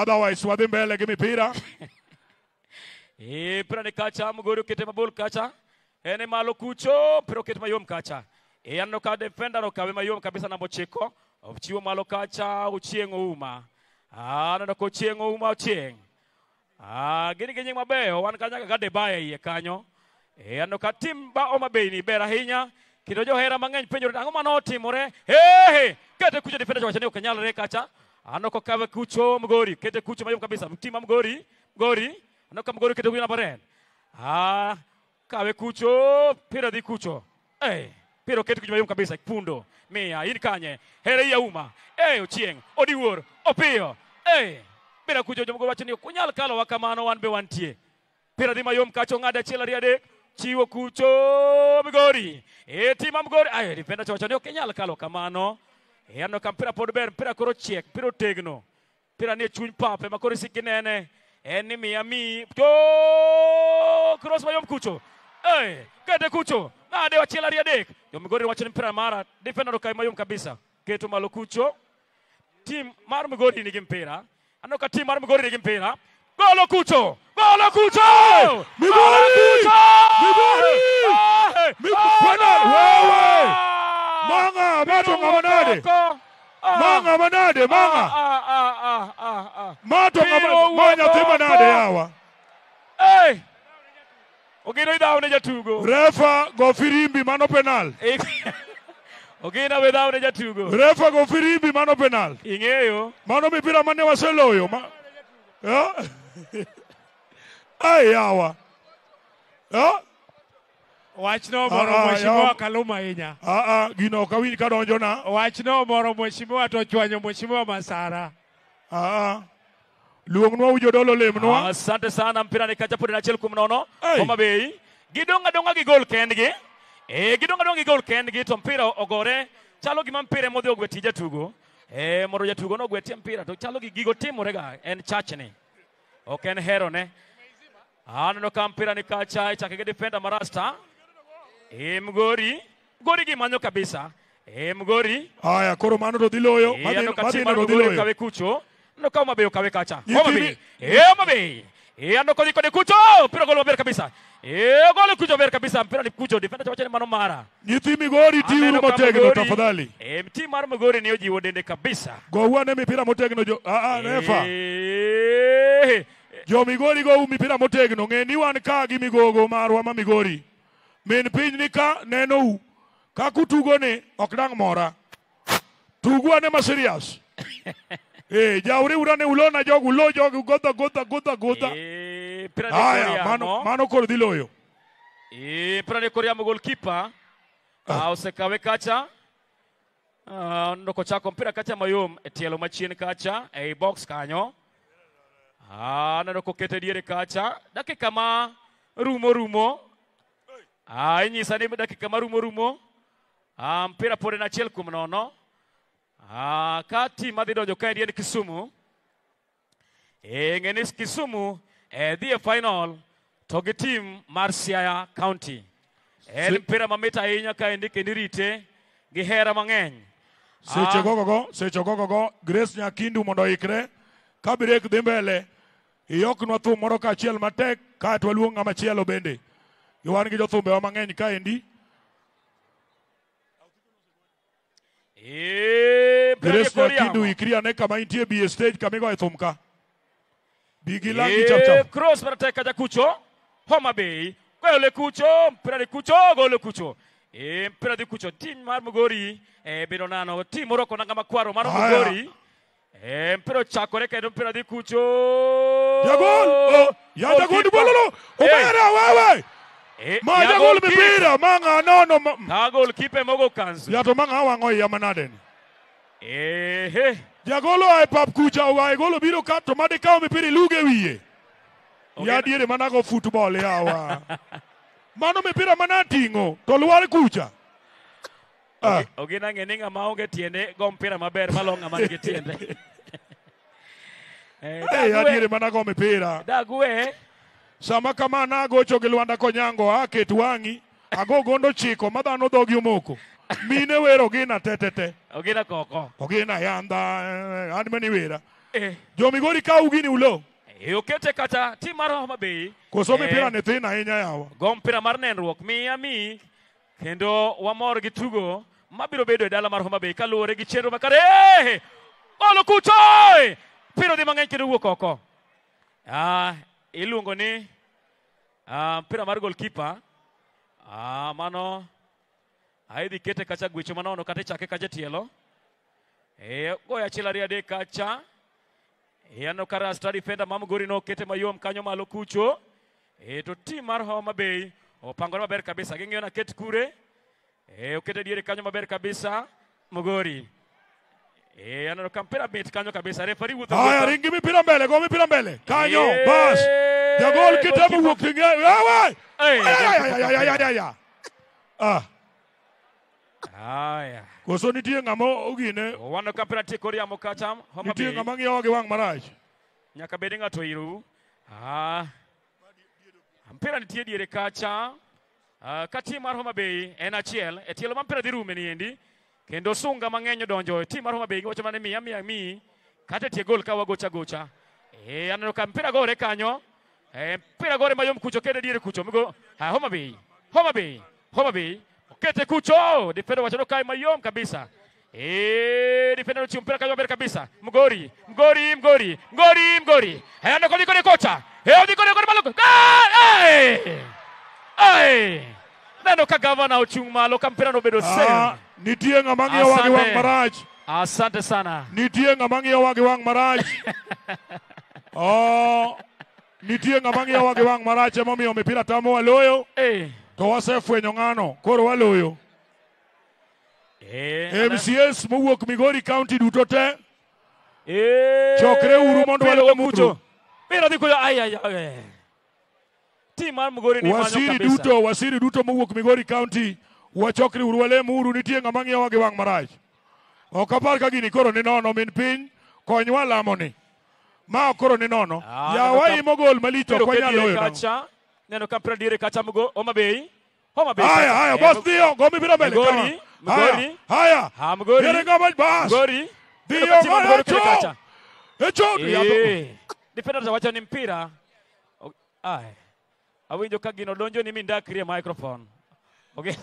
otherwise wadhi mbele gi mipira e, pira ni kacha mgoro kete mabul kacha ene malo kucho pira kete mayom kacha e aneno ka defender no kawe mayom kabisa namba ochiko chiwo malo kacha uchieng uma ah, aneno ko uchieng uma uchieng ah, gini gi nying mabeyo wan kanyaka ka debaye e iye kanyo, kanyo. e ano ka tim ba oma beini ber ahinya kendo johera mang'eny penjore ang'o mane otimore hehe kete kucho dipenda jowacho ni ok nyalre kacha ano kokawe kucho mgori kete kucho mayom kabisa mtima mgori mgori ano ka mgori kete kucho nambaren ah kawe kucho pira di kucho eh pira kete kucho mayom kabisa pundo mia in kanye here uma eh ochieng odiwuor opiyo eh pira kucho jomgo wacho ni ok nyal kalo wakamano wan be wantie pira dhi mayom kacho ng'ada chela riade chiwo kucho migori eti mamgori ayo ripenda chocho ni ok inyal kalo kamano e ano ka mpira pod ber mpira koro chiek mpira otegno mpira ni e chuny pape ma koro isik inene en ni mia mi to cross mayom kucho ay kete kucho nade wachiel ari adek jo migori wacho ni mpira mara defender no kai mayom kabisa keto malo kucho tim mar migori nigi mpira ano ka tim mar migori nigi mpira Golo Kuto! Golo Kuto! Wewe! Manga ah! mato ah! Manga manade ah, manga. Mato manya yawa. Hey! Refa go firimbi mano penal. Refa go firimbi mano penal. Ing'eyo. Mano mipira mane waseloyo. Ma... Ya? Eh? ai hawa oh? Wachno moro mheshimiwa Kaluma inya Ah, gino ok awinj kadonjona. Wachno moro mheshimiwa to chwanyo mheshimiwa Masara. Ah, ah. Luongnwa ujodolo lemnwa. Asante sana mpira ni kacha pod achiel kuom nono. Homa Bay. Gidong adonga gi gol kendgi. e gidong adonga gi gol kendgi to mpira ogore. Chalo gima mpira modhi ogwe tije tugo. Eh, moro jatugo no tie mpira to chalo gi gigo timore ga en chachni oken herone eh? aneno kampira ni kacha chake eh, gi marasta e mgori gori manyo kabisa e mgori haya koro mano to dhi loyo madhi no dhi kawe kucho nokaw mabeyo kawe kacha omabey omabey kodi kodi kucho. mpira golo mbele kabisa. Eh, golo kucho mbele kabisa, mpira ni kucho. Defenda Defender wacha mano mara. Nyithi Migori motegi motegno tafadhali. E, mti mar Migori ni ojiwo wodende kabisa. Go ne mipira motegi motegno jo. Ah ah, refa. Eh, eh. Jo Migori go u mipira motegno. Ng'e ni wan kagi Migogo maru ama Migori. Min piny ni ka neno u. Kaku tugo ne okdang mora. Tugwane ma serious. Eh, ya abrí una neulona, yo aguló, yo gota, gota, gota, gota. Eh, ah, ya, mano, mano cordilo yo. E pra ne corriamo gol kipa. Ah, se cave cacha. Ah, no cocha con pira cacha mayum. E eh, tielo machin cacha. E box canyo. Ah, no no coquete diere cacha. Da che cama rumo rumo. Ah, inisa ne da che cama rumo rumo. Ah, pira pore na ciel cum no no. Ah, kati madhi donjo kae dien Kisumu. E Kisumu e eh, dhi e final to gi team mar Siaya County. El mpira mamita ahinya ka indi kendirite gi hera mang'eny. Seche gogo ah. go, seche gogo go, Grace Nyakindu mondo ikre. Ka break dhi mbele, iyoknwa thum moro kaachiel matek, kaya twaluong ng'ama chielo bende. Iwan gi jothumbe wa mang'eny ka indi. Grace Nyakindu ikri ane kama intie bi stage kamego ithum ka. Bigi langi chap chap. Cross marateka ja kucho. Homa Bay. Gole kucho, mpira ni kucho, gole kucho. E mpira di kucho tim mar Mugori e bedo nano tim moro konanga makwaro mar Mugori. E mpira chakore kendo mpira di kucho. Ya gol! Oh, ya oh, gol bololo. Omera e. wewe. Eh, Maja gol mipira manga nono. Ha gol kipe mogo kanzu. Ya to manga wango ya manaden. Ehe. Ya golo ai e pap kucha wa e golo biro ka to made ka mipira luge wiye. Ya diere manago football ya e wa. Mano mipira manatingo to luar kucha. Ah. Ogina ngene nga maonge tiende go mpira maber malonga man gi tiende. Eh, ya diere manago mipira. Da gwe. Eh, sama kama nagocho gi lwanda konyango aket wangi ago gondo chiko ma dhano dhogi omoko mine wero gina tetete ogina koko ogina yanda eh, an mani wera eh. jomigori kau gini ulo e, okete kata tim mar homa bei koso eh. mipira nithin ahinya yawa go mpira mar nenruok miya mi kendo wamor gi tugo mabiro bedo e dala mar homa bei kaluwore gi chenro makare eh, olo kucho piro dhi mang'eny kendo wuok oko ah. iluongo ni ah, mpira mar goalkeeper. Ah, mano aidhi kete kacha gwecho manono kata ichake kacha tielo. Eh, goya achiel ariyo adek kacha. Eh, ano kara star defender mamu gori no kete mayom kanyo malo kucho. Eh, to team mar Homa Bay opangore maber kabisa. Gingiyo na kete kure. Eh, okete diere kanyo maber kabisa. Mugori. Eh, ano kampira bit kanyo kabisa. Referee wuta. Aya, ringi mipira mbele, go mipira mbele. Kanyo, eh, bash. Yeah. jagol kitabu wuok e ngai awa aya ah aya koso nitie ng'ama ogine wano ka pira tiko riamo kacha nitie ng'ama ng'iyo gi wang' marach nyaka bedi ng'ato iru ah mpira nitie diere kacha Uh, ka tim mar Homa Bay en achiel e tielo ma mpira dhi rume niendi kendo sunga mang'eny odonjo e tim mar Homa Bay gocho mane mia mia mii kata e tie gol ka wagocha gocha e, aneno ka mpira gore kanyo empira eh, gore mayom kucho kede dire kucho migo ha homa bi homa bi homa bi kete kucho defender wachano kai mayom kabisa e eh, defendo no mpira kayo mbele kabisa mgori mgori mgori mgori mgori hayana koliko ni kocha heo ni kore kore maloko ai ai eh, nano ka gavana ochung malo kampira no bedo ah, nitie ngamangi ng'iyo wangi wang' maraj asante sana nitie ngamangi ng'iyo wangi wang' marach ah, oh nitie ng'ama ng'iyowa gi wang' marach emomiyo mipira tamowa loyo eh. to wasefwenyo ng'ano koro waloyo eh, mcs mowuok migori county duto te eh, chokre uru mondo waloyo mucho ni duto wasiri duto mowuok migori county wachokre uru walem uru nitie ng'ama ng'iyowa gi wang' marach ok apar ka gini koro ni nono min piny konywa lamoni ma koro ni nono ah, yawai mogol malicho kwanyaloyoacha neno ka pradiere kacha mgo omabei omabeaya aya bos diyo go mi biro mbele mgori aya mgoriere go maj bas gori diyo goyo cho echo defender wacho ni mpira ay awinjo ka gino donjo ni mindakrie microphone okay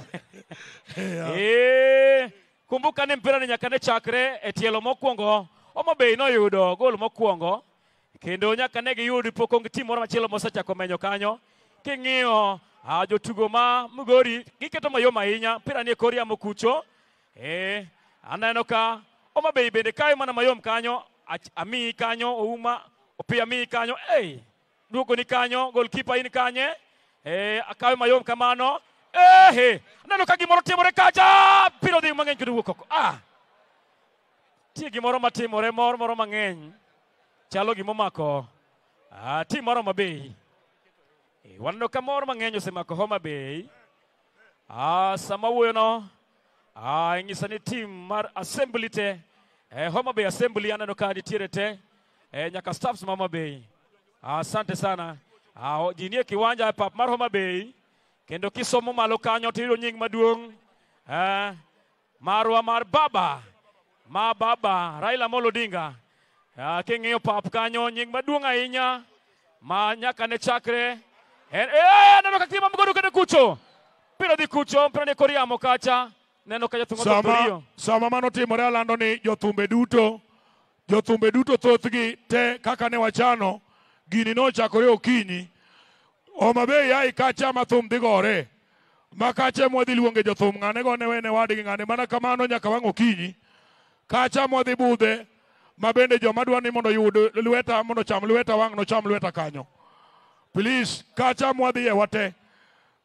kumbuka e ni mpira ni nyaka ne chakre e tielo mokwongo omabei oh, noyudo gol mokwongo kendo nyaka ne giyud pok onge tim moro machielo mosechako menyo kanyo king'iyo ah, jotugo ma mgori giketo mayom ahinya pira ni ekor yamo kucho ee, eh, aneno ka oma bei bende kayo mana mayom kanyo amii kanyo ouma opi amii kanyo ee, duogo ni kanyo golkipa in kanye ee, eh, akayo mayom kamano ee, aneno ka gimoro timore kacha pira odhi mang'eny kendo wuok oko ah, tie gimoro matimore mor moro mang'eny chalo gimomako ah, tim mar Bay. E, eh, waneno ka mor mang'eny osemako Homa Bay. Ah, sama wuoyono ah, ing'isa ni tim mar assembly te eh, Homa Bay assembly aneno ka nitiere te eh, nyaka staffs ma Homa Bay. Ah, asante sana. Ah, jinie kiwanja e pap mar Homa Bay kendo kisomo malo kanyo tiyudo nying maduong' eh, marwa mar baba ma baba Raila molodinga Odinga Uh, king'iyo pap kanyo nying maduong' ahinya ma nyaka ne chakre aneno eh, ka tima mgodo kende kucho mpira dhi kucho mpira ni koriamo kacha neno ka jothum sama, sama mano timore alando ni jothumbe duto jothumbe duto thothgi te kaka ne wachano gini nochakore okinyi omabei ai kacha ma thum dhi gore ma kacha mwadhi luonge jothum ng'ane go ne wene wadgi ng'ane mana kamano nyaka wang' okinyi kacha mwadhi budhe ma bende joma dwa ni mondo yud lweta mondo cham lweta wang' nocham lweta kanyo please kacha mwadhiye wate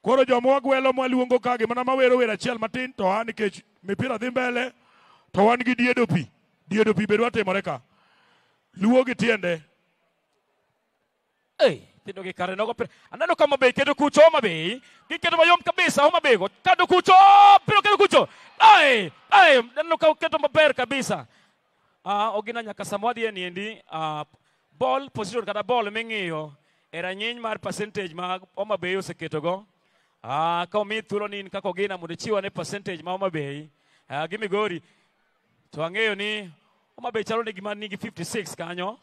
koro joma wagwelo mwaluongo kagi mana mawero wer achiel matin to a nikech mipira dhi mbele to wan gi diedo pi diedo pi bedwa timore ka luo gi tiende tindo gi kare nogo pira aneno ka Homabay keto kucho Homabay giketo mayom kabisa Homabay go kado kucho piro keto kucho ay ay aneno ka keto maber kabisa Uh, ah, ogina nyaka sama wadhie niendi uh, ball position kata ball ming'iyo e rang'iny mar percentage ma Homa Bay oseketogo uh, ka omi thuolo ni in kaka ogina mondo ichiwane percentage ma Homa Bay uh, gi Migori to ang'eyo ni Homa Bay chalo ni gima nigi 56 kanyo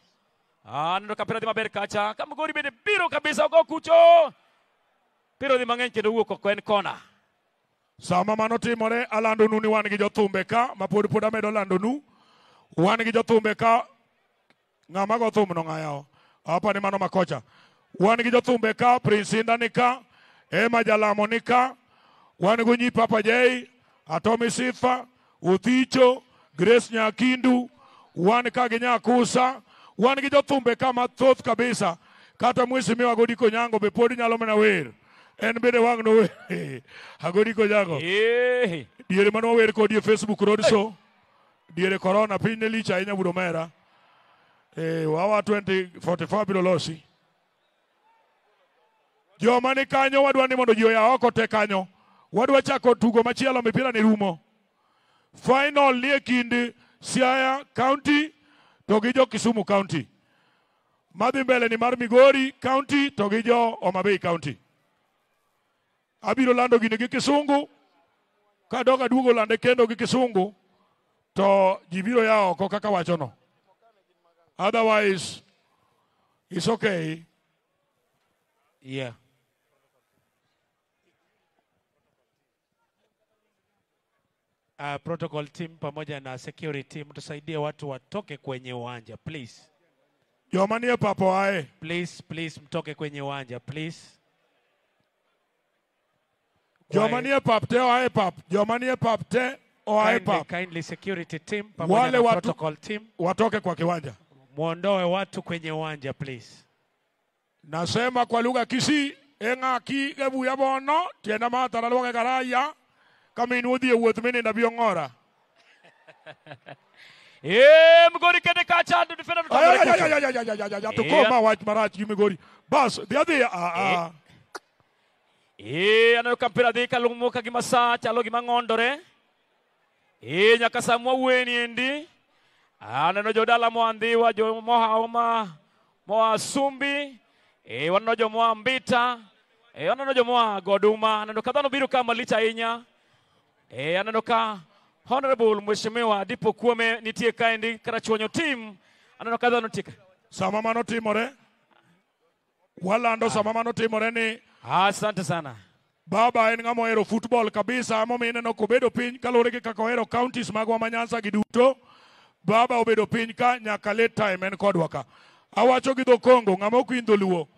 aneno uh, ka piro dhi maber kacha ka Migori bende biro kabisa ogo kucho piro dhi mang'eny kendo wuok oko en kona sama mano timore alandonu ni wan gi jothumbe ka ma pod pod amedo landonu wan gi jothumbe ka ng'ama go thum nong'ayawo apani mano makocha wan gi jothumbe ka prisinda ni ka ema jalamo ni ka wan gi nyi papa jei atomi sifa uthicho grace nyakindu wan ka gi nyakusa wan gi jothumbe ka mathoth kabisa kata mwesimiwa godi konyango be pod nyalo mana wer en bende wang' nower agodi konyango diere mane wawer kodi e facebook road hey diere corona piny ne lich ahinya Budomera eh, wawa 2044 biro losi joma ni kanyo wadwa ni mondo ji oya oko te kanyo wadwa chako tugo machielo mipira ni rumo final ni e kind Siaya County to gi jo Kisumu County madhi mbele ni mar Migori County to gi jo Homa County abiro lando gini gi Kisungu kadok aduogo lande kendo gi Kisungu to ji biro yawo oko kaka wachono otherwise it's okay yeah Uh, protocol team pamoja na security team tusaidie watu watoke kwenye uwanja please. Joma papo ae. Please, please mtoke kwenye uwanja please. Joma pap te ae pap. Joma pap te. Oh, kindly, kindly security team wale watu, protocol team watoke kwa kiwanja, muondoe watu kwenye uwanja please. Nasema kwa lugha kisi eng'aki gebuya bono tienda matara lwa gekaraya kaminu uthie wuoth mini na biong'ora eh, Migori kende kacha wach marach yu Migori. Bas, the other ah ah. Eh, eh anayo kampira dhika lumuka gimasacha lo gimang'ondore ii nyakasamwa endi aneno jodala mwaandhiwa jomohaoma moasumbi e waneno jomoa mbita e waneno jomoa goduma aneno ka dhano biro ka malich ahinya e aneno ka honorable mheshimiwa dipo kuome nitie kaendi kata chuonyo tim aneno ka dhano tiek sama manotimore walando ah. sama manotimore ni asante sana Baba en ng'ama ohero football kabisa, emomiyo ineno kobedo piny kaluwore gi kaka ohero counties magwa manyansa giduto Baba obedo piny ka nyaka late time en kodwa ka. Awacho gi dho Kongo, ng'ama ok winj dholuo.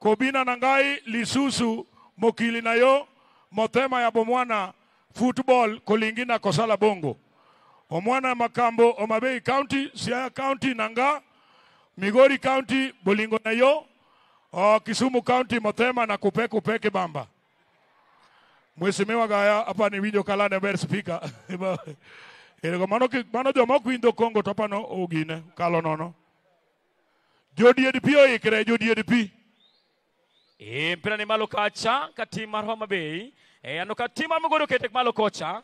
Kobina Nangai, Lisusu, Mokili Nayo, Mothema ya Bomwana, football kolingina Kosala Bongo. Omwana Makambo, Omabei County, Siaya County, Nanga, Migori County, Bolingo Nayo, o oh, Kisumu County, Mothema na Kupeke Kupeke Bamba. Mheshimiwa Gaya, hapa ni winjo kalane ber spika. Ereko mano ki mano joma ok winjo Kongo to pano ogine kalo nono. Jo DDP oikre, jo DDP. Eh, mpira ni malo kacha ka team mar Homa Bay. Eh, ano ka team mo godo kete malo kocha.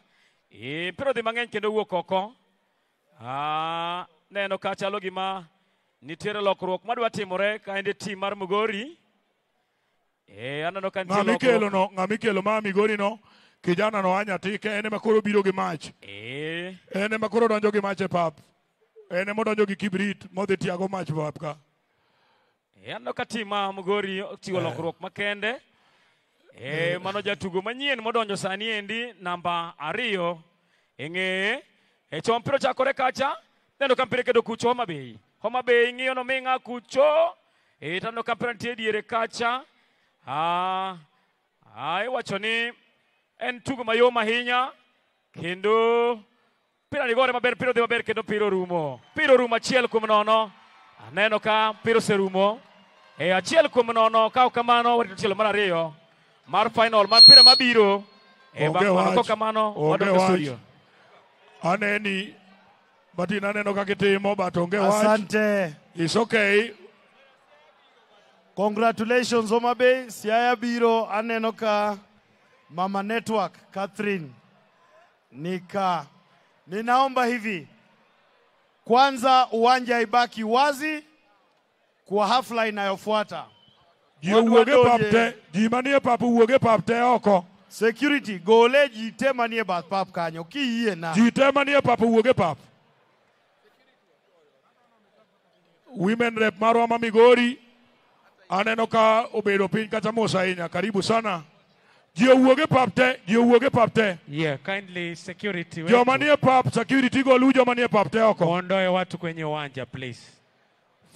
Eh, mpira di mangen kendo wuok oko. Ah, neno kacha logima nitiere lokruok madwa timore ka ende team mar Mugori. Eh, aneno ka nitie lokruok. Mikelo no, ngami kelo ma migori no. Kijana no anya tike, ene makoro biro gi mach. Eh. Ene makoro donjo gi mach e pap. Ene modonjo gi kibrit, modhi tiago mach pap ka. E, eh, aneno ka tima migori tiwa lokruok makende. Eh, eh, mano jatugo manyien modonjo sani endi, namba ariyo. Enge, eh, chom piro chakore kacha. Neno kampire kedo kucho Homa Bay. Homa Bay ngiyo no minga kucho. Eh, tano kampire nitie e diere kacha. Eh, ah ni en tugo mayom ahinya kendo pira ni gore maber piro dhi maber kendo piro rumo piro rumo achiel kuom nono aneno ka piro serumo e achiel kuom nono ka ok kamano warito tielo mar ariyo mar final mar pira mabiro e bang' kamano wadok e aneni matin aneno kakitimo but onge wach. Asante. It's okay. Congratulations Homa Bay, siaya biro aneno ka Mama Network Catherine Nika. Ninaomba hivi kwanza, uwanja ibaki wazi kwa hafla inayofuata. Jiuwege papte, pap te papte oko. Security gole ji te manie bath pap kanyo kiyie na. Ji te manie pap uwege pap. Women rep marwa ma Migori aneno ka obedo piny kata mos ahinya karibu sana ji owuog e pap te ji owuog e pap te yeah, kindly security joma nie pap security go lu joma nie pap te oko watu kwenye uwanja please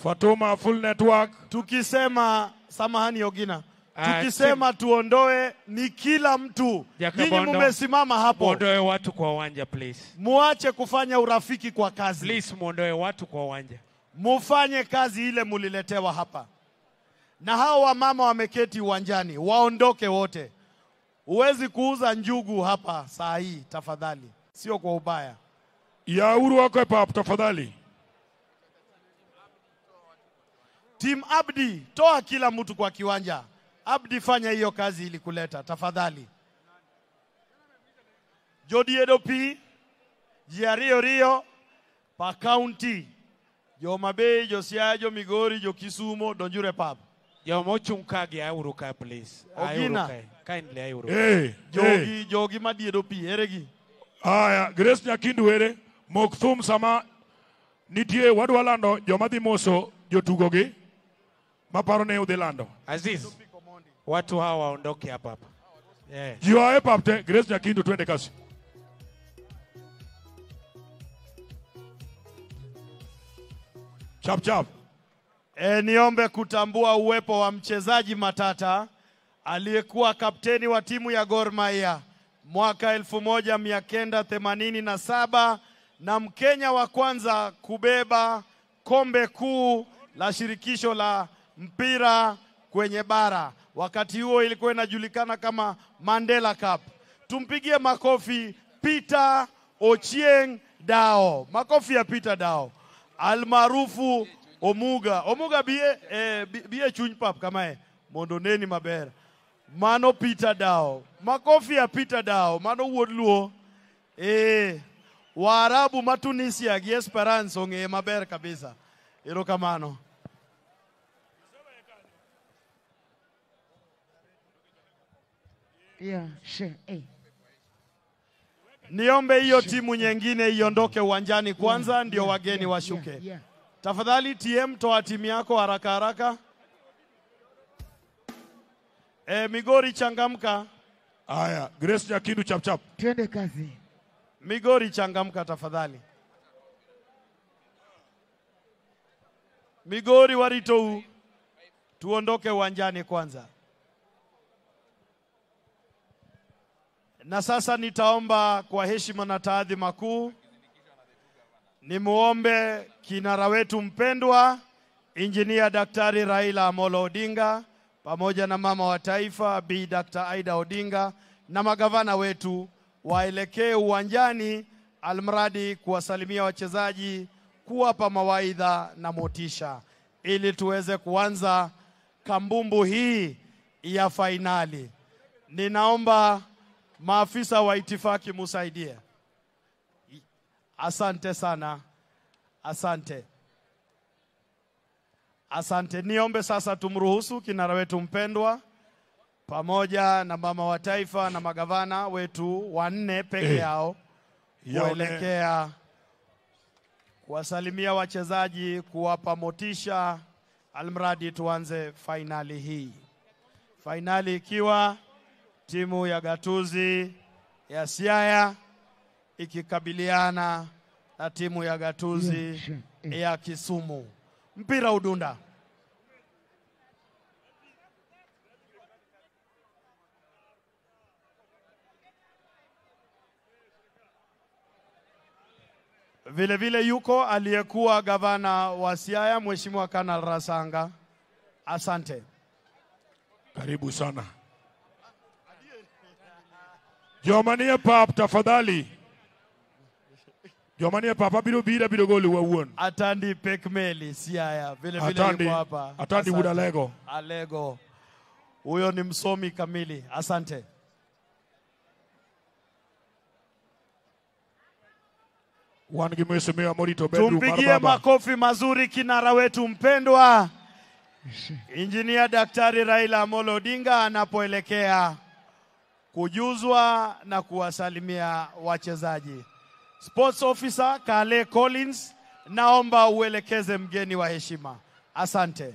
fatuma full network tukisema samahani ogina ah, tukisema tuondoe ni kila mtu. Nyinyi mumesimama hapo, muondoe watu kwa uwanja please. Muache kufanya urafiki kwa kazi please, muondoe watu kwa uwanja, mufanye kazi ile muliletewa hapa na hao wamama wameketi uwanjani, waondoke wote. Huwezi kuuza njugu hapa saa hii, tafadhali, sio kwa ubaya. ya uru wako hapa tafadhali. Tim Abdi, toa kila mtu kwa kiwanja. Abdi, fanya hiyo kazi ilikuleta, tafadhali. Jodi Edopi, Jiario Rio, pa county, Jo Mabei, Jo Migori, Jo Kisumo, Donjure Pub. Joma ochung' ka gi auru ka please. Ogina. Kindly auru. Hey, jogi, hey. jogi madiedo pi, ere gi? Aya, Grace Nyakindu ere, mok thum sama nitie wadwa lando joma dhi moso jotugo gi. Maparo ne udhi lando. Aziz, watu hawa waondoke hapa hapa. Yes. Jiwa hapa hapa, Grace Nyakindu, tuende kasi. Chap chap. E, niombe kutambua uwepo wa mchezaji matata aliyekuwa kapteni wa timu ya Gor Mahia mwaka 1987 na Mkenya wa kwanza kubeba kombe kuu la shirikisho la mpira kwenye bara. Wakati huo ilikuwa inajulikana kama Mandela Cup. Tumpigie makofi Peter Ochieng Dao, makofi ya Peter Dao almaarufu Omuga, Omuga biye eh, biye chuny pap kamae mondo neni maber. Mano Peter Dao. Makofi ya Peter Dao, mano wuod Luo. Eh, Waarabu ma Tunisia gi Esperance ong'eye maber kabisa. Erokamano. Yeah, sure. Hey. Niombe hiyo sure. timu nyingine iondoke uwanjani kwanza yeah, ndio yeah, wageni yeah, washuke. Yeah, yeah. Tafadhali TM, toa timu yako haraka haraka. E, Migori changamka. Aya, Grace Nyakindu chap chap. Twende kazi. Migori changamka tafadhali. Migori waritou, tuondoke uwanjani kwanza. Na sasa nitaomba kwa heshima na taadhima kuu nimwombe kinara wetu mpendwa Injinia Daktari Raila Amolo Odinga pamoja na mama wa taifa Bi Dr. Aida Odinga na magavana wetu waelekee uwanjani, almradi kuwasalimia wachezaji, kuwapa mawaidha na motisha, ili tuweze kuanza kambumbu hii ya fainali. Ninaomba maafisa wa itifaki musaidie. Asante sana, asante, asante. Niombe sasa tumruhusu kinara wetu mpendwa pamoja na mama wa taifa na magavana wetu wanne peke eh, yao kuelekea kuwasalimia wachezaji, kuwapa motisha, almradi tuanze fainali hii, fainali ikiwa timu ya gatuzi ya Siaya ikikabiliana na timu ya Gatuzi ya Kisumu. Mpira udunda. Vilevile vile yuko aliyekuwa gavana wa Siaya Mheshimiwa Kanal Rasanga. Asante, karibu sana Jomania Pap, tafadhali jomanie papa biro bira biro goli wawuon atandi pek meli siaya vile vile atandi, hapa atandi wuda lego Alego huyo ni msomi kamili asante wan gi mheshimiwa Morito bedu tumpigie makofi mazuri kinara wetu mpendwa Injinia Daktari Raila Amolo Odinga anapoelekea kujuzwa na kuwasalimia wachezaji. Sports Officer Kale Collins, naomba uelekeze mgeni wa heshima. Asante.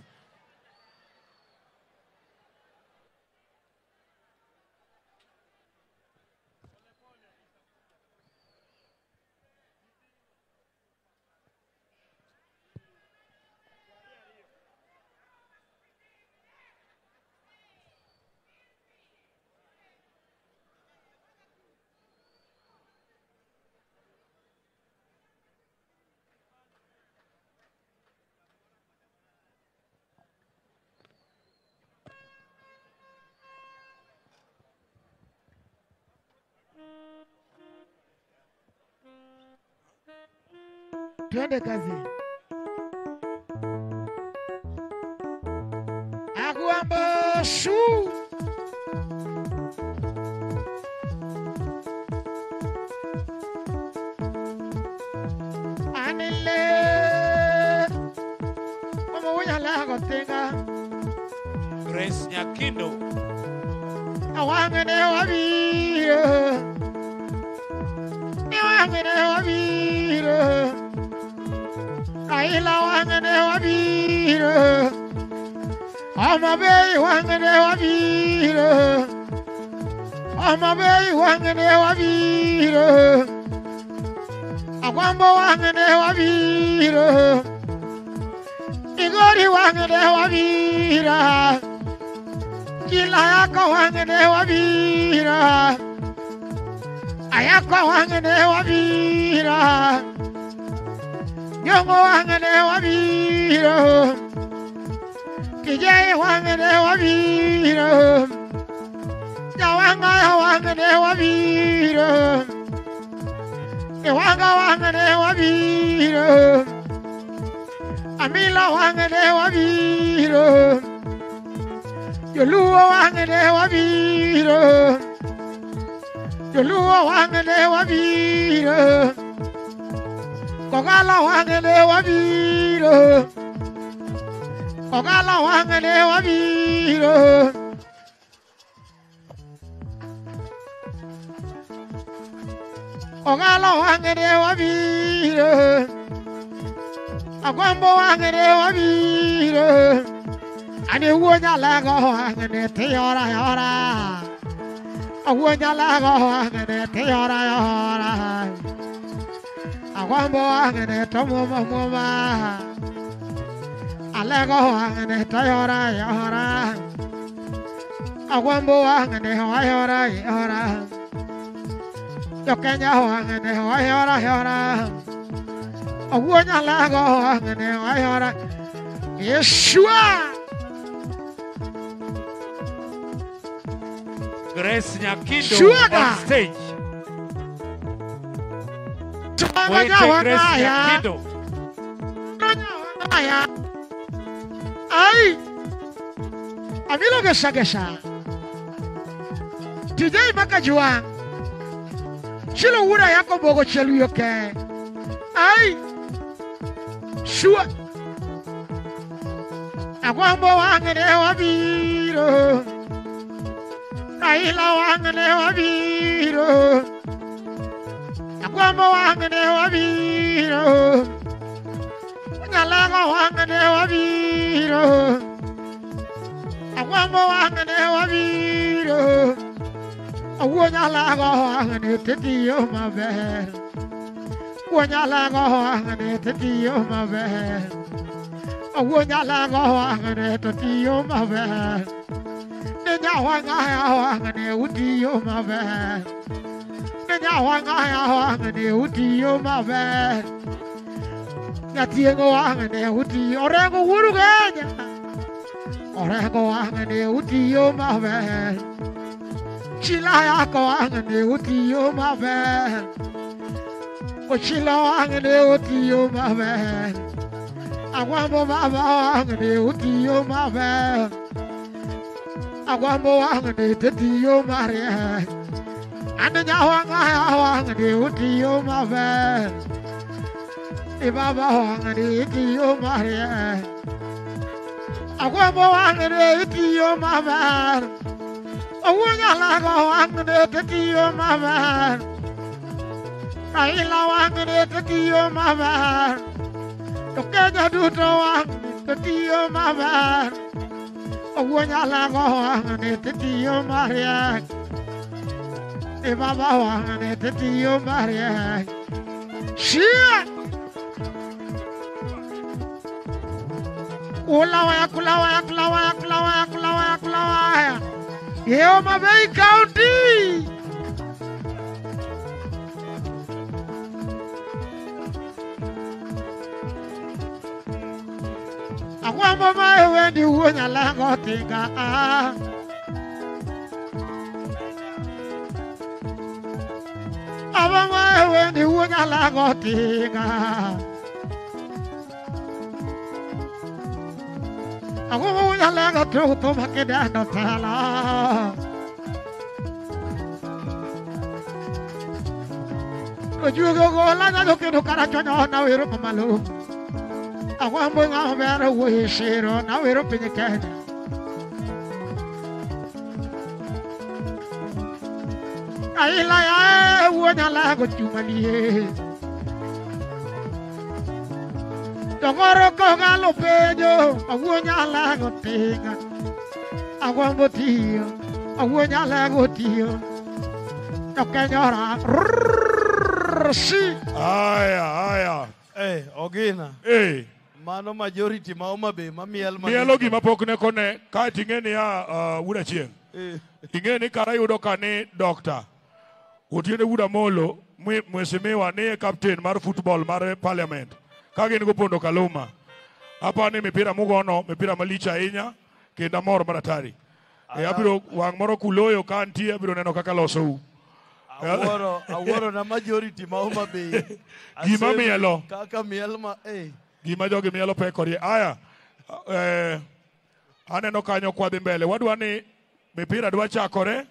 Twende kazini. Agwamba shuu Grace Nyakindo. Awangene wabiro. Awangene wabiro ila wangene wabire amabe wangene wabire amabe wangene wabire akwambo wangene wabire igori wangene wabira kila yako wangene wabira ayako wangene wabira Yongo wangene wabiro Kijaye wangene wabiro Jawanga wangene wabiro Ewanga wangene wabiro Amila wangene wabiro Yoluo wangene wabiro Yoluo wangene wabiro Koga la wangene wabiro Koga la wangene wabiro Koga la wangene wabiro Agwambo wangene wabiro Ani uonya lago wangene te yora yora Uonya lago wangene te yora yora kwamba wangene tomoma moma alego wangene yora wangene yora wangene yora awonya wangene Yeshua Grace Nyakindo on stage Muite gracia, Kido. Ay, a mí lo que saquesa. Today makajua. Chilo wura yako bogo chelu yoke. Ay, shua. Akwambo wangene wabiro. Aila wangene wabiro. Abwambo wangane wabiro Nyalego wangane wabiro Abwambo wangane wabiro Awo nyalego wangane tetiyo maber Awo nyalego wangane tetiyo maber Owo nyala ngo wangane tatiyo mabe. Nenya wanga ya wangane utiyo mabe. Nenya wanga ya wangane utiyo mabe. Nyatie ngo wangane uti. orengo wuru genya. Orengo wangane utiyo mabe. Chila ya yako wangane utiyo mabe. Ochila wangane utiyo mabe. Aguambo mama ngene uti yo mama Aguambo ngene teti yo mare Ananya wanga ya ngene uti yo mama Ibaba ngene uti yo mare Aguambo ngene uti yo mama Awunya la ngene teti yo mama Aila ngene teti yo mama kenya duto wang' to tiyo maber owuon alang'o wang'ni to tiyo mariek imama wang'ni to tiyo mariek shia ulawaya kulawaya kulawaya kulawaya kulawaya kulawaya yeoma bei kaunti Wa mama ewe ni wo nya la go tinga ah. Abama ewe ni wo nya la go tinga. Aku wo nya la go tu tu makida no tala. Ojugo go la na do ke no karacho no na wero mamalo. akwambo nkaho baraguhishiro nawe rero penyekahita aila ya wona la go tumaliye tongoro ko galo pejo awona la go tinga akwambo tiyo awona la go tiyo tokenyora rrrr si aya aya Ei, hey, Ogina. Ei. Hey. mano majority ma Homa Bay ma miel ma mielo gi mapok ne kone ka tinge ni ya uh, wuda chieng eh. inge ni kara yudo ka ni doctor utiene wuda molo mheshimiwa ni captain e mar football mar parliament ka gin go pondo kaluma apa ni mipira mugono mipira malich ahinya kenda mor maratari e abiro wang moro kuloyo ka ntie abiro neno kaka losou awuoro awuoro na majority ma Homa Bay gima mielo kaka miel ma eh gima jogi mielo pek kod aya eh, aneno kanyo kwadhi mbele wadwa ni mipira dwa chakore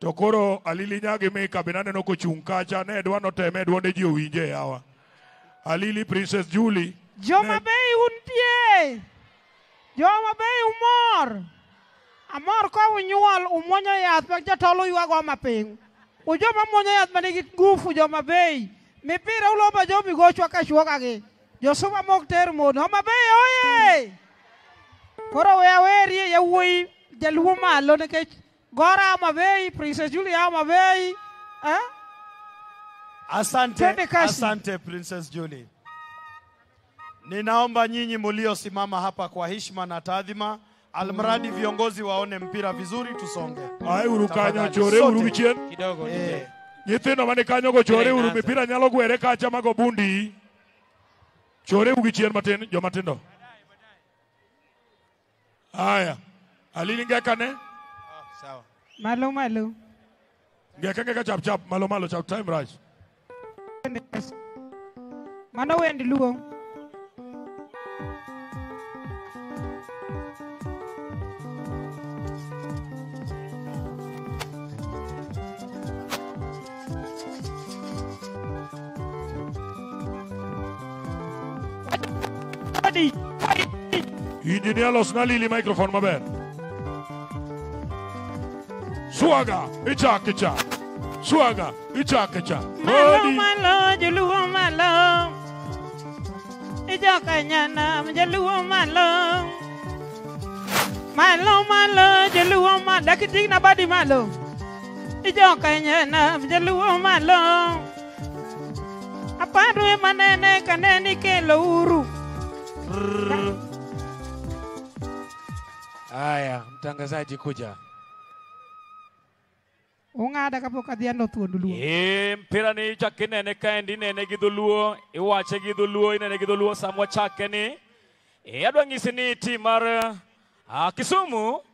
to koro alili nyagi mika be naneno kochung' kacha ne dwa noteme dwonde ji owinje yawa alili princess juli joma ne... be untie joma be umor amor ka unyuol umwonyo yath ma jatol uywago mapiny u joma mwonyo yath manigi ngufu joma bei mipira ulomba jomigochwa kachwogagi josuma mok ter mon Homa Bay oye koro we aweri ya wuoyi jaluo malo nikech gora Mabei Princess Julia Mabei eh? Asante, asante Princess Julie. Ninaomba nyinyi simama hapa kwa heshima na taadhima, almradi viongozi waone mpira vizuri, tusonge. Ai uru kanyo chore uru kidogo. Eh. Nyithindo mane kanyo go chore uru mipira nyalo gwere kacha mago bundi. Chore ugi chien matin, jomatindo. Aya. Alili ngeka ne? Oh, sawa. Malo malo. Ngeka ngeka chap chap, malo malo chap time rise. Mano wendi luong. Hadi! Hadi! Hidini lossnar Lili mikrofon ma suaga Swaga, ichakicha. suaga ichakicha. Hadi! Malo, juluo malo. Ijokanyana, juluo malo. Malo, malo, juluo malo. Dakitik na badi malo. Ijokanyana, juluo malo. Aparwe manene kaneni kelo uru. Aya, tangga mtangazaji kuja. ong'ada kapok adhialo thuon dulu. ee mpira ni ichake inene kaendi inene gi gitu dholuo iwache gi gitu ini inene gi dholuo sama wachake ni gitu eh, adwa ng'isi ni tim mar ah, kisumu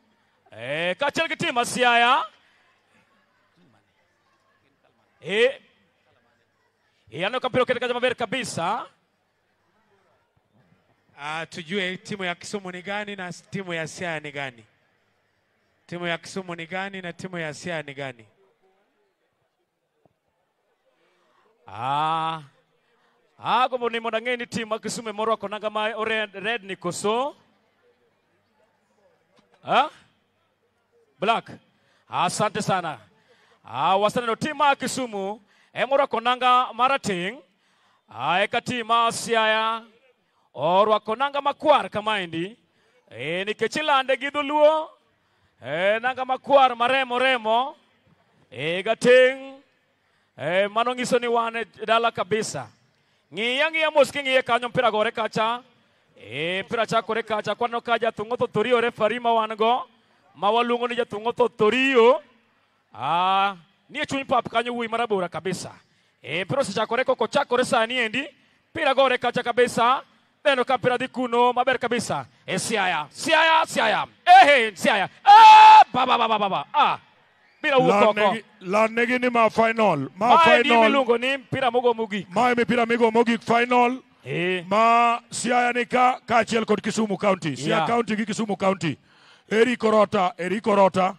eh, kaachiel gi tim mar siaya iya eh, anu ka mpira okete kaja maber kabisa Uh, tujue timu ya Kisumu ni gani na timu ya Siaya ni gani? Timu ya Kisumu ni gani na timu ya Siaya ni gani? Ah. Ah, gombo ni mondo ang'e ni tim Kisumu moro kona kama red, red ni koso? Ah? Black. Ah, asante ah, sana. Ah, wasana no timu ya Kisumu emoro eh, akonanga marating. ah, eka tim ma Siaya orwako nanga makwar kamaendi e, nikech ilande gi dholuo e, nanga makwar maremo remo e, gating e, mano ng'iso ni wan e dala kabisa ng'iya ng'iya mos king'iye kanyo mpira gore kacha e, mpira chakore kacha kwaneno ka jathung' otho thorio e refari ma wan go ma waluongo ni jathung' otho thorio nie chuny pap kanyo wuoyi marabora kabisa e, mpira osechakore koko chakore sani endi mpira gore kacha kabisa Neno kapira dikuno maber kabisa. E siaya, siaya, siaya. Ehe, siaya. Ah, ba ba ba ba ba. Ah. Bila La negi ni ma final. Ma, ma final. Ni milungo ni mpira mugo mugi. Ma mpira migo mugi final. Eh. Ma siaya ni ka kaachiel kod Kisumu County. Siaya yeah. County gi Kisumu County. Eri Korota, Eri Korota.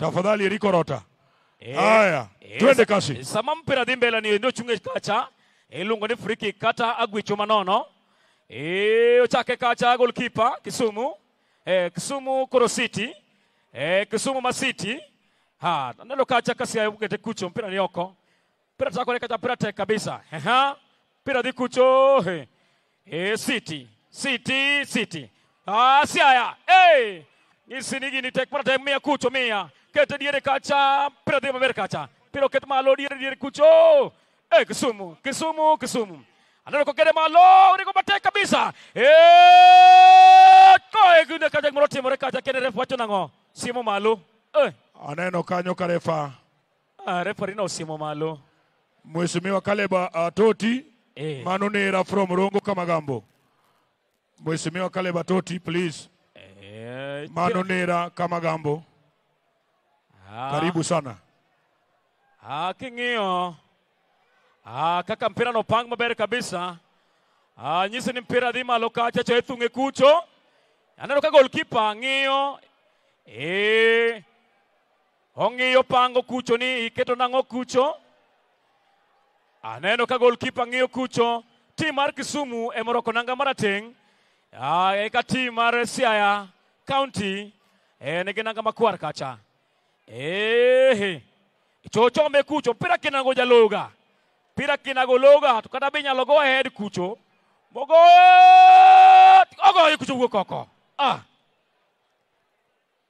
Tafadhali Eri Korota. Eh. Aya. Ah, e, Eh. Twende kasi. Sama mpira dhi mbele ni ndio chunge kacha iluongo ni free kick kata agwicho manono e, ochake kacha goalkeeper Kisumu e, Kisumu Koro City e, eh, Kisumu ma City ha nalo kacha kasi ayokete kucho mpira ni oko mpira tako ni kacha mpira tek kabisa eha mpira di kucho he. e, City City City ah siaya hey! isinigi ni tek tek mia kucho mia kete diere kacha mpira dhi maber kacha mpira oket malo diere diere kucho Eh, Kisumu, Kisumu, Kisumu Anaweza kokere malo urigobate kabisa Eh, koegune kaje moroti timore ja kene ref wacho nang'o Simo malo Eh. aneno kanyo ka refa ah, refari no osiemo malo mheshimiwa Kaleba Atoti ah, eh. manonera from Rongo Kamagambo mheshimiwa Kaleba Atoti please eh, manonera Kamagambo ah. karibu sana ah, king'io. Ah, kaka mpira no pang maber kabisa. Ah, nyise ni mpira dhi malo kacha cha ethu ngekucho. Aneno ka goalkeeper ngiyo. Eh. Ongiyo pango kucho ni iketo nango kucho. Aneno ka goalkeeper ngiyo kucho. Team mar Kisumu e Moroko nanga marateng. Ah, eka team mar Siaya County. Eh, nige nanga makuar kacha. Eh. Chocho mekucho. Pira kinango jaloga. Eh. pira kinagolo gato kata be inyalo go ahead kucho mogot ogoyo kucho wuok oko ah.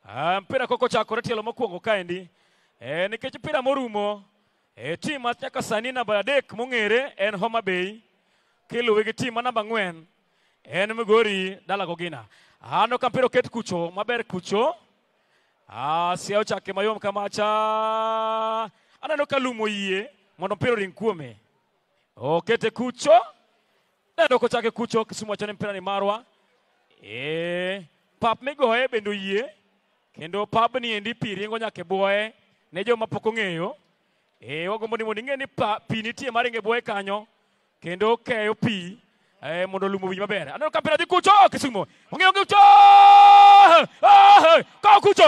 ah mpira koko chakore tielo mokuongo kaendi e, eh, nikech mpira morumo e, eh, tim ma nyaka sani namba adek mong'ere en homa bay kiluwe gi tim ma namba ang'wen en migori dala gogina ano ah, ka mpira oket kucho maber kucho ah, siao chake mayom kamacha aneno ka lumo yie mondo mpira uri nkuumi ukite kucho neduko chake kucho kisumu achane mpira ni marwa e, pap migoye bende oyie kendo pabni endi pi ringo nyaka e bwoye ne joma e, wagombo ni mondo ing'e ni pa, pi nitie maringo e kanyo kendo keyo pi e, mondo lum owinj maber aneno ka mpira dhi kucho kisumu ong'eyo kucho ka kucho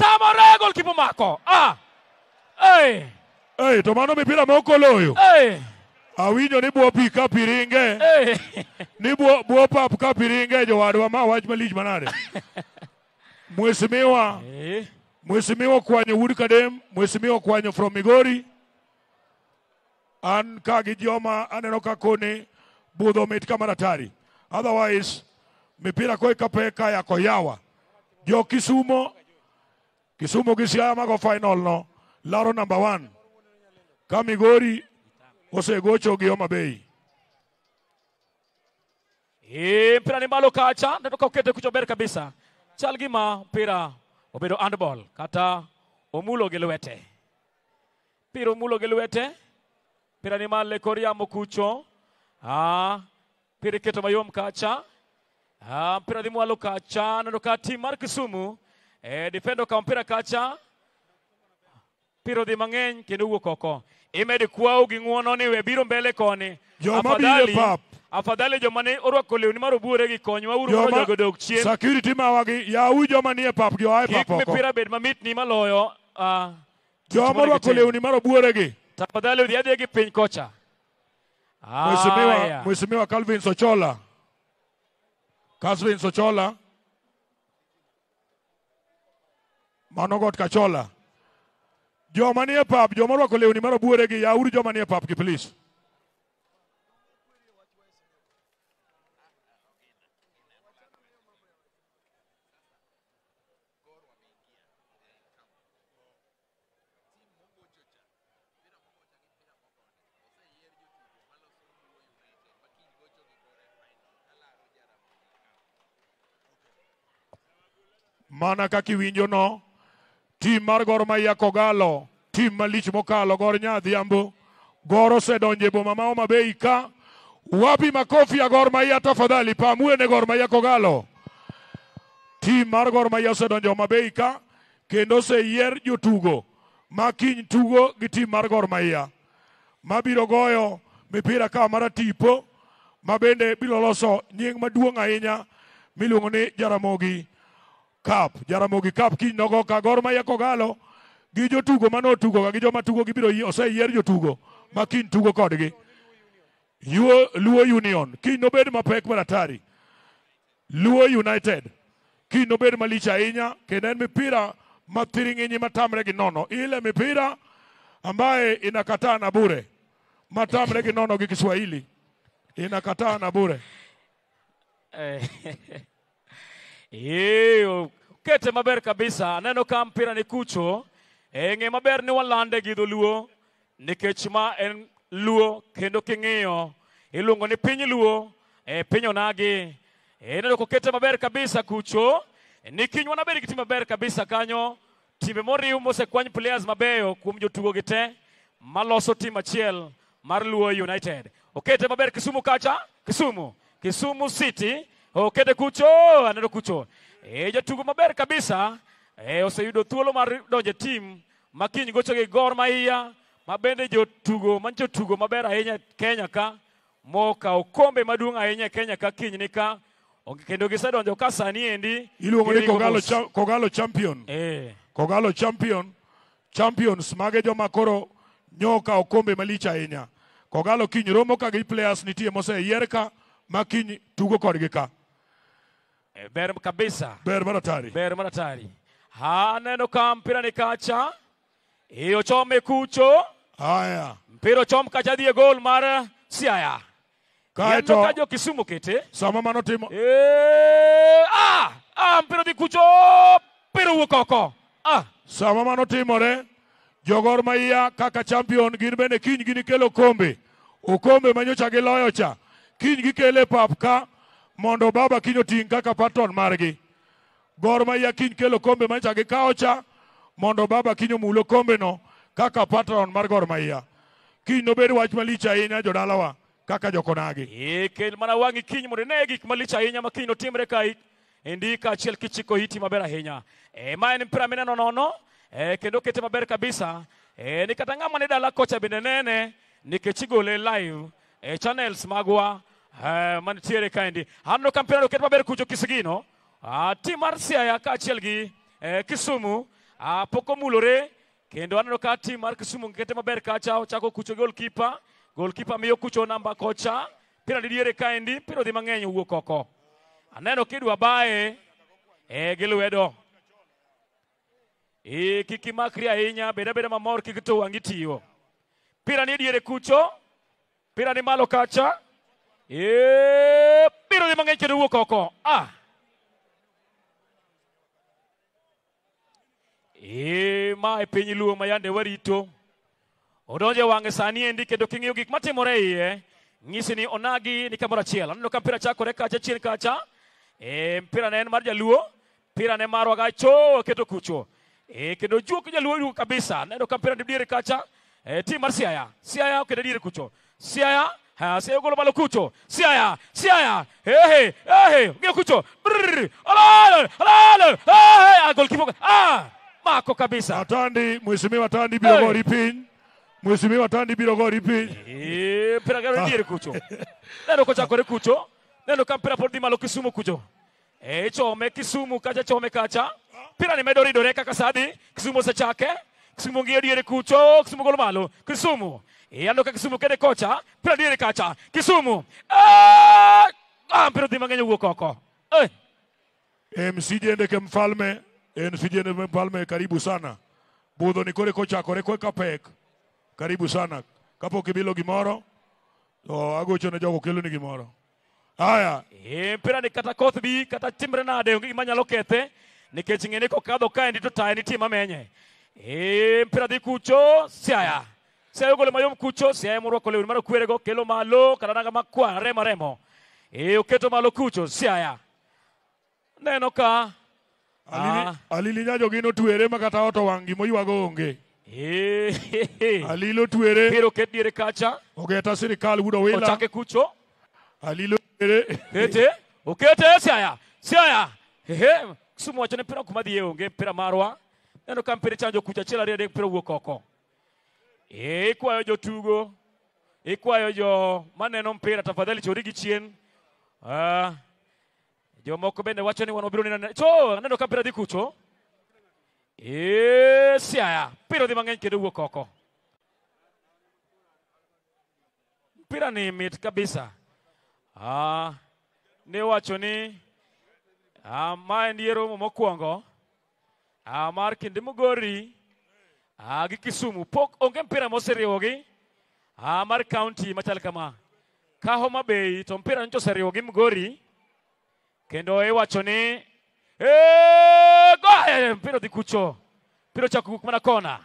tamore gol kipo mako ah! to mano mipira moko loyo oloyo awinjo ni bwo pi ka pi ringe ni bwo, bwo pap ka pi ringe jowadwa ma wach malich manade mwesimiwa mwesimiwa kwanyo wood kadem mheshimiwa kwanyo from migori an ka gi joma aneno ka koni budho mit kamaratari otherwise mipira koi kape kaya koyawa jo kisumo kisumo gi siaya mago final no laro namba wan ka migori osegocho gi homa bei mpira ni malo kacha neno ka okete kucho ber kabisa chal gima mpira obedo andball kata omulo gi lwete mpira omulo gi lwete mpira ni malo ekor yamo kucho mpira iketo mayom kacha mpira dhi mwalo kacha neno ka tim mar kisumu e, eh, defendo kawo mpira kacha piro dhi mang'eny kendo wuok oko imedi kwau gi ng'uono ni we biro mbele koni joma afadhali, pap afadhali joma ne orwako lewni mar obuore gi kony wauru joma jogo dok chien security mawa gi yawu joma nie pap gi oae pap oko mipira bed mamit ni maloyo uh, joma orwako lewni mar obuore gi tafadhali udhi adhiya gi piny kocha ah, mheshimiwa yeah. mheshimiwa Calvin Sochola Calvin Sochola mano got kachola joma nie pap joma orwako lewni marabuoregi yawuru joma nie pap gi plis mana kaka iwinjo no tim mar Gor Mahia kogalo tim malich mokalo Gor Nyadhiambo Gor osedonje boma ma Homa Bay ka wapi makofi ya Gor Mahia tafadhali pamue ne Gor Mahia kogalo tim mar Gor Mahia osedonjo e Homa Bay ka kendo oseyier jotugo ma kiny tugo gi tim mar Gor Mahia mabiro goyo mipira ka maratipo ma bende biro loso nying maduong' ahinya miluongo ni Jaramogi Cup. Jaramogi kap kiny nogo ka Gor Mahia kogalo gi jotugo mano tugo ka gi joma tugo gibiro oseyier jotugo ma kiny tugo kodgi. Luo, Luo Union kiny nobed mapek maratari. Luo United kiny nobed malich ahinya kendo en mipira ma thiring'inyi matamre gi nono, ile mipira ambaye inakataa na bure, matamre gi nono gi Kiswahili, inakataa na bure eh, Eyo, kete maber kabisa. Neno ka mpira ni kucho. E, nge maber ni walande gido luo. Nikech ma en luo kendo king'iyo. Ilungo ni piny luo. E, piny onagi. E, neno kokete maber kabisa kucho. E, Nikiny wanabed gi timu maber kabisa kanyo. Timbe moriw mosekwany players mabeyo kuom jotugo gite. Maloso tim achiel mar luo United. Okete maber kisumu kacha. Kisumu. Kisumu City. okete kucho aneno kucho e, eh, jatugo maber kabisa e, oseyudo thuolo mar donje tim makiny gocho gi gor maiya mabende jotugo manjotugo maber ahinya e kenya ka moka okombe maduong' ahinya e kenya ka kiny ni ka kendo gisedonjo ka sani endi iluongo ni kogalo, cha, kogalo champion e. kogalo champion champions mage joma koro nyoka okombe malich ahinya kogalo kiny romo ka gi players nitie moseyier ka makiny tugo kodgi ka Eh, Ber kabisa. Ber mara Ber mara Haneno ka mpira ni kacha. iyo chome kucho. Haya. Mpira chom kacha dhie gol mar Siaya. Kaeto. Kajo Kisumu kete. Sama mano timo. Eh, ah, ah mpira dhi kucho. Mpira wuok oko. Ah. Sama mano timore. Jogor Mahia kaka champion gin bende kiny gini kelo okombe Okombe manyocha giloyo cha. Kiny gikele pap ka. mondo baba kiny oting' kaka paton margi gor maiya kiny kelo kombe manyicha gikawo cha mondo baba kiny omul okombeno kaka paton mar gor maiya kiny nobed wach malich ahinya jodalawa kaka jokonagi e kel mana wang'i kiny mondo ine gik malich ahinya ma kiny notimre ka indika e achiel kichiko iti maber ahinya e, ma en mpira mineno nono e, kendo kete maber kabisa e, ni kata ng'ama ni dala kocha bende nene nikech igole live e, channels magwa Eh, manitiere kaendi aneno kampen oket maber kucho kisigino tim mar siaya kaachiel gi eh, kisumu pok omulore kendo aneno ka tim mar kisumu kete maber kacha ochako kucho gol kipa gol kipa miyo kucho namba kocha pira didiere kaendi pira odhi mang'eny owuok oko aneno kidwa baye e, gi lwedo e, kik imakri ahinya bed abeda mamor kik to wangi tiyo pira ni diere kucho pira ni malo kacha Biro di mang'eny kendo wuok oko. Ah. Ee, ma e piny luo ma yande warito. Odonjo e wang'e sani endi kendo king'iyo gik matimore iye, ng'isi ni onagi ni kamoro achiel. Aneno ka mpira chakore kacha chien kacha. Ee, mpira ne en mar jaluo. Mpira ne marwa gacho keto kucho. Ee, kendo juok jaluo yu kabisa. Aneno ka mpira ni diere kacha. Ee, team mar Siaya. Siaya okede diere kucho. Siaya. Siaya. siyogolo balo kucho siaya siaya ehe ehe ngeo kucho brr alalo alalo ehe golikipa ah mako kabisa atandi mheshimiwa tandi biro hey. gori piny mheshimiwa tandi biro gori piny e, pira gari diere kucho neno kochakore kucho neno ka mpira pod malo kisumu kucho eh, e chome kisumu kacha chome kacha pira ni medo ridore kaka sadi kisumu osechake kisumu ng'iyo diere kucho kisumu golo malo kisumu iyaloka eh, kisumu kede kocha pradiri kacha kisumu eh, ampiro ah, dhima ng'enyo wuok oko eh. mcjendeke mfalme mcjende mfalme karibu sana budho ni koreko chakore koka pek karibu sana kapok ibilo gimoro to agocho ne jogo kelo ni gimoro haya mpira ni kata koth bi kata timre nade onge gima nyalo kethe nikech ng'e ni kokadho kaendi to taye nitie mamenye mpira dhi kucho siaya yeah. se seogolema mayom kucho siaye morwako lewni marakwere kelo malo kata nanga makwar remo remo e oketo malo kucho siaya neno ka alili, alili ah. nyajogi notwere makata oto wang' gima oywago onge eh, eh, eh. alilo twere kero ket diere kacha ogeta sirikal wudo wila ochake kucho alilo twere kete okete siaya siaya ehe kisumu wacho ni mpira okumadhi e onge mpira marwa neno ka mpira chanjo kucha chela ariyo adek mpira owuok oko Ikwayo jotugo. Ikwayo jo maneno mpira tafadhali chori gi chien. Ah. Uh, jomoko bende wacho ni wanobiro ni cho aneno ka mpira dhi kucho. Eh, siaya, mpira dhi mang'eny kendo wuok oko. Mpira ni mit kabisa. Ah. Uh, ni wacho ni ah uh, ma en yero mokuongo. Ah uh, mar kinde mugori. gori gi Kisumu. Pok onge mpira moseriwogi. Ah, mar kaunti machal kama. Ka Homa Bay to mpira nyocho oseriwogi Migori. Kendo iwacho ni eh mpira dhi kucho. Mpira cha kuguk mana kona.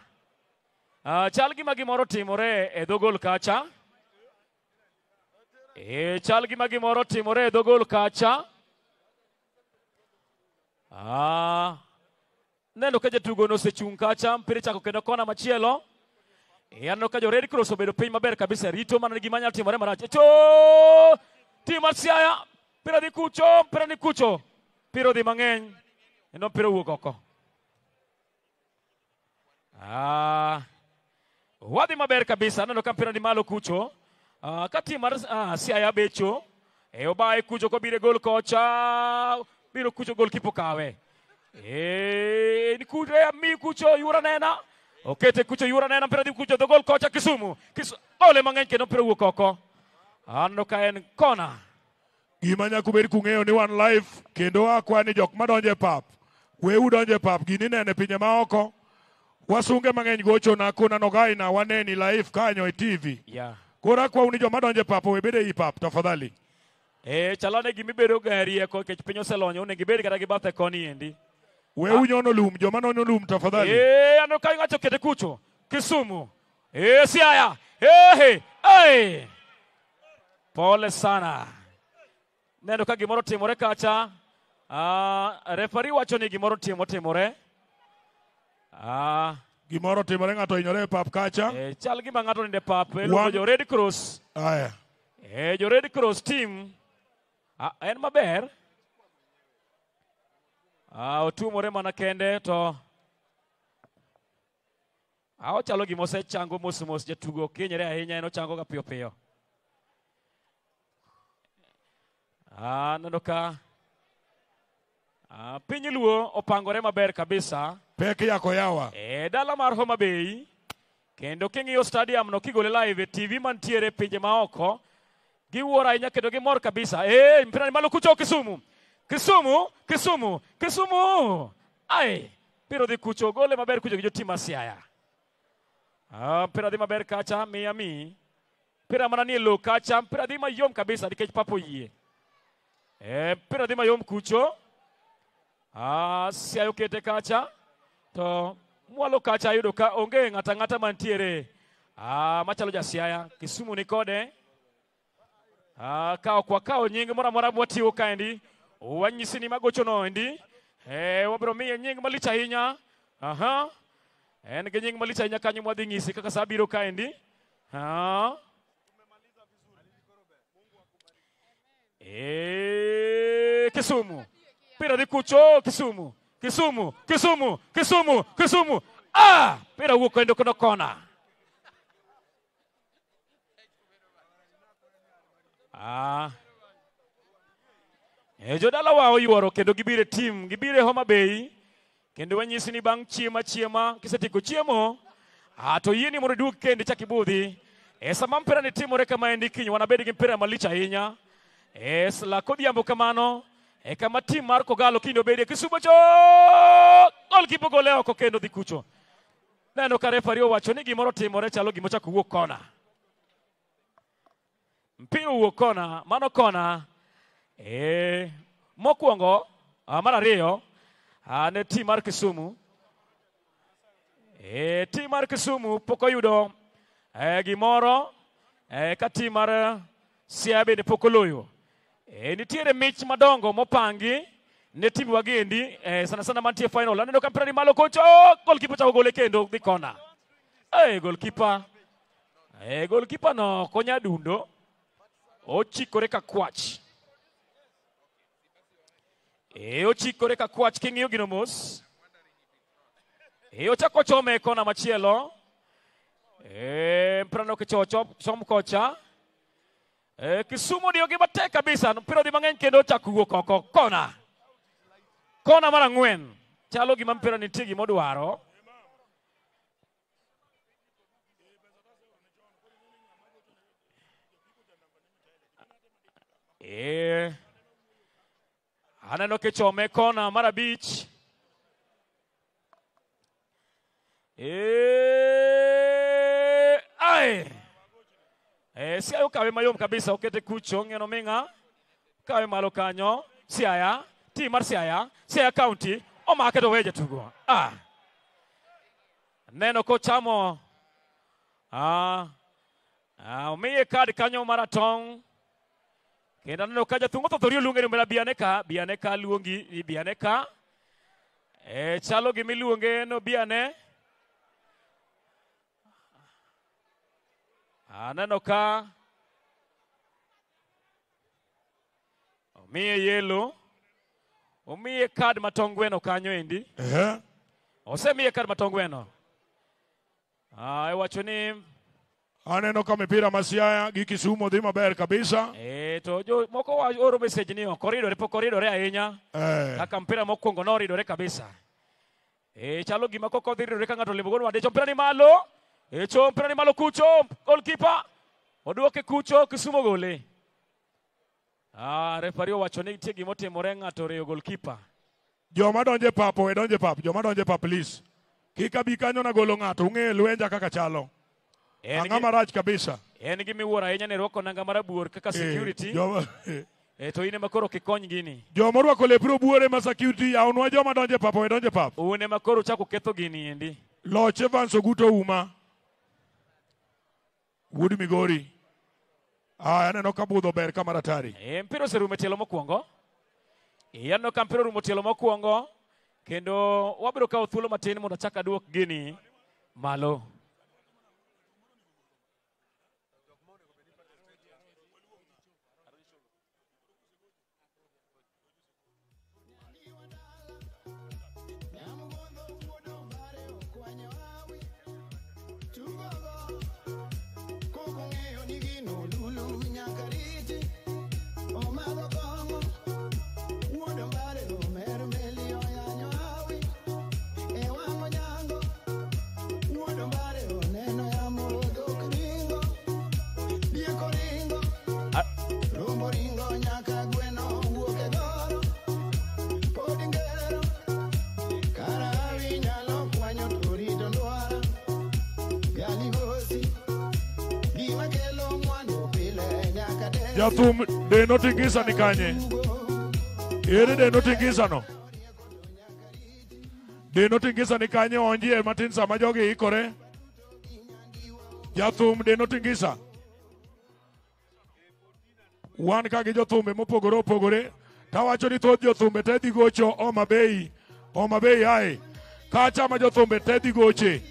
Ah, chal gima gimoro timore e dho gol kacha. E chal gima gimoro timore e dho gol kacha. Ah, neno ka jatugo nosechung' kacha mpira chako kendo kona machielo eh, aneno ka jo red cross obedo piny maber kabisa rito mana gima nyalo timore marach echo tim mar siaya mpira dhi kucho mpira ni kucho mpira odhi mang'eny endo mpira owuok oko ah, wadhi maber kabisa aneno ka mpira ni malo kucho ah, ka tim mar ah, siaya becho e obaye kucho kobiro e gol kocha biro kucho gol kipo kawe Eh, nikuje mi kucho yura nena okete kucho yura nena mpira di kucho the goal kocha kisumu Kisu, ole mang'eny kendo mpira wuok oko ano ka en kona gima nyaka ubed kung'eyo ni wan live kendo akwa ni jok madonjo e pap weu donjo e pap gini nene pinje maoko wasunge mang'eny na kona nogaina waneni live kanyo e tv yeah. koro akwau ni joma donjo e pap owebed i pap tafadhali e eh, chalane gimibedo ga rieko nikech piny oselonyo onego ibed kata gi bathe koni endi We ah. unyono lum, joma nonyo lum tafadhali. Eh, ano kai ngacho kete kucho. Kisumu. Eh, siaya. Eh, eh. Pole sana. Neno ka gimoro timore kacha. Ah, referee wacho ni gimoro timo timore. Ah, gimoro timore ngato inyore e pap kacha. Eh, chal gima ngato ninde pap. Elo eh, jo Red Cross. Aya. Eh, jo Red Cross team. Ah, en maber. Eh, Ah, otumore mana kende to ah, ochalo gima osechango mos mos jatugo kinyre ahinya en ochango ga piyo piyo aneno ah, ka a, piny luo opangore maber kabisa pek yako yawa e, dala mar homa bay kendo king'iyo stadium no kigole live e tv mantiere pinje maoko giwuoro ahinya kendo gimor kabisa e, mpira ni malo kucho kisumu Kisumu, Kisumu, Kisumu. Ai, piro di kucho gole maber kucho gijo tima siaya. Ah, pira di maber kacha, miami. Pira manani lo kacha, pira di mayom kabisa, dikej papo yie. Eh, pira di mayom kucho. Ah, siayo kete kacha. To, mwalo kacha yudo ka, onge ngata ngata mantiere. Ah, machalo ja siaya, kisumu nikode. Ah, kao kwa kao nyingi, mwana mwana mwati ukaendi. Kisumu. wanyisi ni magocho endi eh, wabiro miye nying malich ahinya aha en eh, gi nying malich ahinya kanyo mwadhi ng'isi kaka sabiro ka kaendi ah. Eh, Kisumu pira dhi kucho Kisumu Kisumu Kisumu Kisumu Kisumu ah, pira wuko kendo kono kona ah. E, jodala wa oyuoro kendo gibire tim, gibire Homa Bay. Kendo wanyisi ni bang chiema chiema, kisetiko chiemo. Ato yie ni muridu kendi cha kibudhi. E, sama mpira ni timore kama endi kinyo, wanabedi kimpira malicha inya. E, sila kodi ambu kamano. E, kama tim Marco Galo kindo bedi ya kisubo cho. Gol kipo goleo kwa kendo dhikucho. Neno karefa rio wacho ni gimoro timore chalo gimocha kuwokona. Mpira uwokona, mano kona. Mpira uwokona. Eh, mokwongo, uh, mar ariyo, uh, ne team mar Kisumu. Eh, team mar Kisumu pok oyudo eh, gimoro eh, ka team mar eh, Siaya bende pok oloyo. Eh, nitiere mich madongo mopangi ne team wa gendi eh, sana sana mantie final. Aneno ka mpira ni malo kocho, oh, goalkeeper chako gole kendo dhi kona. Eh, goalkeeper. Eh, goalkeeper no konya dundo. Ochikore ka kwach. Eyo chikoreka kwach king'iyo gino mos. Eyo chako chome kona machielo. Mpirano kichom kocha. Eh, Kisumu diyo gimatek kabisa. Mpiro di mang'eny kendo chako wuok oko. Kona. Kona mar ang'wen. Chalo gima mpira nitie gimodwaro. Yeah. aneno kichome kona Mara Beach. Eh, ai. Eh, si ayo kawe mayom kabisa okete kucho ngeno menga. Kawe malo kanyo, si aya, ti mar si aya, si aya county, omake to weje tugo. Ah. Neno kochamo. Ah. Ah, umiye kadi kanyo maratong. Kenda neno ka jathum otho thori oluonge ni mbela Bianeka. Bianeka luongi ni Bianeka. E, chalo gi miluonge no Biane. Aneno ka omiye yelo. Omiye kad matongweno kanyo endi. Uh -huh. Osemiye kad matongweno. Ah, iwacho ni Aneno ka mipira ma Siaya gi Kisumu dhi maber kabisa. Eh, to jo moko oro message ni ok po pok oridore ahinya. Eh. Kaka mpira mokwongo noridore kabisa. Eh, chalo gima koko odhi ridore ka ng'ato olimo gol madecho mpira ni malo. Eh, cho mpira ni malo kucho goalkeeper odwoke kucho kisumo gole. Ah, refari owacho ni nitie gima otimore ng'ato oriyo goalkeeper. Joma donje pap, we donje pap, joma donje pap please. Kik abi kanyo na ng'ato, ung'e lwenja kaka chalo. Anga marach kabisa. En gi miwuoro ahinya ne rwako nanga marabuor kaka eh, security. Joma E to ine makoro kikony gini. Joma rwako lepro buore ma security ya unwa joma donje papo e donje papo. Uone makoro chako ketho gini endi. Loche Evans Oguto Uma. Wood Migori. Ah, aneno ka budho ber kamar atari. Eh, e, mpiro serume tielo mokuongo. E, aneno ka mpiro rumo e tielo mokuongo. Kendo wabiro kao thulo matini muna chaka duok gini. Malo. Malo. jathum deno tingisa ni kanye ere deno tingisa no deno tingisa ni kanye onjie matin sama jogi ikore jathum deno tingisa wan ka gi jothumbe mopogore opogore tawacho ni thoth jothumbe te dhi gocho omabei omabei ae kacha ma jothumbe te dhi goche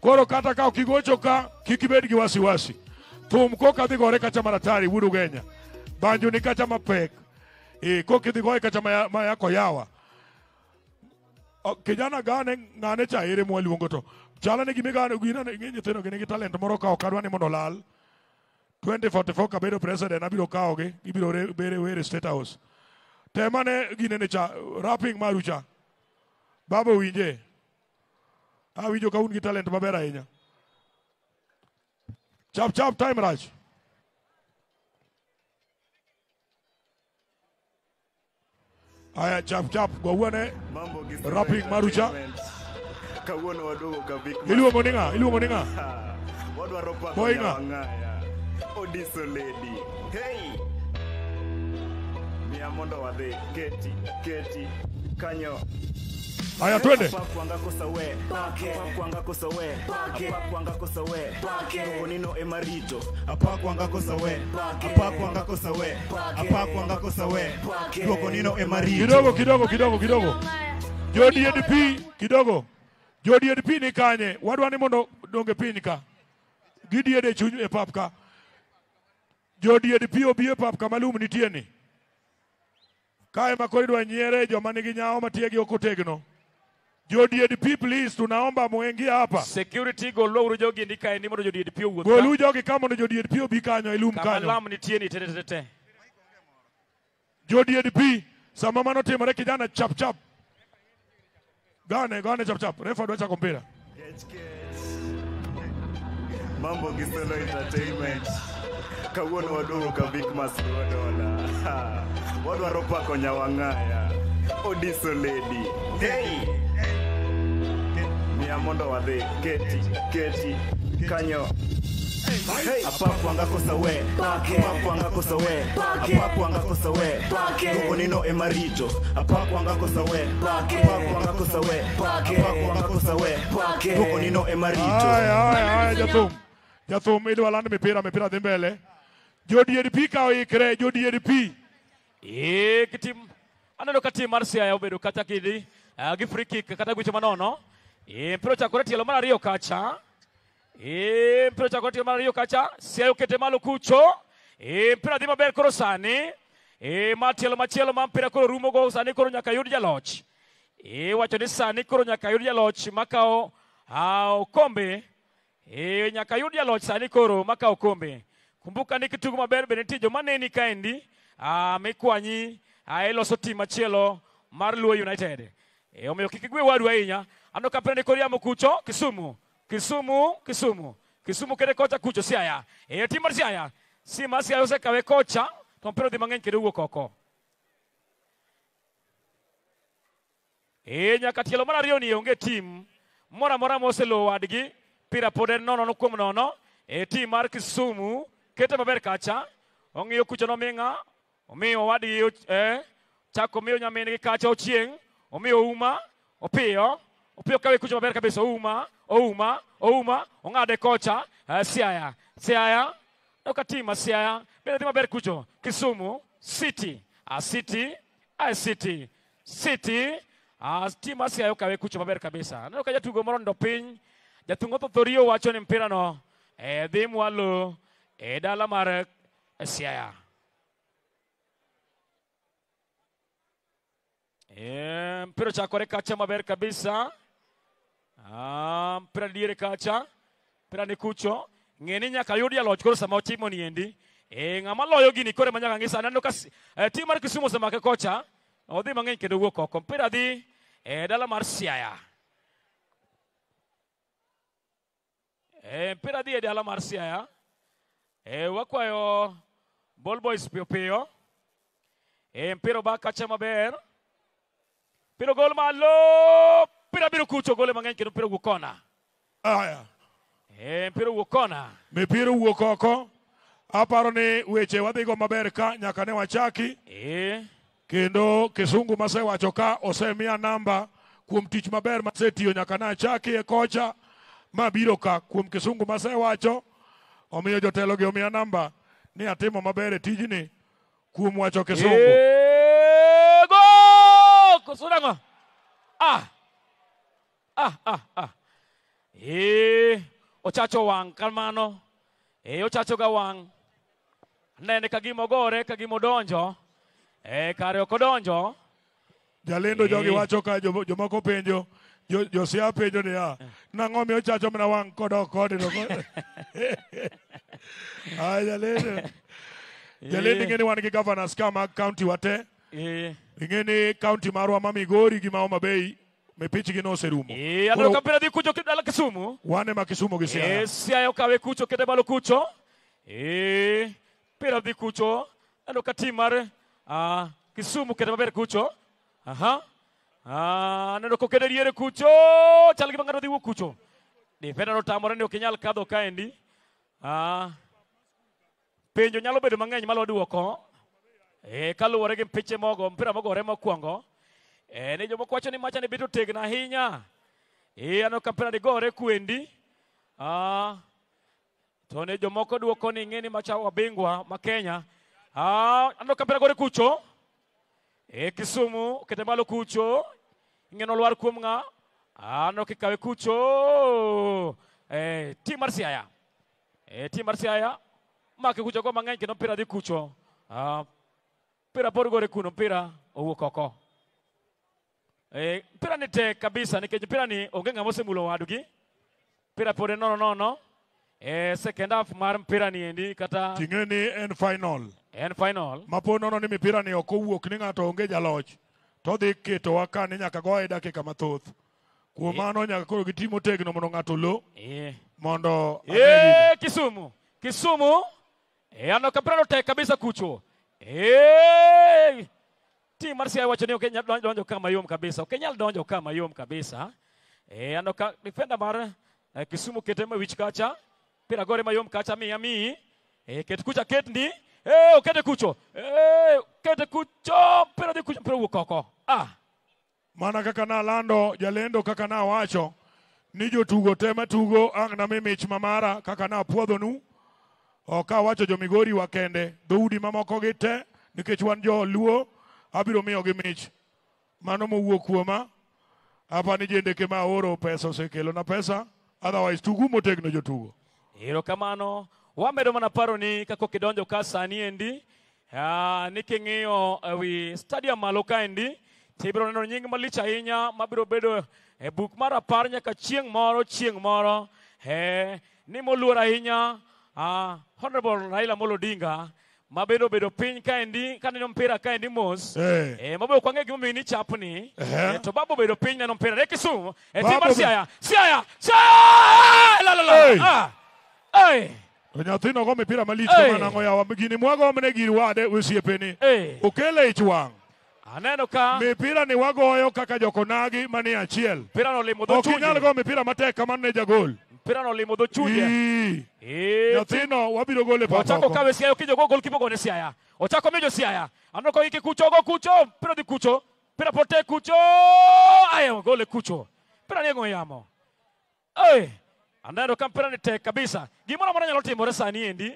koro kata ka okigocho ka kik ibed gi wasiwasi wasi. thum kok adhi gore kacha maratari wudu genya banjo ni kacha mapek e, kok idhi goye kacha mayako maya yawa o, kijana gane ng'ane cha ere mwaluongo to chala ni gimigane gina ni nyithindo gi nigi talent moro ka okadwa ni mondo lal 2044 kabedo president abiro kao gi ibiro bere were state house temane gine ni cha rapping marucha baba winje awinjo ka un gi talent maber ahinya Chop chop time, Raj. Haya, chap chap gwawane rapping marucha kawuono wadogo ka Vic moninga Ilu moninga wadwaro pako boinga odiso lady hey miya mondo wadhi keti keti kanyo Haya, twende kidogo kidogo kidogo kidogo. JDP kidogo. JDP ni kanye. Wadwani mondo donge piny ka. Gidiede chuny e pap ka. JDP obi e pap kama lum nitie ni. Kae ma koro idwa nyiere joma nigi nyawo matiegi ok otegno. JDP please tunaomba muingie hapa. Security go low jogi ndikae ni mondo JDP owuoth. Golu jogi ka mondo JDP obi kanyo ilum kanyo. Kama lam nitie ni tete tete. JDP sama mano timore kijana chap chap. Gane gane chap chap. Refa dwa kompira Mambo Kisolo Entertainment. Kawuono waduru ka Big Mas wadola. Wadwaro pako nyawang'aya. Odiso lady. Hey ya mondo wathe keti keti kanyo apapo we we we koko nino emarito apapo angakosa we we we koko nino emarito jathum jathum ili walande mipira mipira dhi mbele pi ka oikre pi ee kitim aneno ka tim mar siaya obedo kata kidhi gi free kata gweche manono Impro chakore tielo mar ariyo kacha. Impro chakore tielo mar ariyo kacha. Siayo kete malo kucho. Impro adhi maber koro sani. E matielo machielo ma mpira koro rumo go sani koro nyaka yud jaloch. E wacho ni sani koro nyaka yud jaloch makao au kombe. E nyaka yud jaloch sani koro makao kombe. Kumbuka ni kitugo maber bende nitie joma neni kaendi. Ah mikwanyi. Ah, loso team machielo mar Luo United. E omiyo kikigwe wadu ahinya. ano kapende koria mukucho kisumu kisumu kisumu kisumu kere kocha kucho siaya e timar siaya si masia yose kawe kocha to pero di mangen kere koko e nyaka tielo mara rio ni onge tim mora mora mose lo wadgi pira pode nono no kuom nono e tim mar kisumu kete maber kacha ongiyo kucho no minga omiyo wadgi eh chako miyo nyamin gi kacha ochieng omiyo uma opiyo kawe wikucho maber kabisa ouma ouma ouma ong'ade kocha uh, siaya siaya tima siaya bende dhi maber kucho kisumu city uh, city uh, city city uh, ah, tim asiaya okawe kucho maber kabisa aneno ka jatugo moro ndo piny jathung othothori wacho ni mpirano e eh, dhi mwalo e eh, dala mar siaya mpira chakore kacha maber kabisa Um, pradire kacha, prani kucho, ngeni nyaka yudi ya loch, kuro sama ochimo niendi. E, ngama loyo gini, kore manyaka ngisa, nando kasi, e, timar kusumo sama kekocha, odi mangeni kedu wuko, kompira di, e, dala marsia ya. E, mpira di, e, dala marsia ya. E, wakwa yo, ball boys pio pio. E, mpiro baka chama ber. Pero gol malo, mpira biro kucho gole mang'eny kendo mpira owuok kona aya eh mpira owuok kona mipira owuok oko aparo ni weche wadhigo maber ka nyaka ne wachaki eh kendo kisungu masewacho ka osemiya namba kuom tich maber masetiyo nyaka achaki e kocha mabiro ka kuom kisungu masewacho omiyo jotelogi omiya namba ni atimo maber e tijni kuom wacho kisungu Ego! Eh, Kusunango. Ah! ah, ah, ah. Eh, ochacho wang' kamano. Eh, ochacho ga wang'. Nene ka gima gore, ka gima donjo. Eh, kare ok odonjo. Jalendo eh. jogi wacho ka jomoko penjo. Jo, jo siya penjo niya. Nang'o mi ochacho mana wang' kodok kode. Ay, jalendo. Eh. Jalendo ingeni wan gi governors ka mag county wate. Eh. Ingeni county marwa ma Migori gi Maoma Bay. mepicigino serumo e aloro la di kucho kedala kisumu wane ma kisumu gisia e siayo kawe kucho kedebalo kucho e pera di kucho alo katimar a kisumu kedebaber kucho aha a neno kokede diere kucho chal gi bangado di wuok kucho di pera no tamore ni okinyal kadho kaendi a penjo nyalo bedo mang'eny malo duoko e kaluwore gi piche mogo mpira mogore mokwongo En eh, jomoko wacho ni macha ne bedo tegna ahinya. Ee eh, ano kampera ni gore kwendi. Ah. To ne jomoko duoko ni ng'eni macha wabingwa ma Kenya. Ah, ano kampera gore kucho. E Kisumu, kete malo kucho. Ng'eno lwar kuom nga. Ah, ano kikawe kucho. Eh, team mar Siaya. Eh, team mar Siaya. Make kucho go mang'eny kendo pira dhi kucho. Ah. Pira por gore kuno pira owuok oko. Oh, Eh, mpira ni tek kabisa nikech mpira ni onge ng'ama osemulo wadgi mpira pod nono nono e eh, second half mar mpira ni endi kata ting'e ni en final en final ma pod nono ni mipira ni ok owuok ni ng'ato onge jaloch to dhi ketowa ka ni nyaka goye dakika mathoth kuom eh. mano nyaka koro giti motegno mondo ng'ato lo mondo kisumu kisumu ano kapira no tek kabisa kucho Eee. tim mar Siaya wacho ni ok nyal donjo ka mayom kabisa ok donjo ka mayom kabisa eh ano ka defender mar eh, Kisumu kete ma wich kacha pira gore mayom kacha mi ami eh ket kucha ket ndi eh okete oh, kucho eh kete kucho pira di kucho pira wuok koko. ah mana kaka lando, jalendo kaka wacho. ni jotugo tema tugo ang' na nami mich mamara kaka napuodhonu ok awacho jo migori wakende. kende dhoudi mamokogi te nikech wan jo luo abiro miyogi mich mano mowuok kuoma apani jendeke ma aoro pesa osekelona pesa otherwise tugu motegno jotugo erokamano wamedo mana paro ni kakok idonjo ka sani endi ni king'iyo ewi stadium malo kaendi tibiro neno nying malich ahinya mabiro bedo e buk mar apar nyaka chieng' moro chieng' moro e ni moluor ahinya ah, honorable raila molodinga mabedo bedo piny kaendi kaneno mpira kaendi mos hey. eh, eh mabedo kwang'e gimomiyo ni chapni uh -huh. eh, to babo bedo piny neno mpira re e tim mar siaya siaya siaya eh, hey. ah. hey. To nyathino go mipira malich hey. komanang'o yawa gini mwagomne gir wade osiepeni hey. okele ich wang' aneno ka mipira ni wagoyo kaka jokonagi mani achiel ok inyal go mipira matek kamano ne jagol opirano olimo dho chunye nyathino wabiro gole ochako kawe siaya okijo go gol kipogone siaya ochako mijo siaya aneno ah, koiki kucho go kucho mpira dhi kucho mpira pote kucho ayo gole kucho mpira ni eng'we yamo Oe. aneno ka mpira ni tek kabisa gimoro amora nyalo timore sani endi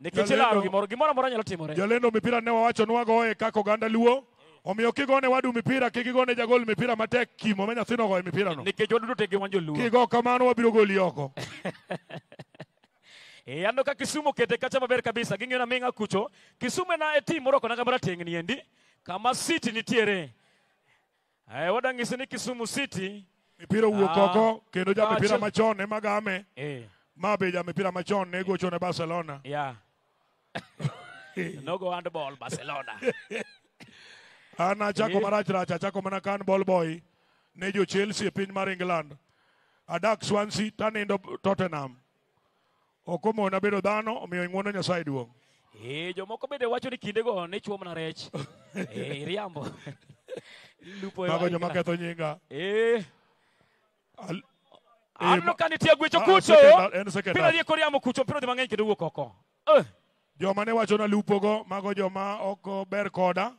nikech ilaro gimoro gimoro amora nyalo timore jalendo mipira ne wawacho nwagoye eh, kaka oganda luo omiyo kigone wadu mipira ki gigone jagol mipira matek kimo ma nyathino goye mipirano nikech waduto te giwanjo luo kigo kamano wabiro goli oko e eh, ano ka kisumu kete kacha maber kabisa ging'iyona ming'a kucho kisumu ena e tim morokona ga marateng' ni endi kama city nitiere e, eh, wada ng'isi ni kisumu city mipira owuok ah. oko kendo ja ah, mipira machon ne magame e. Eh. ma be ja mipira machon ne gocho ne barcelona yeah. nogo handball barcelona an achako marach rach achako mana ka an ball boy ne jo chelsea e piny mar england adak swansea tanindo tottenham ok omona bedo dhano omiyo ing'uono nyasaye duong' ee eh, jomoko bende wacho ni kindego ne chuo mana rech iriambo eh, e mago joma ketho nyinga eh. aneno ka nitie gwecho ah, kucho pira rieko riambo kucho piro dhi mang'eny kendo wuok oko joma ne wacho nalupogo mago joma ok ber koda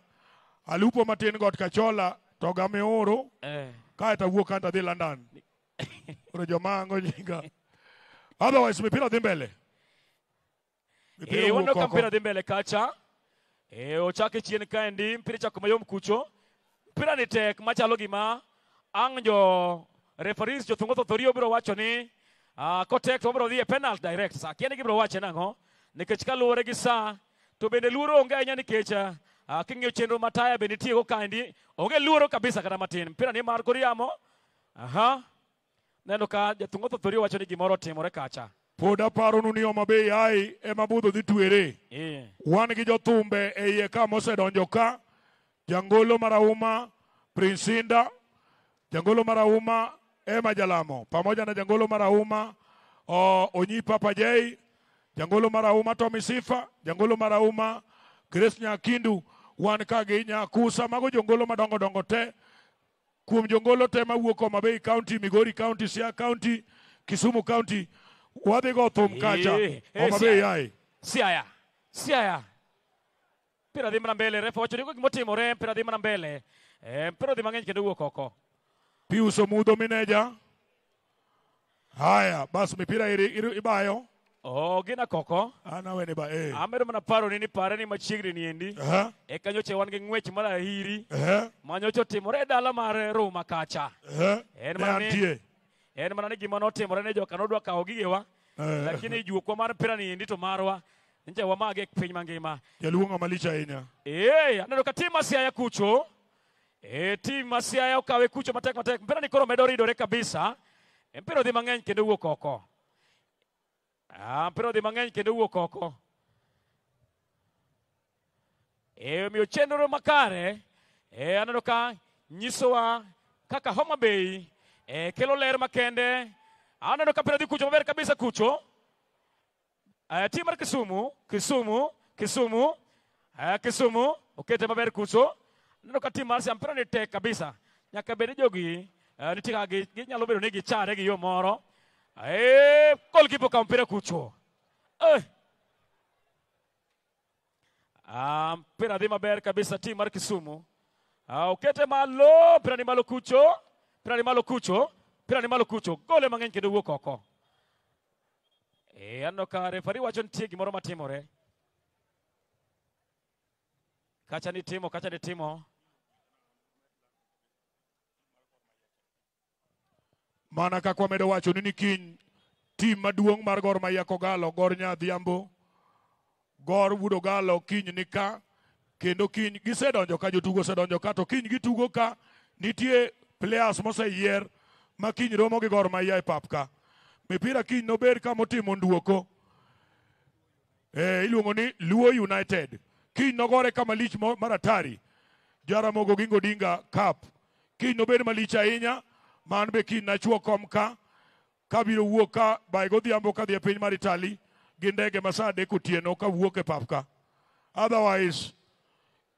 alupo matin got kachola to gami oro eh. kae to wuok kanto dhi london koro joma ango nyinga otherwise mipira dhi mbele waneno ka mpira dhi mbele kacha eh, ochake chien kaendi mpira chako mayom kucho mpira ni tek machalo gima ang' jo referees jothungo thothorio biro wacho ni ah, kotek tobro dhi e penalt direct sa kiani gibro wache nang'o nikech kaluwore gi sa to bende luoro onge ahinya nikech uh, uh, ah, king'iyo chenro mataya bende itiyogo kaendi onge luoro kabisa kata matin mpira ni mar koriamo aha neno ka jathung' othothori owacho ni gimoro otimore kacha pod aparonu ni oma bei ai ema budho dhi twere yeah. wan gi jothumbe e iye ka mosedonjo ka jangolo marauma prinsinda jangolo marauma ema jalamo pamoja na jangolo marauma onyi papa jei jangolo marauma tomi sifa jangolo marauma grace nyakindu wan ka gi Nyakusa, mago jongolo madongo dongo te. Kuom jongolo te mawuok Homa Bay County, Migori County, Siaya County, Kisumu County, wadhi go thum kacha. Eh, eh, Homa Bay ai. Siaya. Siaya. Mpira dhi mana mbele, refa wacho ni gik motimore, mpira dhi mana mbele. E, eh, mpira dhi mang'eny kendo wuok oko. Pius omudho mineja. Haya, bas mipira iri, iri, ibayo Oh, gina koko. Ana ah, wene ba eh. Amero ah, mana paro nini pare ni machigri ni endi. Eh. Uh-huh. Eka nyoche wan gen ngwech mara e hiri. E eh. Uh-huh. Manyocho timore dala mare ro makacha. Eh. Uh-huh. En mane. En mane gima no timore ne joka no dwa kawo gige wa. Uh-huh. Lakini juo kwa mar pira ni endi to marwa. Nje wa mage piny mangima. Yaluonga malicha enya. Eh, anero katima siya ya kucho. Eh, tima siya ya kawe kucho matek matek. Mpira ni koro medori dore kabisa. Mpira di mangeny kendo wukoko. Eh. Ah, pero di mang'eny kendo wuok oko. E omiyo chenro makare e aneno ka nyisowa kaka Homa Bay e, kelo ler makende. Aneno ka pira dhi kucho maber kabisa kucho. E, eh, tim mar Kisumu, Kisumu, Kisumu, e, eh, Kisumu okete maber kucho. Aneno ka tim mar Siam pira ni tek kabisa. Nyaka bed jogi e, eh, nitie kaka ginyalo bedo ni gichare gi yo moro. ए कोलकीपर कंपेरा कुछ हो आम पर अधिम बेर कभी सच्ची मर किसूमो आओ केते मालो प्राणी मालो कुछ हो प्राणी मालो कुछ हो प्राणी मालो कुछ हो गोले मंगें किधर वो कोको ए अन्नो कारे फरी वाचन ठीक मरो मटी मरे कचनी टीमो कचनी टीमो mana kaka wamedo wacho ni nikiny tim maduong' mar Gor Mahia kogalo Gor Nyadhiambo Gor Budogalo kiny nika kendo kiny gisedonjo ka jotugo osedonjo ka to kiny gitugo ka nitie players moseyier ma kiny romo gi Gor Mahia e pap ka mipira kiny nober ka motimo nduoko e, iluongo ni Luo United kiny nogore kama lich mar atari Jaramogi Oginga Dinga Cup kiny nobed malich ahinya man be kiny nachuo kom ka kabiro wuok ka bai godhiambo kadhi e piny mar Itali gi ndege ma sa adek otieno kawuok e pap ka otherwise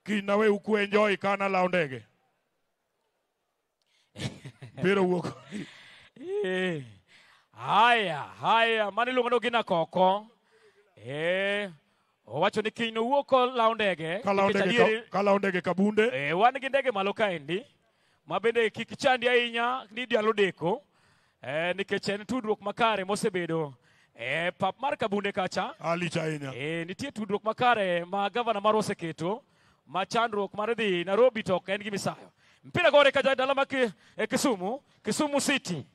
kiny nawe enjoy ka an alawo ndege biro wuok haya haya mano iluongo ni ogina koko eh owacho ni kiny nowuok kolawo ndege kalawo ndege kabunde eh wan gi ndege malo kaendi mabende bende kik chandi ahinya eh, ni dialo deko eh, nikech en tudruok makare mosebedo e pap mar kabunde kacha alich ahinya e, eh, nitie tudruok makare ma gavana marwa oseketo ma chandruok mar dhi Nairobi to ok en gi misayo mpira gore kacha e dala ma e Kisumu Kisumu City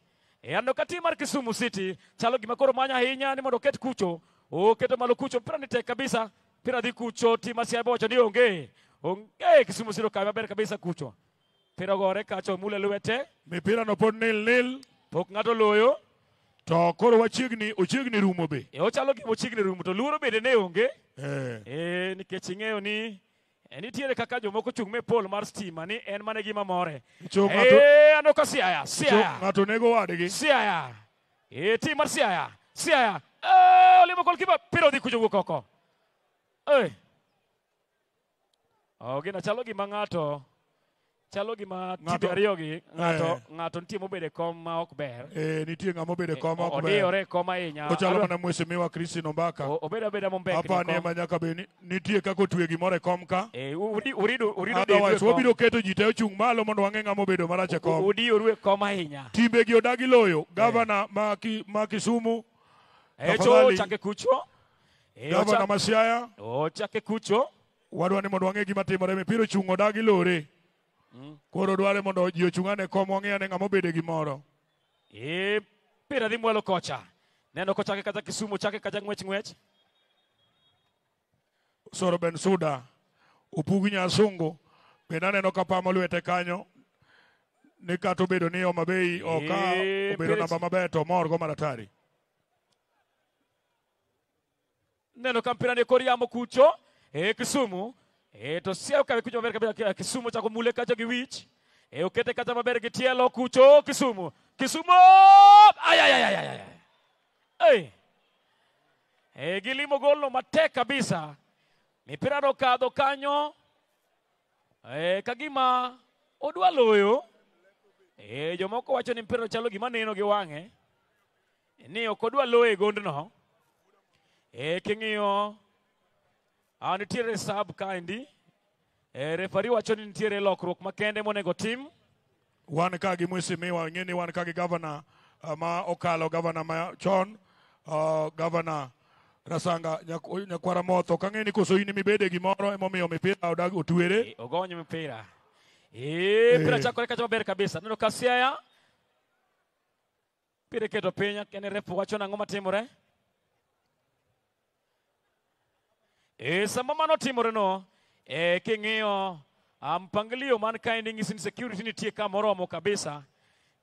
e ano kati mar Kisumu City chalo gima koro manya ahinya ni mondo oket kucho oketo malo kucho mpira ni tek kabisa mpira dhi kucho tim Asiaya ni onge onge Kisumu City okawe maber kabisa kucho Piro gore kacho mule lwete. Mipira no pod nil nil. Pok ng'ato loyo. To koro wachiegni ochiegni rumo be. E ochalo gi ochiegni rumo to luoro bende ne onge. Eh. Eh nikech ing'eyo ni en nitiere kaka jomoko chung' me pole mar stima ni en mane gima more. Chok eh, ng'ato. Eh ano ka siaya. Siaya. Chok ng'ato nego wadgi. Siaya. Eh team mar siaya. Siaya. Oh, eh, limo kol kiba piro di kujugo koko. Eh. Oh, gina chalo gima ng'ato. chalo gima tipe ariyo gi ng'ato eh. ng'ato nitie mobedo e kom ma ok ber eh nitie ng'ama obedo e kom ma ok ber odiore e kom ahinya chalo mana mwese miwa krisi no mbaka obedo abeda mombek apa ni ma nyaka be nitie kaka otwe gimoro e kom ka eh urido urido de e wacho obiro keto ji te ochung malo mondo wange ng'ama obedo marach e kom udi urwe kom ahinya timbe gi odagi loyo eh. gavana ma ki ma kisumu echo eh, chake kucho gavana ma siaya o chake kucho wadwa ni mondo wange gima timore mipiro chungo dagi lore Koro dware mondo ji ochung' ane kom wang'e ane ng'ama obede gimoro. Eh, pira dhi mwalo kocha. Neno kochake kata Kisumu chake kata ng'wech ng'wech. Soro Ben Suda, upugi nyasungu, bende aneno ka pamo lwete kanyo. Ni kata obedo ni Homa Bay oka obedo namba maber to mor go maratari. Neno ka mpira ni kor yamo kucho. Eh, Kisumu. Kisumu. e eh, to siew kawe kucho maber kisumu chako mule eh, kacha gi wich e okete kacha maber gi tielo kucho kisumu kisumu e gilimo golno matek kabisa mipira no kadho kanyo e kagima odwa loyo e jomoko wacho ni mpira no chalo gima neno gi wang'e ni ok odwa loyo e gondno e king'iyo Ah, nitiere sub kaendi. Eh, referee wacho ni nitiere lokruok makende monego tim. Wan ka gi mheshimiwa wengine ni wan ka gi governor uh, ma okalo governor ma chon uh, eh, governor Rasanga Nyakwara Motho kang'e ni koso in mibede gimoro emomiyo mipira odag otwere. E, ogony mipira. Eh, e. pira eh. chakore kacha maber kabisa. Neno kasiaya. Pire keto pinya, kene refu wacho nang'o matimore? timore? E eh, sama mano timore no, e eh, king'iyo ah, mpangilio man kae ni nyisi ni security nitie ka moromo kabisa.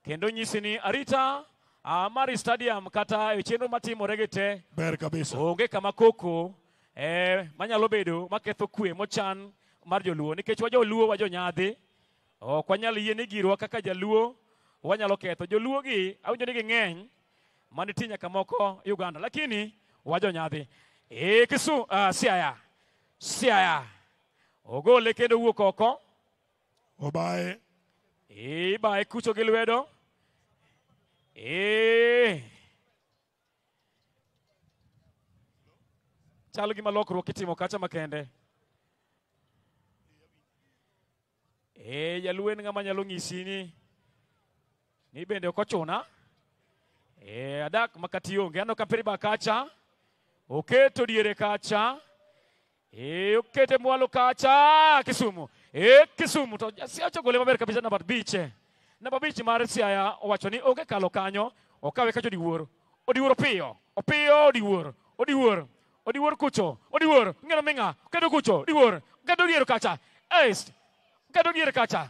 Kendo nyisi ni arita ah, mar stadium kata e chenro matimore gi te. Ber kabisa. Onge kama koko e, manyalo bedo maketho kwe mochan mar joluo nikech wa joluo wa jonyadhi. Ok wanyal yie ni girwa kaka jaluo wanyalo ketho. Joluo gi awinjo ni ging'eny manitie e nyaka moko Uganda lakini wa jonyadhi. Ekisu, uh, siaya. Siaya. Ogo leke do wuko oko. Obae. E, bae kucho gilwe do. E. Chalo gima lokro kitimo kacha makende. E, yalue nga manyalo ngisi ni. Ni bende okochona. E, adak makati yonge. Ano kapiri bakacha. Ano kapiri bakacha. oketo diere kacha eh, okete mwalo kacha kisumu e kisumu to siacho gole maber kabisa namba biche namba bich mar siaya owacho ni onge kalo kanyo okawe kacha odiwuoro odiwuoro piyo opiyo odiwuoro odiwuoro odiwuoro kucho odiwuoro ng'eno ming'a kedo kucho odiwuoro kedo diero kacha est kedo diero kacha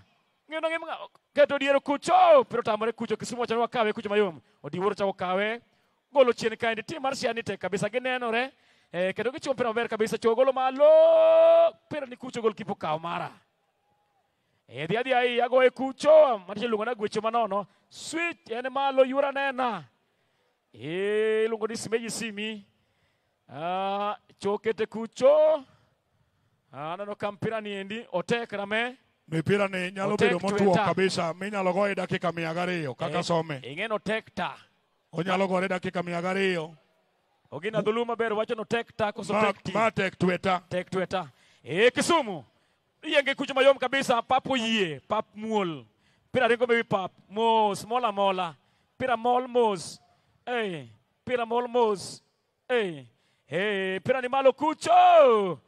ng'eno ng'e ming'a kedo diero kucho pero tamore kucho kisumu wacho ni wakawe kucho mayom odiwuoro chako kawe golo chien kaendi tim mar Shania tek kabisa ginenore eh, kendo gichomo mpira maber kabisa chuo golo malo mpira ni kucho gol kipo kaw mara eh, dhi adhi ai agoye kucho maticha luongo na gwecho manono switch en malo yura nena eh, iluongo ni simeji simi ah, chokete kucho ah, aneno ah, ka mpira ni endi otek rame mipira ni nyalo bedo motuo kabisa minyalo goye dakika mia gariyo kaka eh, some ing'eno tek Onyalo gore dakika mia gariyo. Ogina dhuluma ber wacho no tek ta koso tek ti. Ma tek tweta. Tek tweta. E Kisumu. Yenge kuchu mayom kabisa papu yie. Pap muol. Pira ringo mewi pap. Mos. Mola mola. Pira mol mos. Ey. Pira mol mos. Ey. Ey. Pira ni malo kucho. Oh!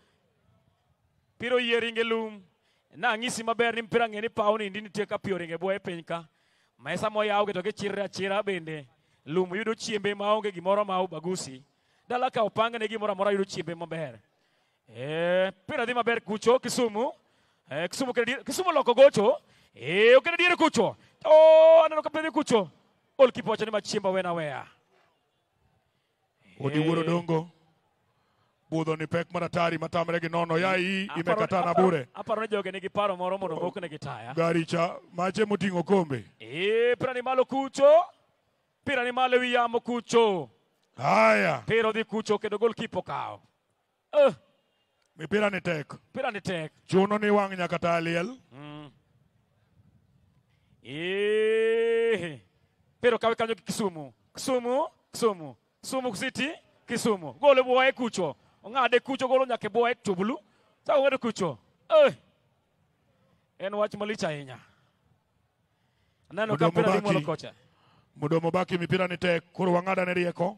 Piro yie ringe lum. Na ngisi maber ni mpira ngeni pao ni indini tuye kapio ringe buwe penyika. Maesa moya uge toke chira chira bende. Maesa moya uge toke chira chira bende. lum yudo chiembe maonge gimoro ma ubagusi dala ka ne gimoro amora yudo chiembe maber eh pira dhi maber kucho kisumu eh, kisumu kere kisumu loko gocho eh, okene diere kucho to aneno ka pedhi kucho ol kipocha ni machiemba wena weya odi wuoro eh. dongo budho ni pek maratari matamre gi nono yai imekata na bure aparo ni joge nigi paro moro mondo mbokne gi taya gari cha mache moting'o kombe eh, pira ni malo kucho Pira ni male wiamo kucho. Haya. Pira dhi kucho kendo gol kipo kawo. Uh. Eh. Mipira ni tek. Mipira ni tek. Chuno ni wang' nyaka ta Mm. Eee. Pero kawe kanyo Kisumu. Kisumu, Kisumu. Kisumu City, Kisumu. Gole boye kucho. Ong'ade kucho golo nyaka boye tubulu. Sa ng'ade kucho. Eh. En wach malich ahinya. Aneno ka pira ni mwalo kocha. mudo mobaki mipira ni tek koro wang'ada ne rieko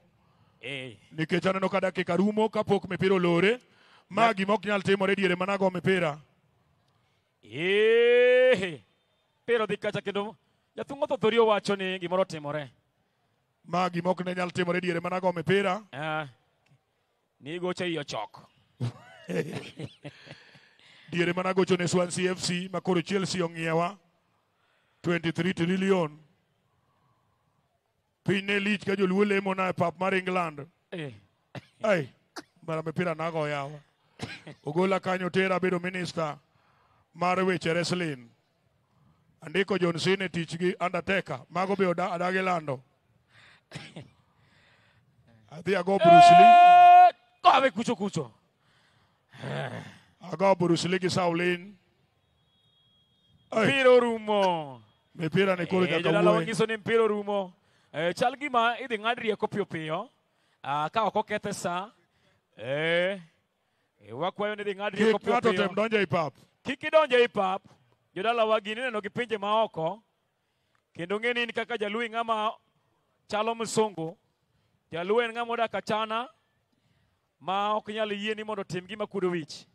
hey. Eh. nikech aneno ka dakika rumo kapok mipira olore ma yeah. gima ok nyal timore diere manago mipira hey. Eh. piro dhi kacha kendo jathung' othothori owacho ni gimoro otimore ma gima ok ne nyal timore ah. diere manago mipira uh, nigocho iyo chok diere mana gocho ne swansi fc makoro chelsea ong'iewa 23 trillion piny ne lich ka joluo lemo na e pap mar england ay eh. mbara mipira nago yawa ogola kanyo tera bedo minista mar weche reslin andiko john sine tich gi andateka mago be adagi e lando adhi ago brusli eh, kawe kucho kucho ago brusli gi saulin mpira orumo mipira ni koro nyaka eh, wuoi jodala wangiso ni mpira orumo Eh, chal gima idhi ng'ad rieko piyo piyo ah, ka ok okethe sa eh, eh, wakwayo ni idhi ng'ad rieko piyo piyo kik donj e pap kik idonj e pap jodala wagin ineno gi pinje maoko kendo ng'e ni in kaka jaluo ng'ama chalo msungu jaluo en ng'ama odak achana ma ok nyal yieni mondo otim gima kudo wich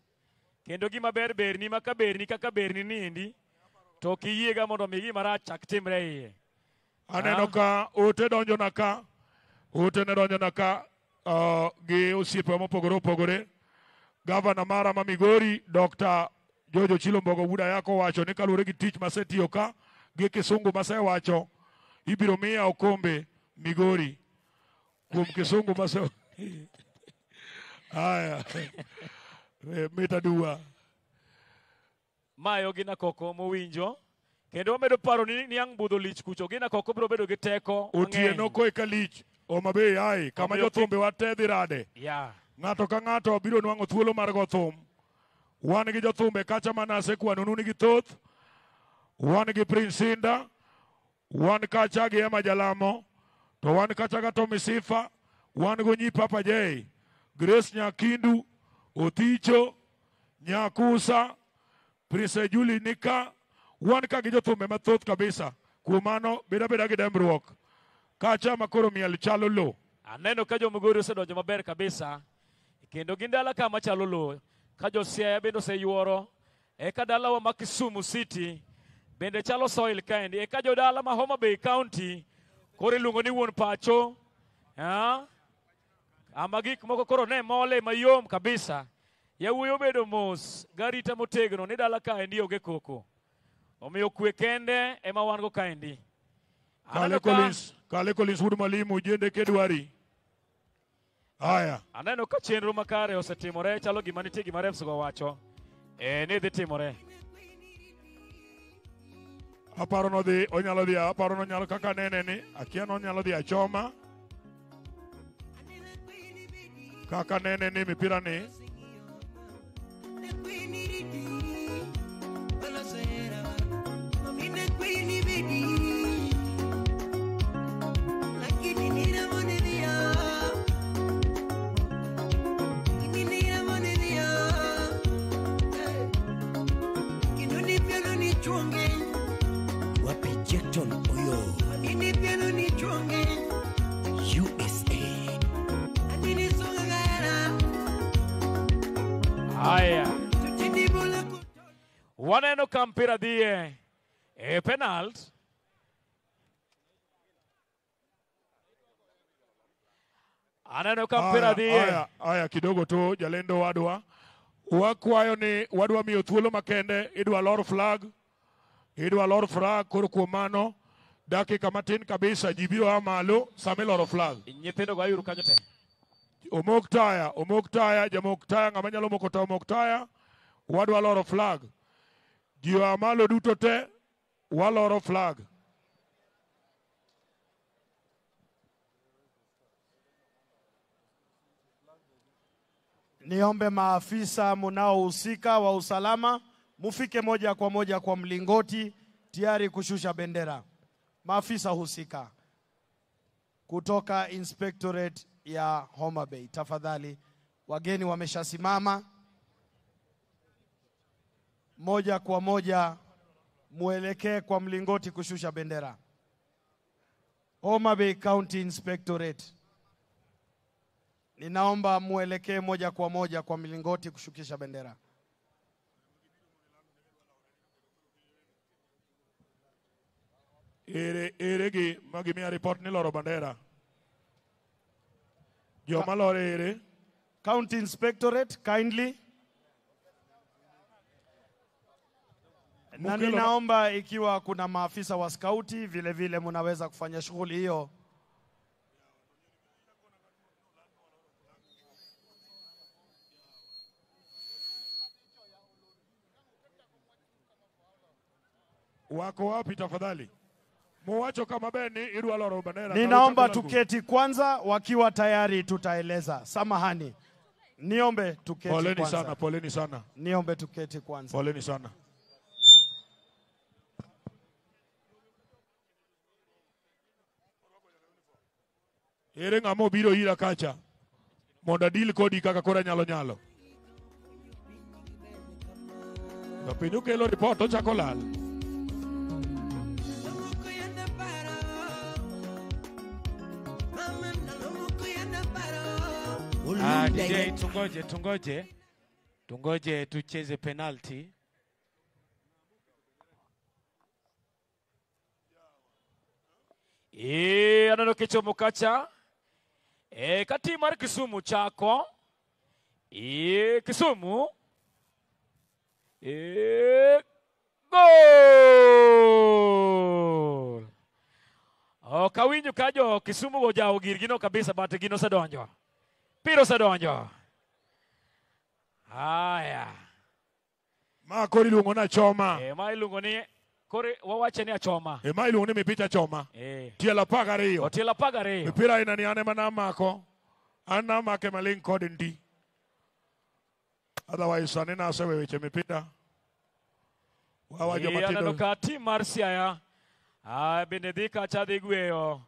kendo gima ber berni ma ka berni kaka berni niendi to ok iyiega mondo mi gima rach chak timre iye aneno ka ote donjona ka ote ne donjona ka uh, gi osiepe mopogore opogore gavana mara ma migori dr jojo chilombogo wuda yako wacho ni kaluwore gi tich masetiyo ka gi kisungu masewacho ibiro miya okombe migori kuom kisungu mase aya eh, mitadua mayo gi nakoko mowinjo kendo wamedo paro ni niang' budho lich kucho ginako ko biro bedo gi teko otieno ko eka lich omabe ai kama jothumbe wate dhi rade ng'ato ka ng'ato biro nwang'o thuolo mar go thum wan gi jothumbe kacha manasekwano nu nigi thoth wan gi prince sinda wan kacha gi ema jalamo to wan kacha ka tomi sifa wan gonyi papa j grace nyakindu oticho nyakusa prince juli nika wan ka gi jothumbe mathoth kabisa kuom mano bed abeda gi dembruok kacha makoro miel chalo lo aneno ka jomogori osedonjo maber kabisa kendo gin dala ka machalo lo ka josiaya bende oseyuoro eka dalawa ma kisumu city bende chalo soil kaendi eka jodala ma homa bay county koro iluongo ni wuon pacho ama gik moko koro ne mole mayom kabisa yawuoyi obedo mos garita motegno ni dala kaendi onge koko omiyo kwe kende ema wan go kaendi kalekolins wud malimu jende kedwari aya aneno ka chenro makare osetimore chalo gima nitie gima refs go wacho e ni dhi timore aparo nodhi onyalo dhi aparo nonyalo kaka nene ni akia nonyalo dhi achoma kaka nene ni mipira ni Haya, wanenoka mpira die A eh, penalty. Ananoka mpira dhie. Aya, kidogo tu jalendo wadwa. Wakwayo ni wadwa miyo thuolo makende idwa lor flag. Idwa lor flag koro kuom mano dakika matin kabisa ji ama a malo sama iloro flag. Nyithindo go ayuru kanyo te. Omok taya, omok taya, jamok taya, ng'ama nyalo moko ta omok taya. Wadwa loro flag. Ji a malo duto te One of flag. Niombe maafisa munaohusika wa usalama mufike moja kwa moja kwa mlingoti tayari kushusha bendera. Maafisa husika kutoka Inspectorate ya Homa Bay, tafadhali. Wageni wameshasimama moja kwa moja muelekee kwa mlingoti kushusha bendera. Homa Bay County Inspectorate, ninaomba muelekee moja kwa moja kwa mlingoti kushukisha bendera. ere ere gi magimiya report ni loro bandera joma loro ere county inspectorate kindly na ninaomba ikiwa kuna maafisa wa skauti vile vile mnaweza kufanya shughuli hiyo. Wako wapi tafadhali? Muwacho kama beni iru aloro banera. Ninaomba tuketi kwanza, wakiwa tayari tutaeleza. Samahani, niombe tuketi poleni kwanza. Sana, poleni sana. Niombe tuketi kwanza. Poleni sana. Ere ng'ama biro ira kacha mondo adil kodi kaka koro anyalo nyalo. Japiny okelo ripot ochako lal. Ah, ah DJ, tungoje tungoje tungoje tucheze penalti. Ee, eh, ananokecho mokacha e kati mar kisumu chako e kisumu e gol ok awinjo ka jo kisumu go jawo gir gino kabisa but gino osedonjo pir osedonjo aya ma kor iluongo nachoma e, ma iluongo ni kore ni achoma ema eh. iluongo ni mipich achoma eh. tiel apar gariyo otiel apar gariyo mipira ainani an ema namako an namake maling' kod ndi otherwise sani nasewe weche mipira wawa eh, ka tim mar siaya ah, bende dhi kacha dhi gweyo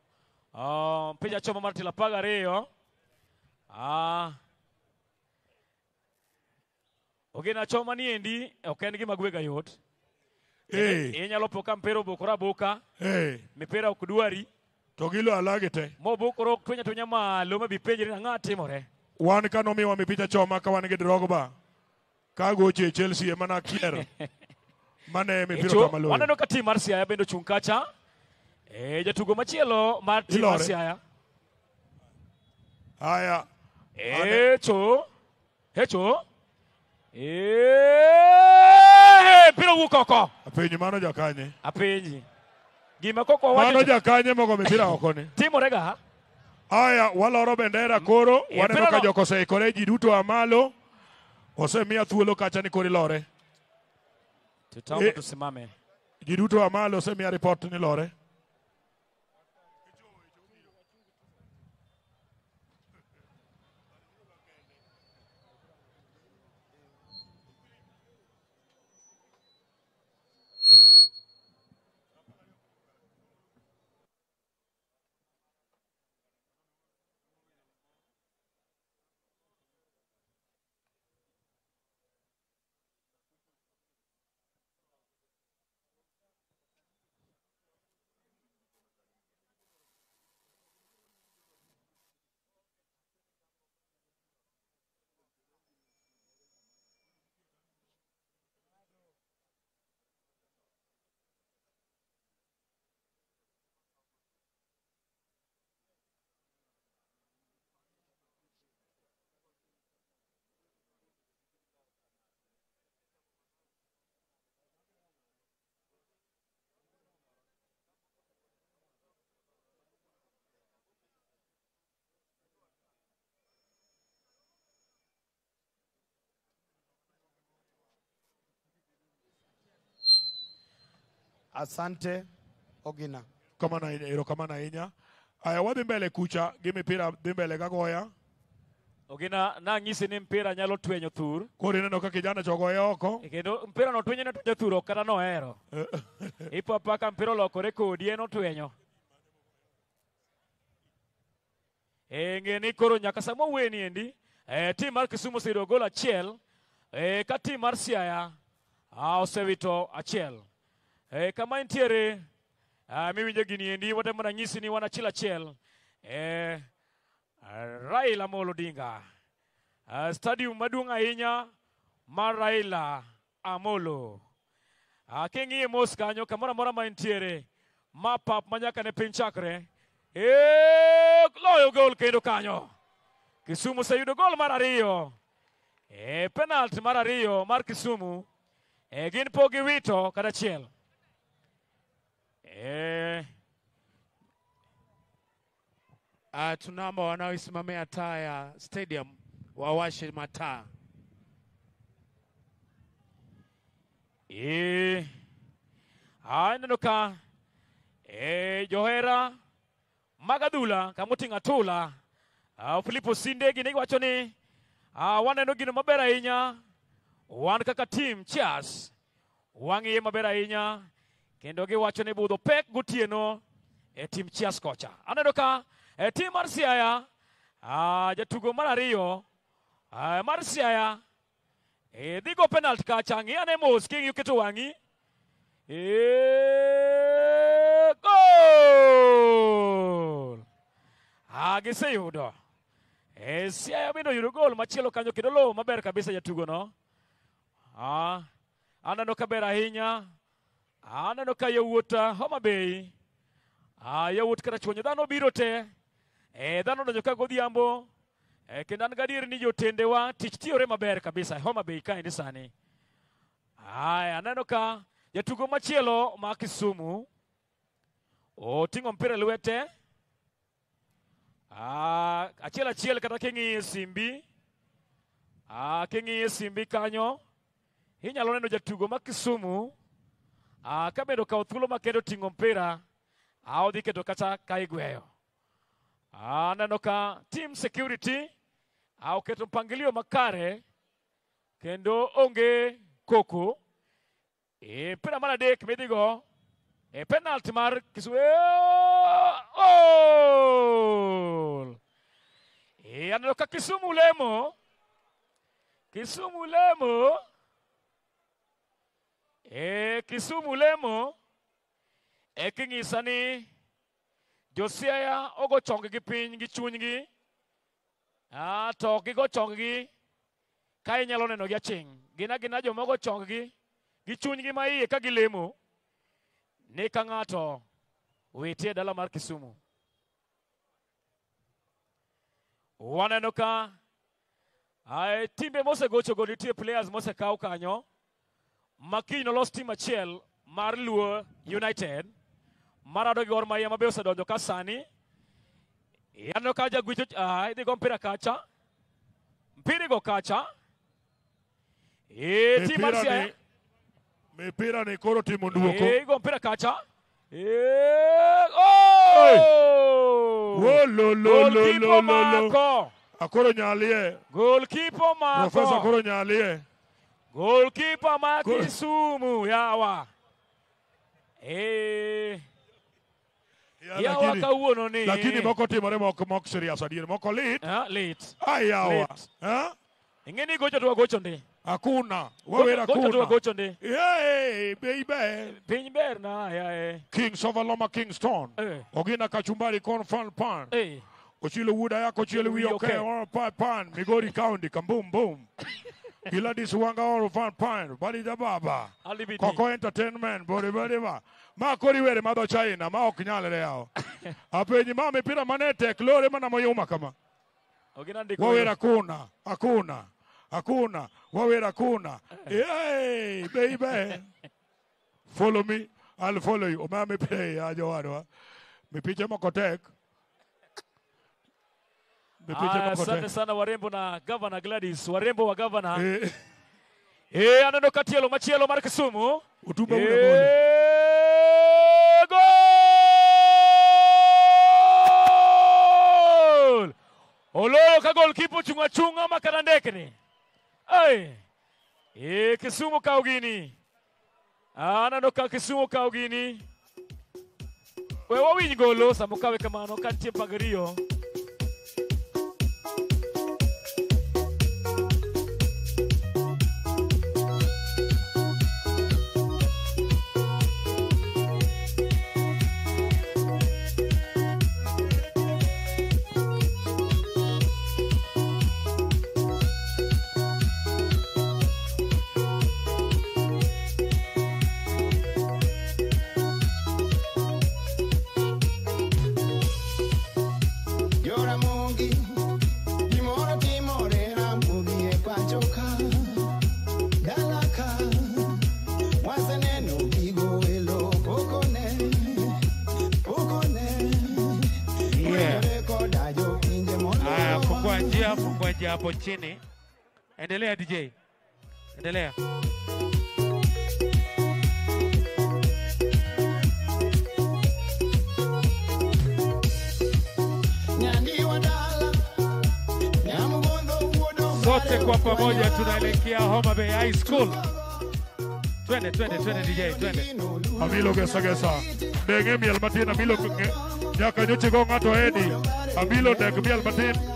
oh, mpich mar tielo apag ariyo ah, ogina choma niendi ok en gima gwega yot hey. inyalo po ka mpira obokore aboka hey. mipira ok dwari to gilo alagi te mobukore ok twenya twenya malo mabi penjre ang'a timore wan ka nomiwa mipicha choma ka wan gi drogba kagoche e chelsea ema nakier mane e mipiraaneno ka tim mar siaya bende ochung' kacha e, jatugo machielo mar tim mar siaya haya echo echo e biro wuok oko. Apinyi mano jakanye. Apinyi. Gima koko wacho. Mano jakanye mogo mipira oko ni. ha? Aya, waloro bendera koro. Mm, waneno ka jok oseikore ji duto amalo. Osemiya thuolo kacha ni koro ilore. Tutambo eh, tusimame. Ji duto amalo osemiya ripot ni lore. Asante Ogina. Kama na inya, kama na inya. Aya wadhi mbele kucha, gimi pira dhi mbele kagoya. Ogina, na ngisi ni mpira nyalo tuenyo thur. Kuri neno kakijana chogo yoko. Ikendo, e mpira no tuenyo netuenyo thur, okada no ero. Ipo apaka mpira loko rekodi, eno tuenyo. Enge ni koro nyaka samu weni endi. E, team mar Kisumu sirio gola chiel. E, ka team mar Siaya, osewito achiel. Ah, E, kama intiere, a, ah, mimi njegi niendi, wate mna nyisi ni wana chila chel. E, eh, a, Raila Molo Dinga. A, stadium madunga inya, ma Raila Amolo. A, kengi ye mos kanyo, kamona mora ma intiere, ma pap manyaka ne pinchakre. E, eh, loyo gol kendo kanyo. Kisumu sa yudo gol mara riyo. E, penalti mara riyo, mar Kisumu. E, gin po giwito kada chel. Eh. Uh, ah, tunaomba wanaoisimamia taa ya stadium wawashe mataa. Eh. Ainanoka. Eh, Johera Magadula kamutinga tula. Uh, ah, Filipo Sindegi ni Uh, ah, waneno gino mabera inya. Wan kaka team cheers. Wangiye mabera inya. kendo giwacho ni budho pek gotieno e tim chias kocha aneno ka e tim mar siaya aa, jatugo mar ariyo aa, mar siaya e, dhi go penalt kacha ng'iane mos king'i keto wang'i e, gol giseyudo e, siaya bende oyudo gol machielo kanyo kendo lowo maber kabisa jatugono aa, aneno kaber ahinya aneno ka yawuot ah, homabey ah, yawuot kata chuonyo dhano obiro te e, dhano odonjo ka godhiambo e, kendo an gadier ni jotendewa tich tiyore maber kabisa e homabey kaendi sani aya aneno ka jatugo machielo ma kisumu oting'o mpira lwete ah, achiel achiel kata king'iye simbi king'iye simbi kanyo inyalo neno jatugo ma kisumu Ah, kabedo ka othuolo makedo ting'o mpira aodhi keto kacha ka igweyo aneno ka team security aoketo mpangilio makare kendo onge koko e mpira mar adek midhigo e penalty mar kiswe e aneno ka kisumu lemo kisumu lemo e kisumu lemo e king'isa ni josiaya ogo chong gi piny gi chunygi to gigo chong gi ka inyalo neno gi aching' gina gina joma ogo chong gi gi chunygi ma iye ka gilemo ni ka ng'ato witi e dala mar kisumu waneno ka timbe mosegochogo nitie players mosekaw kanyo Makino lost tim achiel mar Luo United marado gi Gor Mahia ma be osedonjo ka sani yaneno ka jagwicho ah, idhi go mpira kacha mpira go kacha e tim achiel mipira ni koro timo duoko e go mpira kacha e oh Oh, lo lo lo lo lo akoro nyalie goalkeeper mako professor akoro nyalie Goalkeeper Mark Goal. Sumu yawa Eh. Yawa ka uono ni. Lakini moko timore moko mok serious adier moko lit. Ah lit. Ah yawa. Ah. Ingeni gocho tu gocho ndi. Hakuna. Wewe na kuna. Gocho tu gocho ndi. Yeah, baby. Pin ber na ya eh. King Sovaloma Kingston. Eh. Ogina kachumbari con fan pan. Eh. Ochilo wuda yako chilo wiyo ke. Okay. Okay. Oh, pan pan. Migori County. Kambum boom. boom. iladisi wanga all van pine balida baba koko entertainment bori boriba ma kori were madho china ma ok nyalre yao apenyi ma mipira manetek mana moyuma kama wawera kuna akuna akuna wawera kuna hey, eh. baby follow me I'll follow you ma mipira ya jowarwa mipiche moko tek Asante sana warembo na Governor Gladys, warembo wa Governor. Eh. Eh, aneno katielo machielo mar Kisumu. utumba e, gol. Ololo ka gol kipo chunga chunga makana ndekni. Ai. Eh, Kisumu kaw gini. Aneno ka Kisumu kaw gini. We wawinj golo samukawe kamano kantie pagario message hapo chini. Endelea DJ, endelea. Sote kwa pamoja tunaelekea Homa Bay High School. Twende, twende, twende DJ, twende. Amilo gesa gesa. Denge mi milo amilo nyaka nyuchi gonga to edi. Amilo denge mi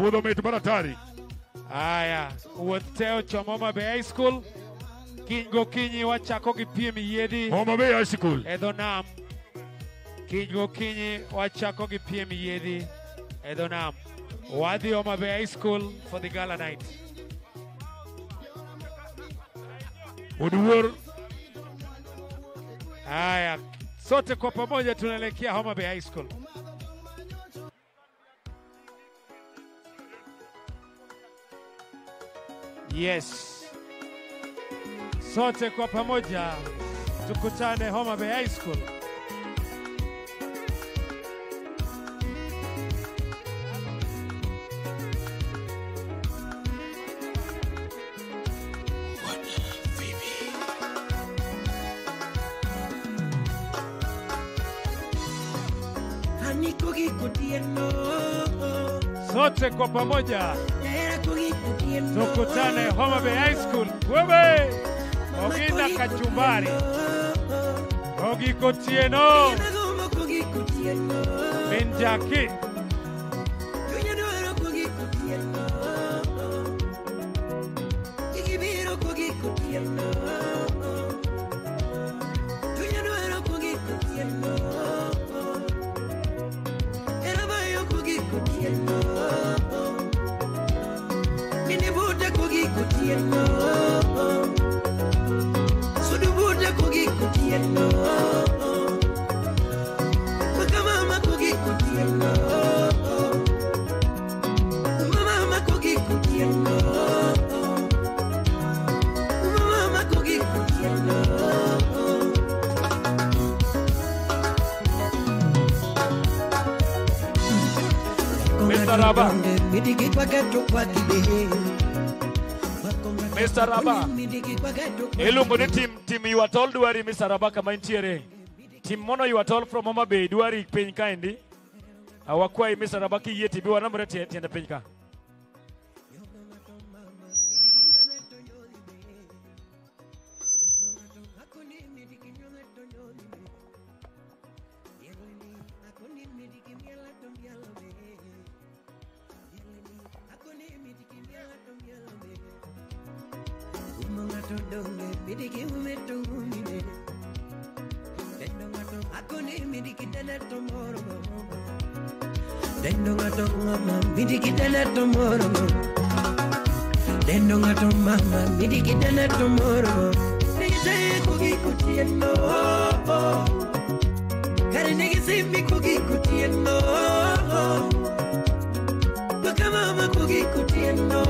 Budo umetupata Baratari. Aya, uoteo cha Moma Bay High School. Kingo kinyi wachako gipiem yiedi. Moma Bay High School. Edo nam. Kingo kinyi wachako gipiem yiedi. Edo nam. Wadi Moma Bay High School for the gala night. Uduwur. Aya, sote kwa pamoja tunalekia Moma Bay High School. Yes, sote kwa pamoja tukutane Homa Bay High School. Sote kwa pamoja tukutane Homa Bay High School. Wewe Ogida Kachumbari, Ogikotieno Benjakit. Misaraba. Iluongo ni tim tim Yuatol Dwari Misaraba kama intiere. Tim mono Yuatol from Homa Bay Dwari piny kaendi. Awakwayi Misaraba kiyie tibi wanamre tiende piny ka. metonge midiki umetungu mine Dendo ngato akoni midiki dele tomoro Dendo ngato mama midiki dele tomoro Dendo ngato mama midiki dele tomoro Nigise kugi kutiendo oh, oh. Kare nigise mi kuki kutiendo Baka oh, mama kuki kutiendo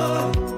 Oh, oh.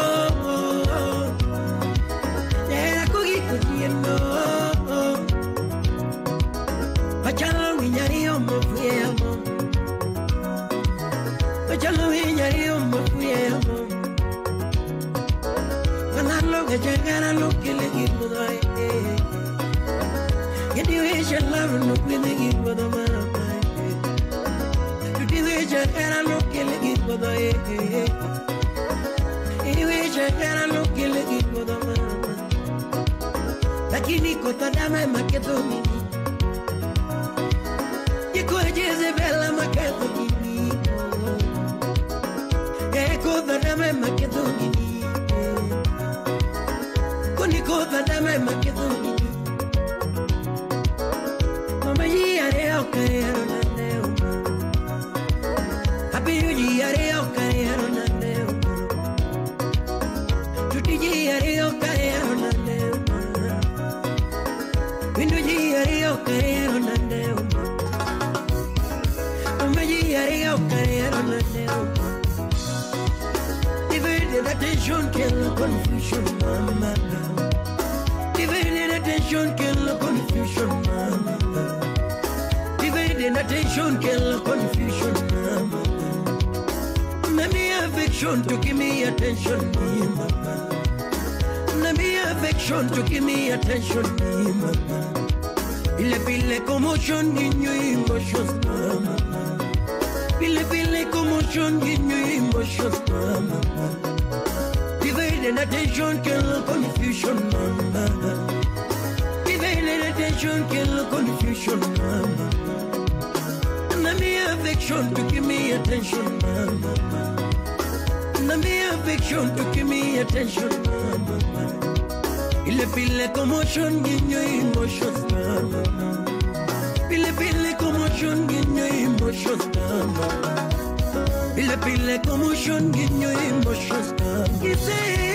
look in the give me my Get the way she love and look in the give me the man of my You did the way she can I look in the give me the Anyway, she can I look in the give me the man of my Lakini kota dame maketo mimi Yiko Jezebela maketo mimi Yeko dame maketo mimi but I might make it confusion, girl, confusion. Mama. Let me affection to give me attention, me mama. Let me affection to give me attention, me mama. Pile pile commotion emotions, mama. Pile pile commotion emotions, mama. Divided attention, girl, confusion, mama. Divided attention, girl, confusion, mama shown to give me attention, Na be a to give me attention, mama. Ile pile commotion, ginyo emotion, mama. Ile pile commotion, ginyo emotion, mama. Ile pile commotion, ginyo emotion,